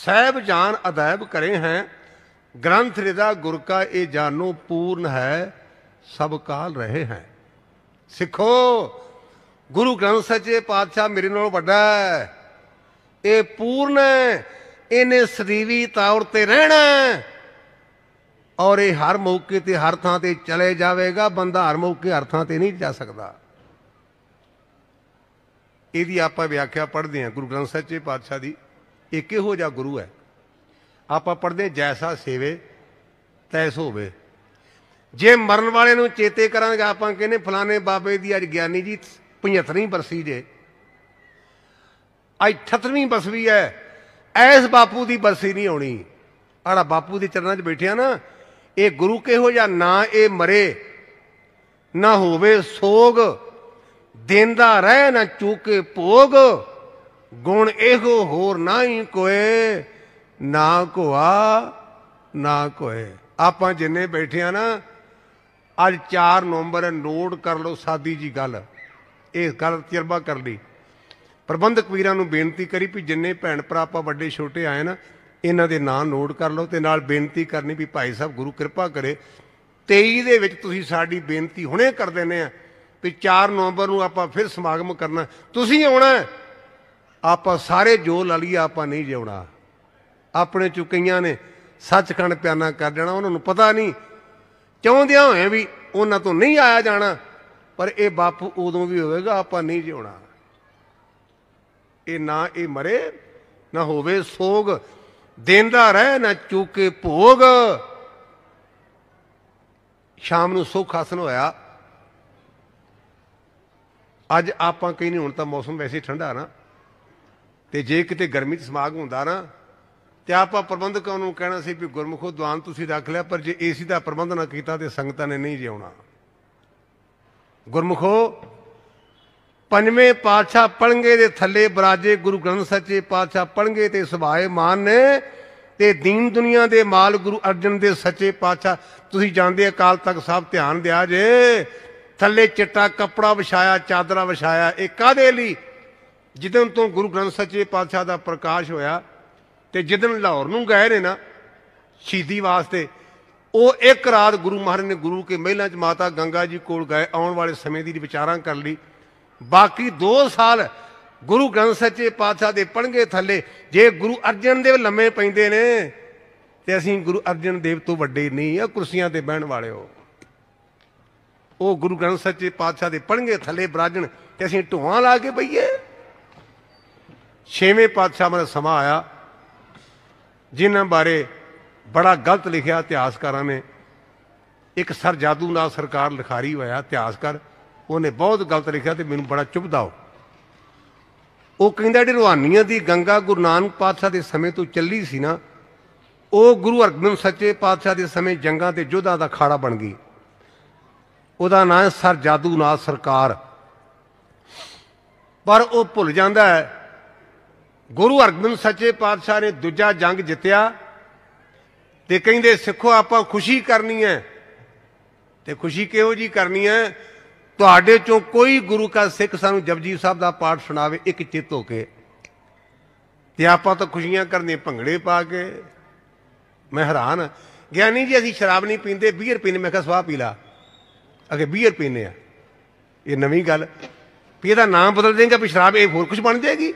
Speaker 1: ਸਹਿਬ ਜਾਨ ਅਦਾਇਬ ਕਰੇ ਹੈ ਗ੍ਰੰਥ ਰਿਦਾ ਗੁਰ ਕਾ ਇਹ ਜਾਨੋ ਪੂਰਨ ਹੈ ਸਭ ਕਾਲ ਰਹੇ ਹੈ ਸਿੱਖੋ ਗੁਰੂ ਗ੍ਰੰਥ ਸੱਚੇ ਪਾਤਸ਼ਾਹ ਮੇਰੇ ਨਾਲੋਂ ਵੱਡਾ ਹੈ ਇਹ ਪੂਰਨ ਹੈ ਇਹਨੇ ਸਦੀਵੀ ਤੌਰ ਤੇ ਰਹਿਣਾ ਹੈ ਔਰ ਇਹ ਹਰ ਮੌਕੇ ਤੇ ਹਰ ਥਾਂ ਤੇ ਚਲੇ ਜਾਵੇਗਾ ਬੰਦਾ ਹਰ ਮੌਕੇ ਹਰ ਥਾਂ ਤੇ ਨਹੀਂ ਜਾ ਸਕਦਾ ਇਹਦੀ ਆਪਾਂ ਵਿਆਖਿਆ ਪੜ੍ਹਦੇ ਹਾਂ ਗੁਰੂ ਗ੍ਰੰਥ ਸਾਹਿਬ ਜੀ ਪਾਤਸ਼ਾਹ ਦੀ ਇੱਕ ਇਹੋ ਜਿਹਾ ਗੁਰੂ ਹੈ ਆਪਾਂ ਪੜ੍ਹਦੇ ਜੈਸਾ ਸੇਵੇ ਤੈਸ ਹੋਵੇ ਜੇ ਮਰਨ ਵਾਲੇ ਨੂੰ ਚੇਤੇ ਕਰਾਂਗੇ ਆਪਾਂ ਕਹਿੰਦੇ ਫਲਾਣੇ ਬਾਬੇ ਦੀ ਅੱਜ ਗਿਆਨੀ ਜੀ 75ਵੀਂ ਬਰਸੀ ਜੇ ਅੱਜ 78ਵੀਂ ਬਸਵੀ ਹੈ ਐਸ ਬਾਪੂ ਦੀ ਬਰਸੀ ਨਹੀਂ ਆਉਣੀ ਆੜਾ ਬਾਪੂ ਦੇ ਚਰਨਾਂ 'ਚ ਬੈਠਿਆ ਨਾ ਇਹ ਗੁਰੂ ਕਿਹੋ ਜਾਂ ਨਾ ਇਹ ਮਰੇ ਨਾ ਹੋਵੇ ਸੋਗ ਦੇਂਦਾ ਰਹਿ ਨਾ ਚੂਕੇ ਭੋਗ ਗੁਣ ਇਹੋ ਹੋਰ ਨਹੀਂ ਕੋਏ ਨਾ ਕੋਆ ਨਾ ਕੋਏ ਆਪਾਂ ਜਿੰਨੇ ਬੈਠੇ ਆ ਨਾ ਅੱਜ 4 ਨਵੰਬਰ ਨੋਟ ਕਰ ਲਓ ਸਾਦੀ ਜੀ ਗੱਲ ਇਹ ਗੱਲ ਤਜਰਬਾ ਕਰ ਲਈ ਪ੍ਰਬੰਧਕ ਵੀਰਾਂ ਨੂੰ ਬੇਨਤੀ ਕਰੀ ਵੀ ਜਿੰਨੇ ਭੈਣ ਭਰਾ ਆਪਾਂ ਵੱਡੇ ਛੋਟੇ ਆਏ ਨਾ ਇਹਨਾਂ ਦੇ ਨਾਂ ਨੋਟ ਕਰ ਲਓ ਤੇ ਨਾਲ ਬੇਨਤੀ ਕਰਨੀ ਵੀ ਭਾਈ ਸਾਹਿਬ ਗੁਰੂ ਕਿਰਪਾ ਕਰੇ 23 ਦੇ ਵਿੱਚ ਤੁਸੀਂ ਸਾਡੀ ਬੇਨਤੀ ਹੁਣੇ ਕਰ ਦਿੰਨੇ ਆ ਵੀ 4 ਨਵੰਬਰ ਨੂੰ ਆਪਾਂ ਫਿਰ ਸਮਾਗਮ ਕਰਨਾ ਤੁਸੀਂ ਆਉਣਾ ਆਪਾਂ ਸਾਰੇ ਜੋ ਲਲੀਏ ਆਪਾਂ ਨਹੀਂ ਜਿਉਣਾ ਆਪਣੇ ਚੁਕਈਆਂ ਨੇ ਸੱਚਖੰਡ ਪਿਆਨਾ ਕਰ ਦੇਣਾ ਉਹਨਾਂ ਨੂੰ ਪਤਾ ਨਹੀਂ ਚਾਹੁੰਦਿਆਂ ਹੋਏ ਵੀ ਉਹਨਾਂ ਤੋਂ ਨਹੀਂ ਆਇਆ ਜਾਣਾ ਪਰ ਇਹ ਬਾਪੂ ਉਦੋਂ ਵੀ ਹੋਵੇਗਾ ਆਪਾਂ ਨਹੀਂ ਜਿਉਣਾ ਇਹ ਨਾ ਇਹ ਮਰੇ ਨਾ ਹੋਵੇ ਸੋਗ ਦੇਂਦਾ ਰਹਿ ਨਾ ਚੂਕੇ ਭੋਗ ਸ਼ਾਮ ਨੂੰ ਸੁਖ ਹਸਨ ਹੋਇਆ ਅੱਜ ਆਪਾਂ ਕਹੀ ਨਹੀਂ ਹੁਣ ਤਾਂ ਮੌਸਮ ਵੈਸੇ ਠੰਡਾ ਨਾ ਤੇ ਜੇ ਕਿਤੇ ਗਰਮੀ ਚ ਸਮਾਗ ਹੁੰਦਾ ਨਾ ਤੇ ਆਪਾਂ ਪ੍ਰਬੰਧਕਾਂ ਨੂੰ ਕਹਿਣਾ ਸੀ ਵੀ ਗੁਰਮੁਖੋ ਦਵਾਨ ਤੁਸੀਂ ਰੱਖ ਲਿਆ ਪਰ ਜੇ ਏਸੀ ਦਾ ਪ੍ਰਬੰਧ ਨਾ ਕੀਤਾ ਤੇ ਸੰਗਤਾਂ ਨੇ ਨਹੀਂ ਜਿਉਣਾ ਗੁਰਮੁਖੋ ਪੰਜਵੇਂ ਪਾਤਸ਼ਾਹ ਪੜਨਗੇ ਦੇ ਥੱਲੇ ਬਰਾਜੇ ਗੁਰੂ ਗ੍ਰੰਥ ਸੱਚੇ ਪਾਤਸ਼ਾਹ ਪੜਨਗੇ ਤੇ ਸੁਭਾਏ ਮਾਨ ਨੇ ਤੇ ਦੀਨ ਦੁਨੀਆ ਦੇ ਮਾਲ ਗੁਰੂ ਅਰਜਨ ਦੇ ਸੱਚੇ ਪਾਤਸ਼ਾਹ ਤੁਸੀਂ ਜਾਣਦੇ ਅਕਾਲ ਤਖਤ ਸਾਹਿਬ ਧਿਆਨ ਦਿਆ ਜੇ ਥੱਲੇ ਚਿੱਟਾ ਕੱਪੜਾ ਵਿਛਾਇਆ ਚਾਦਰਾ ਵਿਛਾਇਆ ਇਹ ਕਾਦੇ ਲਈ ਜਦੋਂ ਤੋਂ ਗੁਰੂ ਗ੍ਰੰਥ ਸੱਚੇ ਪਾਤਸ਼ਾਹ ਦਾ ਪ੍ਰਕਾਸ਼ ਹੋਇਆ ਤੇ ਜਦੋਂ ਲਾਹੌਰ ਨੂੰ ਗਏ ਨੇ ਨਾ ਸ਼ੀਦੀ ਵਾਸਤੇ ਉਹ ਇੱਕ ਰਾਤ ਗੁਰੂ ਮਹਾਰਾਜ ਨੇ ਗੁਰੂ ਕੇ ਮਹਿਲਾਂ 'ਚ ਮਾਤਾ ਗੰਗਾ ਜੀ ਕੋਲ ਗਏ ਆਉਣ ਵਾਲੇ ਸਮੇਂ ਦੀ ਵਿਚਾਰਾਂ ਕਰ ਲਈ ਬਾਕੀ 2 ਸਾਲ ਗੁਰੂ ਗ੍ਰੰਥ ਸੱਚੇ ਪਾਤਸ਼ਾਹ ਦੇ ਪੜਨਗੇ ਥੱਲੇ ਜੇ ਗੁਰੂ ਅਰਜਨ ਦੇਵ ਲੰਮੇ ਪੈਂਦੇ ਨੇ ਤੇ ਅਸੀਂ ਗੁਰੂ ਅਰਜਨ ਦੇਵ ਤੋਂ ਵੱਡੇ ਨਹੀਂ ਆ ਕੁਰਸੀਆਂ ਤੇ ਬਹਿਣ ਵਾਲਿਓ ਉਹ ਗੁਰੂ ਗ੍ਰੰਥ ਸੱਚੇ ਪਾਤਸ਼ਾਹ ਦੇ ਪੜਨਗੇ ਥੱਲੇ ਬਰਾਜਣ ਤੇ ਅਸੀਂ ਢੋਆਂ ਲਾ ਕੇ ਬਈਏ ਛੇਵੇਂ ਪਾਤਸ਼ਾਹ ਮਨ ਸਮਾ ਆਇਆ ਜਿਨ੍ਹਾਂ ਬਾਰੇ ਬੜਾ ਗਲਤ ਲਿਖਿਆ ਇਤਿਹਾਸਕਾਰਾਂ ਨੇ ਇੱਕ ਸਰ ਜਾਦੂ ਨਾਲ ਸਰਕਾਰ ਲਿਖਾਰੀ ਹੋਇਆ ਇਤਿਹਾਸਕਾਰ ਉਹਨੇ ਬਹੁਤ ਗਲਤ ਲਿਖਿਆ ਤੇ ਮੈਨੂੰ ਬੜਾ ਚੁਭਦਾ ਉਹ ਉਹ ਕਹਿੰਦਾ ਜਿਹੜੀ ਰੋਹਾਨੀਆਂ ਦੀ ਗੰਗਾ ਗੁਰੂ ਨਾਨਕ ਪਾਤਸ਼ਾਹ ਦੇ ਸਮੇਂ ਤੋਂ ਚੱਲੀ ਸੀ ਨਾ ਉਹ ਗੁਰੂ ਅਰਜਨ ਸੱਚੇ ਪਾਤਸ਼ਾਹ ਦੇ ਸਮੇਂ ਜੰਗਾਂ ਤੇ ਯੁੱਧਾਂ ਦਾ ਖਾੜਾ ਬਣ ਗਈ ਉਹਦਾ ਨਾਂ ਹੈ ਸਰ ਜਾਦੂਨਾਥ ਸਰਕਾਰ ਪਰ ਉਹ ਭੁੱਲ ਜਾਂਦਾ ਹੈ ਗੁਰੂ ਅਰਜਨ ਸੱਚੇ ਪਾਤਸ਼ਾਹ ਨੇ ਦੂਜਾ ਜੰਗ ਜਿੱਤਿਆ ਤੇ ਕਹਿੰਦੇ ਸਿੱਖੋ ਆਪਾਂ ਖੁਸ਼ੀ ਕਰਨੀ ਹੈ ਤੇ ਖੁਸ਼ੀ ਕਿਹੋ ਜੀ ਕਰਨੀ ਹੈ ਤੁਹਾਡੇ ਚੋਂ ਕੋਈ ਗੁਰੂ ਕਾ ਸਿੱਖ ਸਾਨੂੰ ਜਪਜੀ ਸਾਹਿਬ ਦਾ ਪਾਠ ਸੁਣਾਵੇ ਇੱਕ ਚਿੱਤ ਹੋ ਕੇ ਤੇ ਆਪਾਂ ਤਾਂ ਖੁਸ਼ੀਆਂ ਕਰਨੇ ਭੰਗੜੇ ਪਾ ਕੇ ਮੈਂ ਹੈਰਾਨ ਗਿਆਨੀ ਜੀ ਅਸੀਂ ਸ਼ਰਾਬ ਨਹੀਂ ਪੀਂਦੇ 20 ਰੁਪਏ ਨੇ ਮੈਂ ਕਿਹਾ ਸਵਾਹ ਪੀ ਲਾ ਅਗੇ 20 ਰੁਪਏ ਨੇ ਆ ਇਹ ਨਵੀਂ ਗੱਲ ਵੀ ਇਹਦਾ ਨਾਮ ਬਦਲ ਦੇਂਗਾ ਵੀ ਸ਼ਰਾਬ ਇਹ ਹੋਰ ਕੁਝ ਬਣ ਜਾਏਗੀ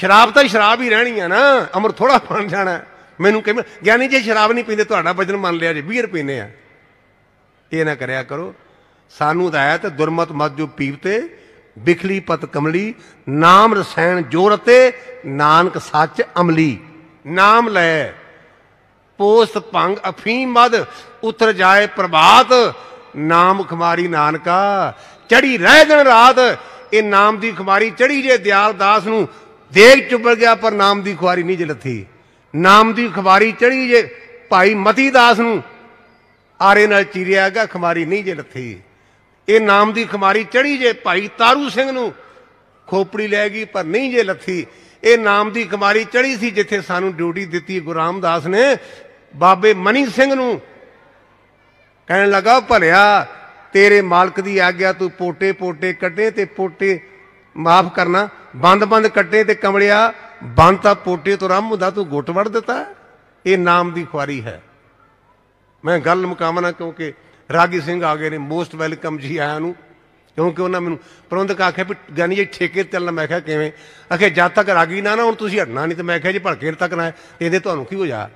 Speaker 1: ਸ਼ਰਾਬ ਤਾਂ ਸ਼ਰਾਬ ਹੀ ਰਹਿਣੀ ਆ ਨਾ ਅਮਰ ਥੋੜਾ ਬਣ ਜਾਣਾ ਮੈਨੂੰ ਕਹਿੰਦੇ ਗਿਆਨੀ ਜੀ ਸ਼ਰਾਬ ਨਹੀਂ ਪੀਂਦੇ ਤੁਹਾਡਾ ਵਜਨ ਮੰਨ ਲਿਆ ਜੀ 20 ਰੁਪਏ ਨੇ ਆ ਇਹ ਨਾ ਕਰਿਆ ਕਰੋ ਸਾਨੂੰ ਹਦਾਇਤ ਦੁਰਮਤ ਮਤ ਜੋ ਪੀਵਤੇ ਬਿਖਲੀ ਪਤ ਕਮਲੀ ਨਾਮ ਰਸੈਣ ਜੋਰ ਨਾਨਕ ਸੱਚ ਅਮਲੀ ਨਾਮ ਲੈ ਪੋਸਤ ਭੰਗ ਅਫੀਮ ਮਦ ਉਤਰ ਜਾਏ ਪ੍ਰਭਾਤ ਨਾਮ ਖਮਾਰੀ ਨਾਨਕਾ ਚੜੀ ਰਹਿ ਦਿਨ ਰਾਤ ਇਹ ਨਾਮ ਦੀ ਖਮਾਰੀ ਚੜੀ ਜੇ ਦਿਆਲ ਦਾਸ ਨੂੰ ਦੇਖ ਚੁੱਪੜ ਗਿਆ ਪਰ ਨਾਮ ਦੀ ਖਵਾਰੀ ਨਹੀਂ ਜਲਥੀ ਨਾਮ ਦੀ ਖਵਾਰੀ ਚੜੀ ਜੇ ਭਾਈ ਮਤੀ ਦਾਸ ਨੂੰ ਆਰੇ ਨਾਲ ਚੀਰਿਆ ਗਿਆ ਖਮਾਰੀ ਨਹੀਂ ਜਲਥੀ ਇਹ ਨਾਮ ਦੀ ਖਮਾਰੀ ਚੜੀ ਜੇ ਭਾਈ ਤਾਰੂ ਸਿੰਘ ਨੂੰ ਖੋਪੜੀ ਲੈ ਗਈ ਪਰ ਨਹੀਂ ਜੇ ਲੱਥੀ ਇਹ ਨਾਮ ਦੀ ਖਮਾਰੀ ਚੜੀ ਸੀ ਜਿੱਥੇ ਸਾਨੂੰ ਡਿਊਟੀ ਦਿੱਤੀ ਗੁਰੂ ਰਾਮਦਾਸ ਨੇ ਬਾਬੇ ਮਨੀ ਸਿੰਘ ਨੂੰ ਕਹਿਣ ਲੱਗਾ ਭਲਿਆ ਤੇਰੇ ਮਾਲਕ ਦੀ ਆਗਿਆ ਤੂੰ ਪੋਟੇ ਪੋਟੇ ਕੱਢੇ ਤੇ ਪੋਟੇ ਮਾਫ ਕਰਨਾ ਬੰਦ ਬੰਦ ਕੱਟੇ ਤੇ ਕਮਲਿਆ ਬੰਦ ਤਾਂ ਪੋਟੇ ਤੋਂ ਰੰਮ ਹੁੰਦਾ ਤੂੰ ਗੁੱਟ ਵੜ ਦਿੱਤਾ ਇਹ ਨਾਮ ਦੀ ਖੁਆਰੀ ਹੈ ਮੈਂ ਗੱਲ ਮੁਕਾਵਣਾ ਕਿਉਂਕਿ ਰਾਗੀ ਸਿੰਘ ਆ ਗਏ ਨੇ ਮੋਸਟ ਵੈਲਕਮ ਜੀ ਆਇਆਂ ਨੂੰ ਕਿਉਂਕਿ ਉਹਨਾਂ ਮੈਨੂੰ ਪ੍ਰਬੰਧਕ ਆਖਿਆ ਵੀ ਗਿਆਨੀ ਜੀ ਠੇਕੇ ਤੇ ਚੱਲਣਾ ਮੈਂ ਕਿਹਾ ਕਿਵੇਂ ਅਖੇ ਜਦ ਤੱਕ ਰਾਗੀ ਨਾ ਨਾ ਹੁਣ ਤੁਸੀਂ ਹਟਣਾ ਨਹੀਂ ਤੇ ਮੈਂ ਕਿਹਾ ਜੀ ਭੜਕੇ ਤੱਕ ਨਾ ਤੇ ਇਹਦੇ ਤੁਹਾਨੂੰ ਕੀ ਹੋ ਜਾ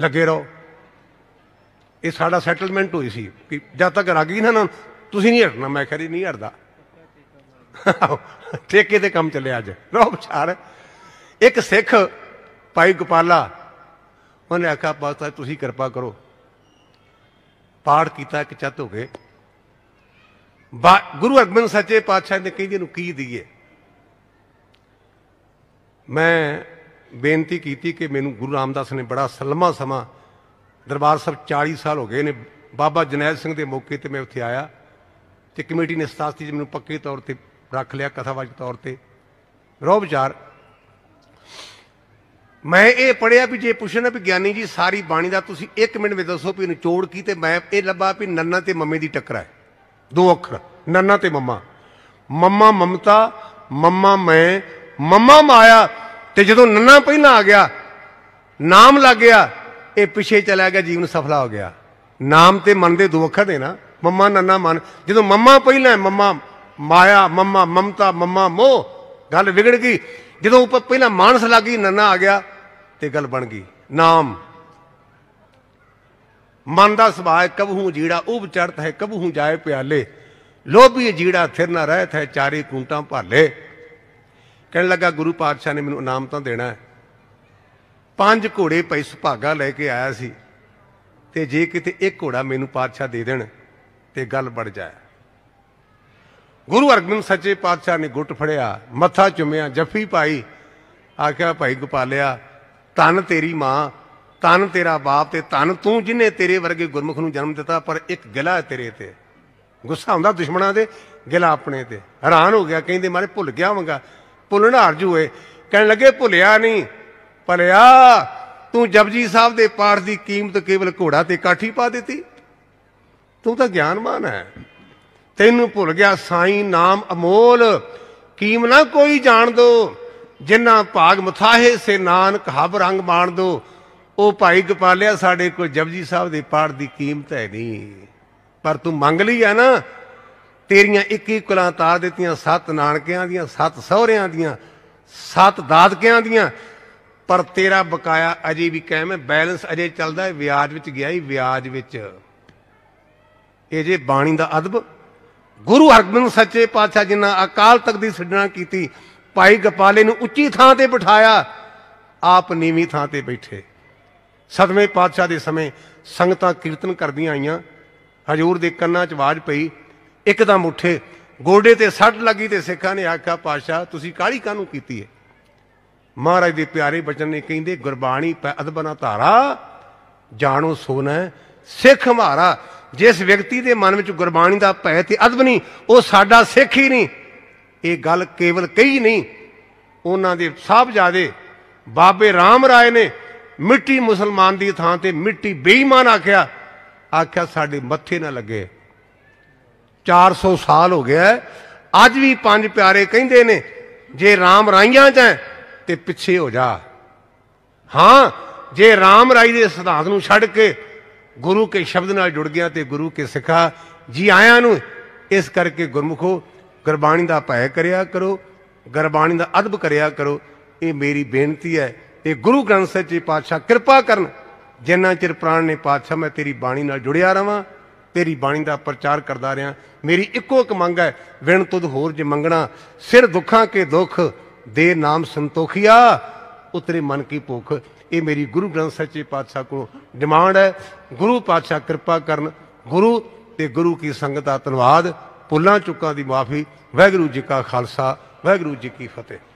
Speaker 1: ਲੱਗੇ ਰਹੋ ਇਹ ਸਾਡਾ ਸੈਟਲਮੈਂਟ ਹੋਈ ਸੀ ਕਿ ਜਦ ਤੱਕ ਰਾਗੀ ਨਾ ਨਾ ਤੁਸੀਂ ਨਹੀਂ ਹਟਣਾ ਮੈਂ ਕਿਹਾ ਨਹੀਂ ਹਟਦਾ ਠੇਕੇ ਤੇ ਕੰਮ ਚੱਲਿਆ ਅੱਜ ਰੋ ਵਿਚਾਰ ਇੱਕ ਸਿੱਖ ਭਾਈ ਗੋਪਾਲਾ ਉਹਨੇ ਆਖਿਆ ਪਾਸਾ ਤੁਸੀਂ ਕਿਰਪਾ ਕਰੋ ਪਾੜ ਕੀਤਾ ਕਿ ਚੱਤ ਹੋ ਗਏ ਗੁਰੂ ਅਰਜਨ ਸੱਚੇ ਪਾਤਸ਼ਾਹ ਨੇ ਕਹਿੰਦੇ ਨੂੰ ਕੀ ਦਈਏ ਮੈਂ ਬੇਨਤੀ ਕੀਤੀ ਕਿ ਮੈਨੂੰ ਗੁਰੂ ਰਾਮਦਾਸ ਨੇ ਬੜਾ ਸਲਮਾ ਸਮਾ ਦਰਬਾਰ ਸਾਹਿਬ 40 ਸਾਲ ਹੋ ਗਏ ਨੇ ਬਾਬਾ ਜਨੈਲ ਸਿੰਘ ਦੇ ਮੌਕੇ ਤੇ ਮੈਂ ਉੱਥੇ ਆਇਆ ਤੇ ਕਮੇਟੀ ਨੇ ਸਤਾਸਤੀ ਜੀ ਮੈਨੂੰ ਪੱਕੇ ਤੌਰ ਤੇ ਰੱਖ ਲਿਆ ਕਥਾਵਾਚਕ ਤੌਰ ਤੇ ਰੋਬਚਾਰ ਵਿਚਾਰ ਮੈਂ ਇਹ ਪੜਿਆ ਵੀ ਜੇ ਪੁੱਛਣ ਵੀ ਗਿਆਨੀ ਜੀ ਸਾਰੀ ਬਾਣੀ ਦਾ ਤੁਸੀਂ 1 ਮਿੰਟ ਵਿੱਚ ਦੱਸੋ ਵੀ ਨਿਚੋੜ ਕੀ ਤੇ ਮੈਂ ਇਹ ਲੱਭਾ ਵੀ ਨੰਨਾ ਤੇ ਮੰਮੇ ਦੀ ਟੱਕਰ ਹੈ ਦੋ ਅੱਖਰ ਨੰਨਾ ਤੇ ਮੰਮਾ ਮੰਮਾ ਮਮਤਾ ਮੰਮਾ ਮੈਂ ਮੰਮਾ ਮਾਇਆ ਤੇ ਜਦੋਂ ਨੰਨਾ ਪਹਿਲਾਂ ਆ ਗਿਆ ਨਾਮ ਲੱਗ ਗਿਆ ਇਹ ਪਿੱਛੇ ਚਲਾ ਗਿਆ ਜੀਵਨ ਸਫਲਾ ਹੋ ਗਿਆ ਨਾਮ ਤੇ ਮਨ ਦੇ ਦੋ ਅੱਖਰ ਨੇ ਨਾ ਮੰਮਾ ਨੰਨਾ ਮਨ ਜਦੋਂ ਮੰਮਾ ਪਹਿਲਾਂ ਮੰਮਾ ਮਾਇਆ ਮੰਮਾ ਮਮਤਾ ਮੰਮਾ ਮੋਹ ਗੱਲ ਵਿਗੜ ਗਈ ਜਦੋਂ ਉੱਪਰ ਪਹਿਲਾਂ ਮਾਨਸ ਲੱਗੀ ਨੰਨਾ ਆ ਗਿਆ ਤੇ ਗੱਲ ਬਣ ਗਈ ਨਾਮ ਮਨ ਦਾ ਸੁਭਾਅ ਕਬਹੂ ਜੀੜਾ ਉਬ ਚੜਤ ਹੈ ਕਬਹੂ ਜਾਏ ਪਿਆਲੇ ਲੋਭੀ ਜੀੜਾ ਥਿਰ ਨਾ ਰਹਿਤ ਹੈ ਚਾਰੇ ਕੂੰਟਾਂ ਭਾਲੇ ਕਹਿਣ ਲੱਗਾ ਗੁਰੂ ਪਾਤਸ਼ਾਹ ਨੇ ਮੈਨੂੰ ਇਨਾਮ ਤਾਂ ਦੇਣਾ ਹੈ ਪੰਜ ਘੋੜੇ ਪਈ ਸੁਭਾਗਾ ਲੈ ਕੇ ਆਇਆ ਸੀ ਤੇ ਜੇ ਕਿਤੇ ਇੱਕ ਘੋੜਾ ਮੈਨੂੰ ਪਾਤਸ਼ਾਹ ਦੇ ਦੇਣ ਤੇ ਗੱਲ ਬੜ ਜਾਏ ਗੁਰੂ ਅਰਜਨ ਸੱਚੇ ਪਾਤਸ਼ਾਹ ਨੇ ਗੁੱਟ ਫੜਿਆ ਮੱਥਾ ਚੁੰਮਿਆ ਜੱਫੀ ਪਾਈ ਆਖਿਆ ਭਾਈ ਗੋਪਾਲਿਆ ਤਨ ਤੇਰੀ ਮਾਂ ਤਨ ਤੇਰਾ ਬਾਪ ਤੇ ਤਨ ਤੂੰ ਜਿਨੇ ਤੇਰੇ ਵਰਗੇ ਗੁਰਮੁਖ ਨੂੰ ਜਨਮ ਦਿੱਤਾ ਪਰ ਇੱਕ ਗਿਲਾ ਤੇਰੇ ਤੇ ਗੁੱਸਾ ਹੁੰਦਾ ਦੁਸ਼ਮਣਾਂ ਦੇ ਗਿਲਾ ਆਪਣੇ ਤੇ ਹੈਰਾਨ ਹੋ ਗਿਆ ਕਹਿੰਦੇ ਮਾਰੇ ਭੁੱਲ ਗਿਆ ਵਾਂਗਾ ਭੁੱਲਣਾ ਹਾਰ ਹੋਏ ਕਹਿਣ ਲੱਗੇ ਭੁੱਲਿਆ ਨਹੀਂ ਭਲਿਆ ਤੂੰ ਜਪਜੀ ਸਾਹਿਬ ਦੇ ਪਾਠ ਦੀ ਕੀਮਤ ਕੇਵਲ ਘੋੜਾ ਤੇ ਕਾਠੀ ਪਾ ਦਿੱਤੀ ਤੂੰ ਤਾਂ ਗਿਆਨਮਾਨ ਹੈ ਤੈਨੂੰ ਭੁੱਲ ਗਿਆ ਸਾਈਂ ਨਾਮ ਅਮੋਲ ਕੀਮ ਨਾ ਕੋਈ ਜਾਣ ਦੋ ਜਿਨ੍ਹਾਂ ਭਾਗ ਮਥਾਹੇ ਸੇ ਨਾਨਕ ਹਬ ਰੰਗ ਮਾਣ ਦੋ ਉਹ ਭਾਈ ਗਪਾਲਿਆ ਸਾਡੇ ਕੋਲ ਜਪਜੀ ਸਾਹਿਬ ਦੇ ਪਾਠ ਦੀ ਕੀਮਤ ਹੈ ਨਹੀਂ ਪਰ ਤੂੰ ਮੰਗ ਲਈ ਆ ਨਾ ਤੇਰੀਆਂ ਇੱਕ ਕੁਲਾਂ ਤਾਰ ਦਿੱਤੀਆਂ ਸੱਤ ਨਾਨਕਿਆਂ ਦੀਆਂ ਸੱਤ ਸਹੁਰਿਆਂ ਦੀਆਂ ਸੱਤ ਦਾਦਕਿਆਂ ਦੀਆਂ ਪਰ ਤੇਰਾ ਬਕਾਇਆ ਅਜੇ ਵੀ ਕਾਇਮ ਹੈ ਬੈਲੈਂਸ ਅਜੇ ਚੱਲਦਾ ਹੈ ਵਿਆਜ ਵਿੱਚ ਗਿਆ ਹੀ ਵਿਆਜ ਵਿੱਚ ਇਹ ਜੇ ਬਾਣੀ ਦਾ ਅਦਬ ਗੁਰੂ ਹਰਗੋਬਿੰਦ ਸੱਚੇ ਪਾਤਸ਼ਾਹ ਜਿਨ੍ਹਾਂ ਅਕਾਲ ਤਖਤ ਦੀ ਸਿਰਜਣਾ ਕੀਤੀ ਭਾਈ ਗਪਾਲੇ ਨੂੰ ਉੱਚੀ ਥਾਂ ਤੇ ਬਿਠਾਇਆ ਆਪ ਨੀਵੀਂ ਥਾਂ ਤੇ ਬੈਠੇ ਸਤਵੇਂ ਪਾਤਸ਼ਾਹ ਦੇ ਸਮੇਂ ਸੰਗਤਾਂ ਕੀਰਤਨ ਕਰਦੀਆਂ ਆਈਆਂ ਹਜੂਰ ਦੇ ਕੰਨਾਂ 'ਚ ਆਵਾਜ਼ ਪਈ ਇੱਕਦਮ ਉੱਠੇ ਗੋਡੇ ਤੇ ਸੱਟ ਲੱਗੀ ਤੇ ਸਿੱਖਾਂ ਨੇ ਆਖਿਆ ਪਾਸ਼ਾ ਤੁਸੀਂ ਕਾਹਲੀ ਕਾਨੂੰ ਕੀਤੀ ਹੈ ਮਹਾਰਾਜ ਦੇ ਪਿਆਰੇ ਬਚਨ ਨੇ ਕਹਿੰਦੇ ਗੁਰਬਾਣੀ ਪੈ ਅਦਬਨਾ ਧਾਰਾ ਜਾਣੋ ਸੋਨਾ ਸਿੱਖ ਹਮਾਰਾ ਜਿਸ ਵਿਅਕਤੀ ਦੇ ਮਨ ਵਿੱਚ ਗੁਰਬਾਣੀ ਦਾ ਭੈ ਤੇ ਅਦਬ ਨਹੀਂ ਉਹ ਸਾਡਾ ਸਿੱਖ ਹੀ ਨਹੀਂ ਇਹ ਗੱਲ ਕੇਵਲ ਕਹੀ ਨਹੀਂ ਉਹਨਾਂ ਦੇ ਸਾਹਿਬਜ਼ਾਦੇ ਬਾਬੇ ਰਾਮ ਰਾਏ ਨੇ ਮਿੱਟੀ ਮੁਸਲਮਾਨ ਦੀ ਥਾਂ ਤੇ ਮਿੱਟੀ ਬੇਈਮਾਨ ਆਖਿਆ ਆਖਿਆ ਸਾਡੇ ਮੱਥੇ ਨਾ ਲੱਗੇ 400 ਸਾਲ ਹੋ ਗਿਆ ਅੱਜ ਵੀ ਪੰਜ ਪਿਆਰੇ ਕਹਿੰਦੇ ਨੇ ਜੇ ਰਾਮ ਰਾਈਆਂ ਚ ਤੇ ਪਿੱਛੇ ਹੋ ਜਾ ਹਾਂ ਜੇ ਰਾਮ ਰਾਈ ਦੇ ਸਿਧਾਂਤ ਨੂੰ ਛੱਡ ਕੇ ਗੁਰੂ ਕੇ ਸ਼ਬਦ ਨਾਲ ਜੁੜ ਗਿਆ ਤੇ ਗੁਰੂ ਕੇ ਸਿੱਖਾ ਜੀ ਆਇਆਂ ਨੂੰ ਇਸ ਕਰਕੇ ਗੁਰਮੁਖੋ ਗੁਰਬਾਣੀ ਦਾ ਭੈ ਕਰਿਆ ਕਰੋ ਗੁਰਬਾਣੀ ਦਾ ਅਦਬ ਕਰਿਆ ਕਰੋ ਇਹ ਮੇਰੀ ਬੇਨਤੀ ਹੈ ਤੇ ਗੁਰੂ ਗ੍ਰੰਥ ਸਾਹਿਬ ਜੀ ਪਾਤਸ਼ਾਹ ਕਿਰਪਾ ਕਰਨ ਜਿੰਨਾ ਚਿਰ ਪ੍ਰਾਣ ਨੇ ਪਾਤਸ਼ਾਹ ਮੈਂ ਤੇਰੀ ਬਾਣੀ ਨਾਲ ਜੁੜਿਆ ਰਵਾਂ ਤੇਰੀ ਬਾਣੀ ਦਾ ਪ੍ਰਚਾਰ ਕਰਦਾ ਰਿਆਂ ਮੇਰੀ ਇੱਕੋ ਇੱਕ ਮੰਗ ਹੈ ਵਿਣ ਤੁਧ ਹੋਰ ਜੇ ਮੰਗਣਾ ਸਿਰ ਦੁੱਖਾਂ ਕੇ ਦੁੱਖ ਦੇ ਨਾਮ ਸੰਤੋਖਿਆ ਉਤਰੇ ਮਨ ਕੀ ਭੁੱਖ ਇਹ ਮੇਰੀ ਗੁਰੂ ਗ੍ਰੰਥ ਸਾਹਿਬ ਜੀ ਪਾਤਸ਼ਾਹ ਕੋਲ ਡਿਮਾਂਡ ਹੈ ਗੁਰੂ ਪਾਤਸ਼ਾਹ ਕਿਰਪਾ ਕਰਨ ਗੁਰੂ ਤੇ ਗੁਰੂ ਕੀ ਸੰਗਤ ਆ ਧੰਨਵਾਦ ਭੁੱਲਾਂ ਚੁੱਕਾਂ ਦੀ ਮਾਫੀ ਵਾਹਿਗੁਰੂ ਜੀ ਕਾ ਖਾਲਸਾ ਵਾਹਿਗੁਰੂ ਜੀ ਕੀ ਫਤਿਹ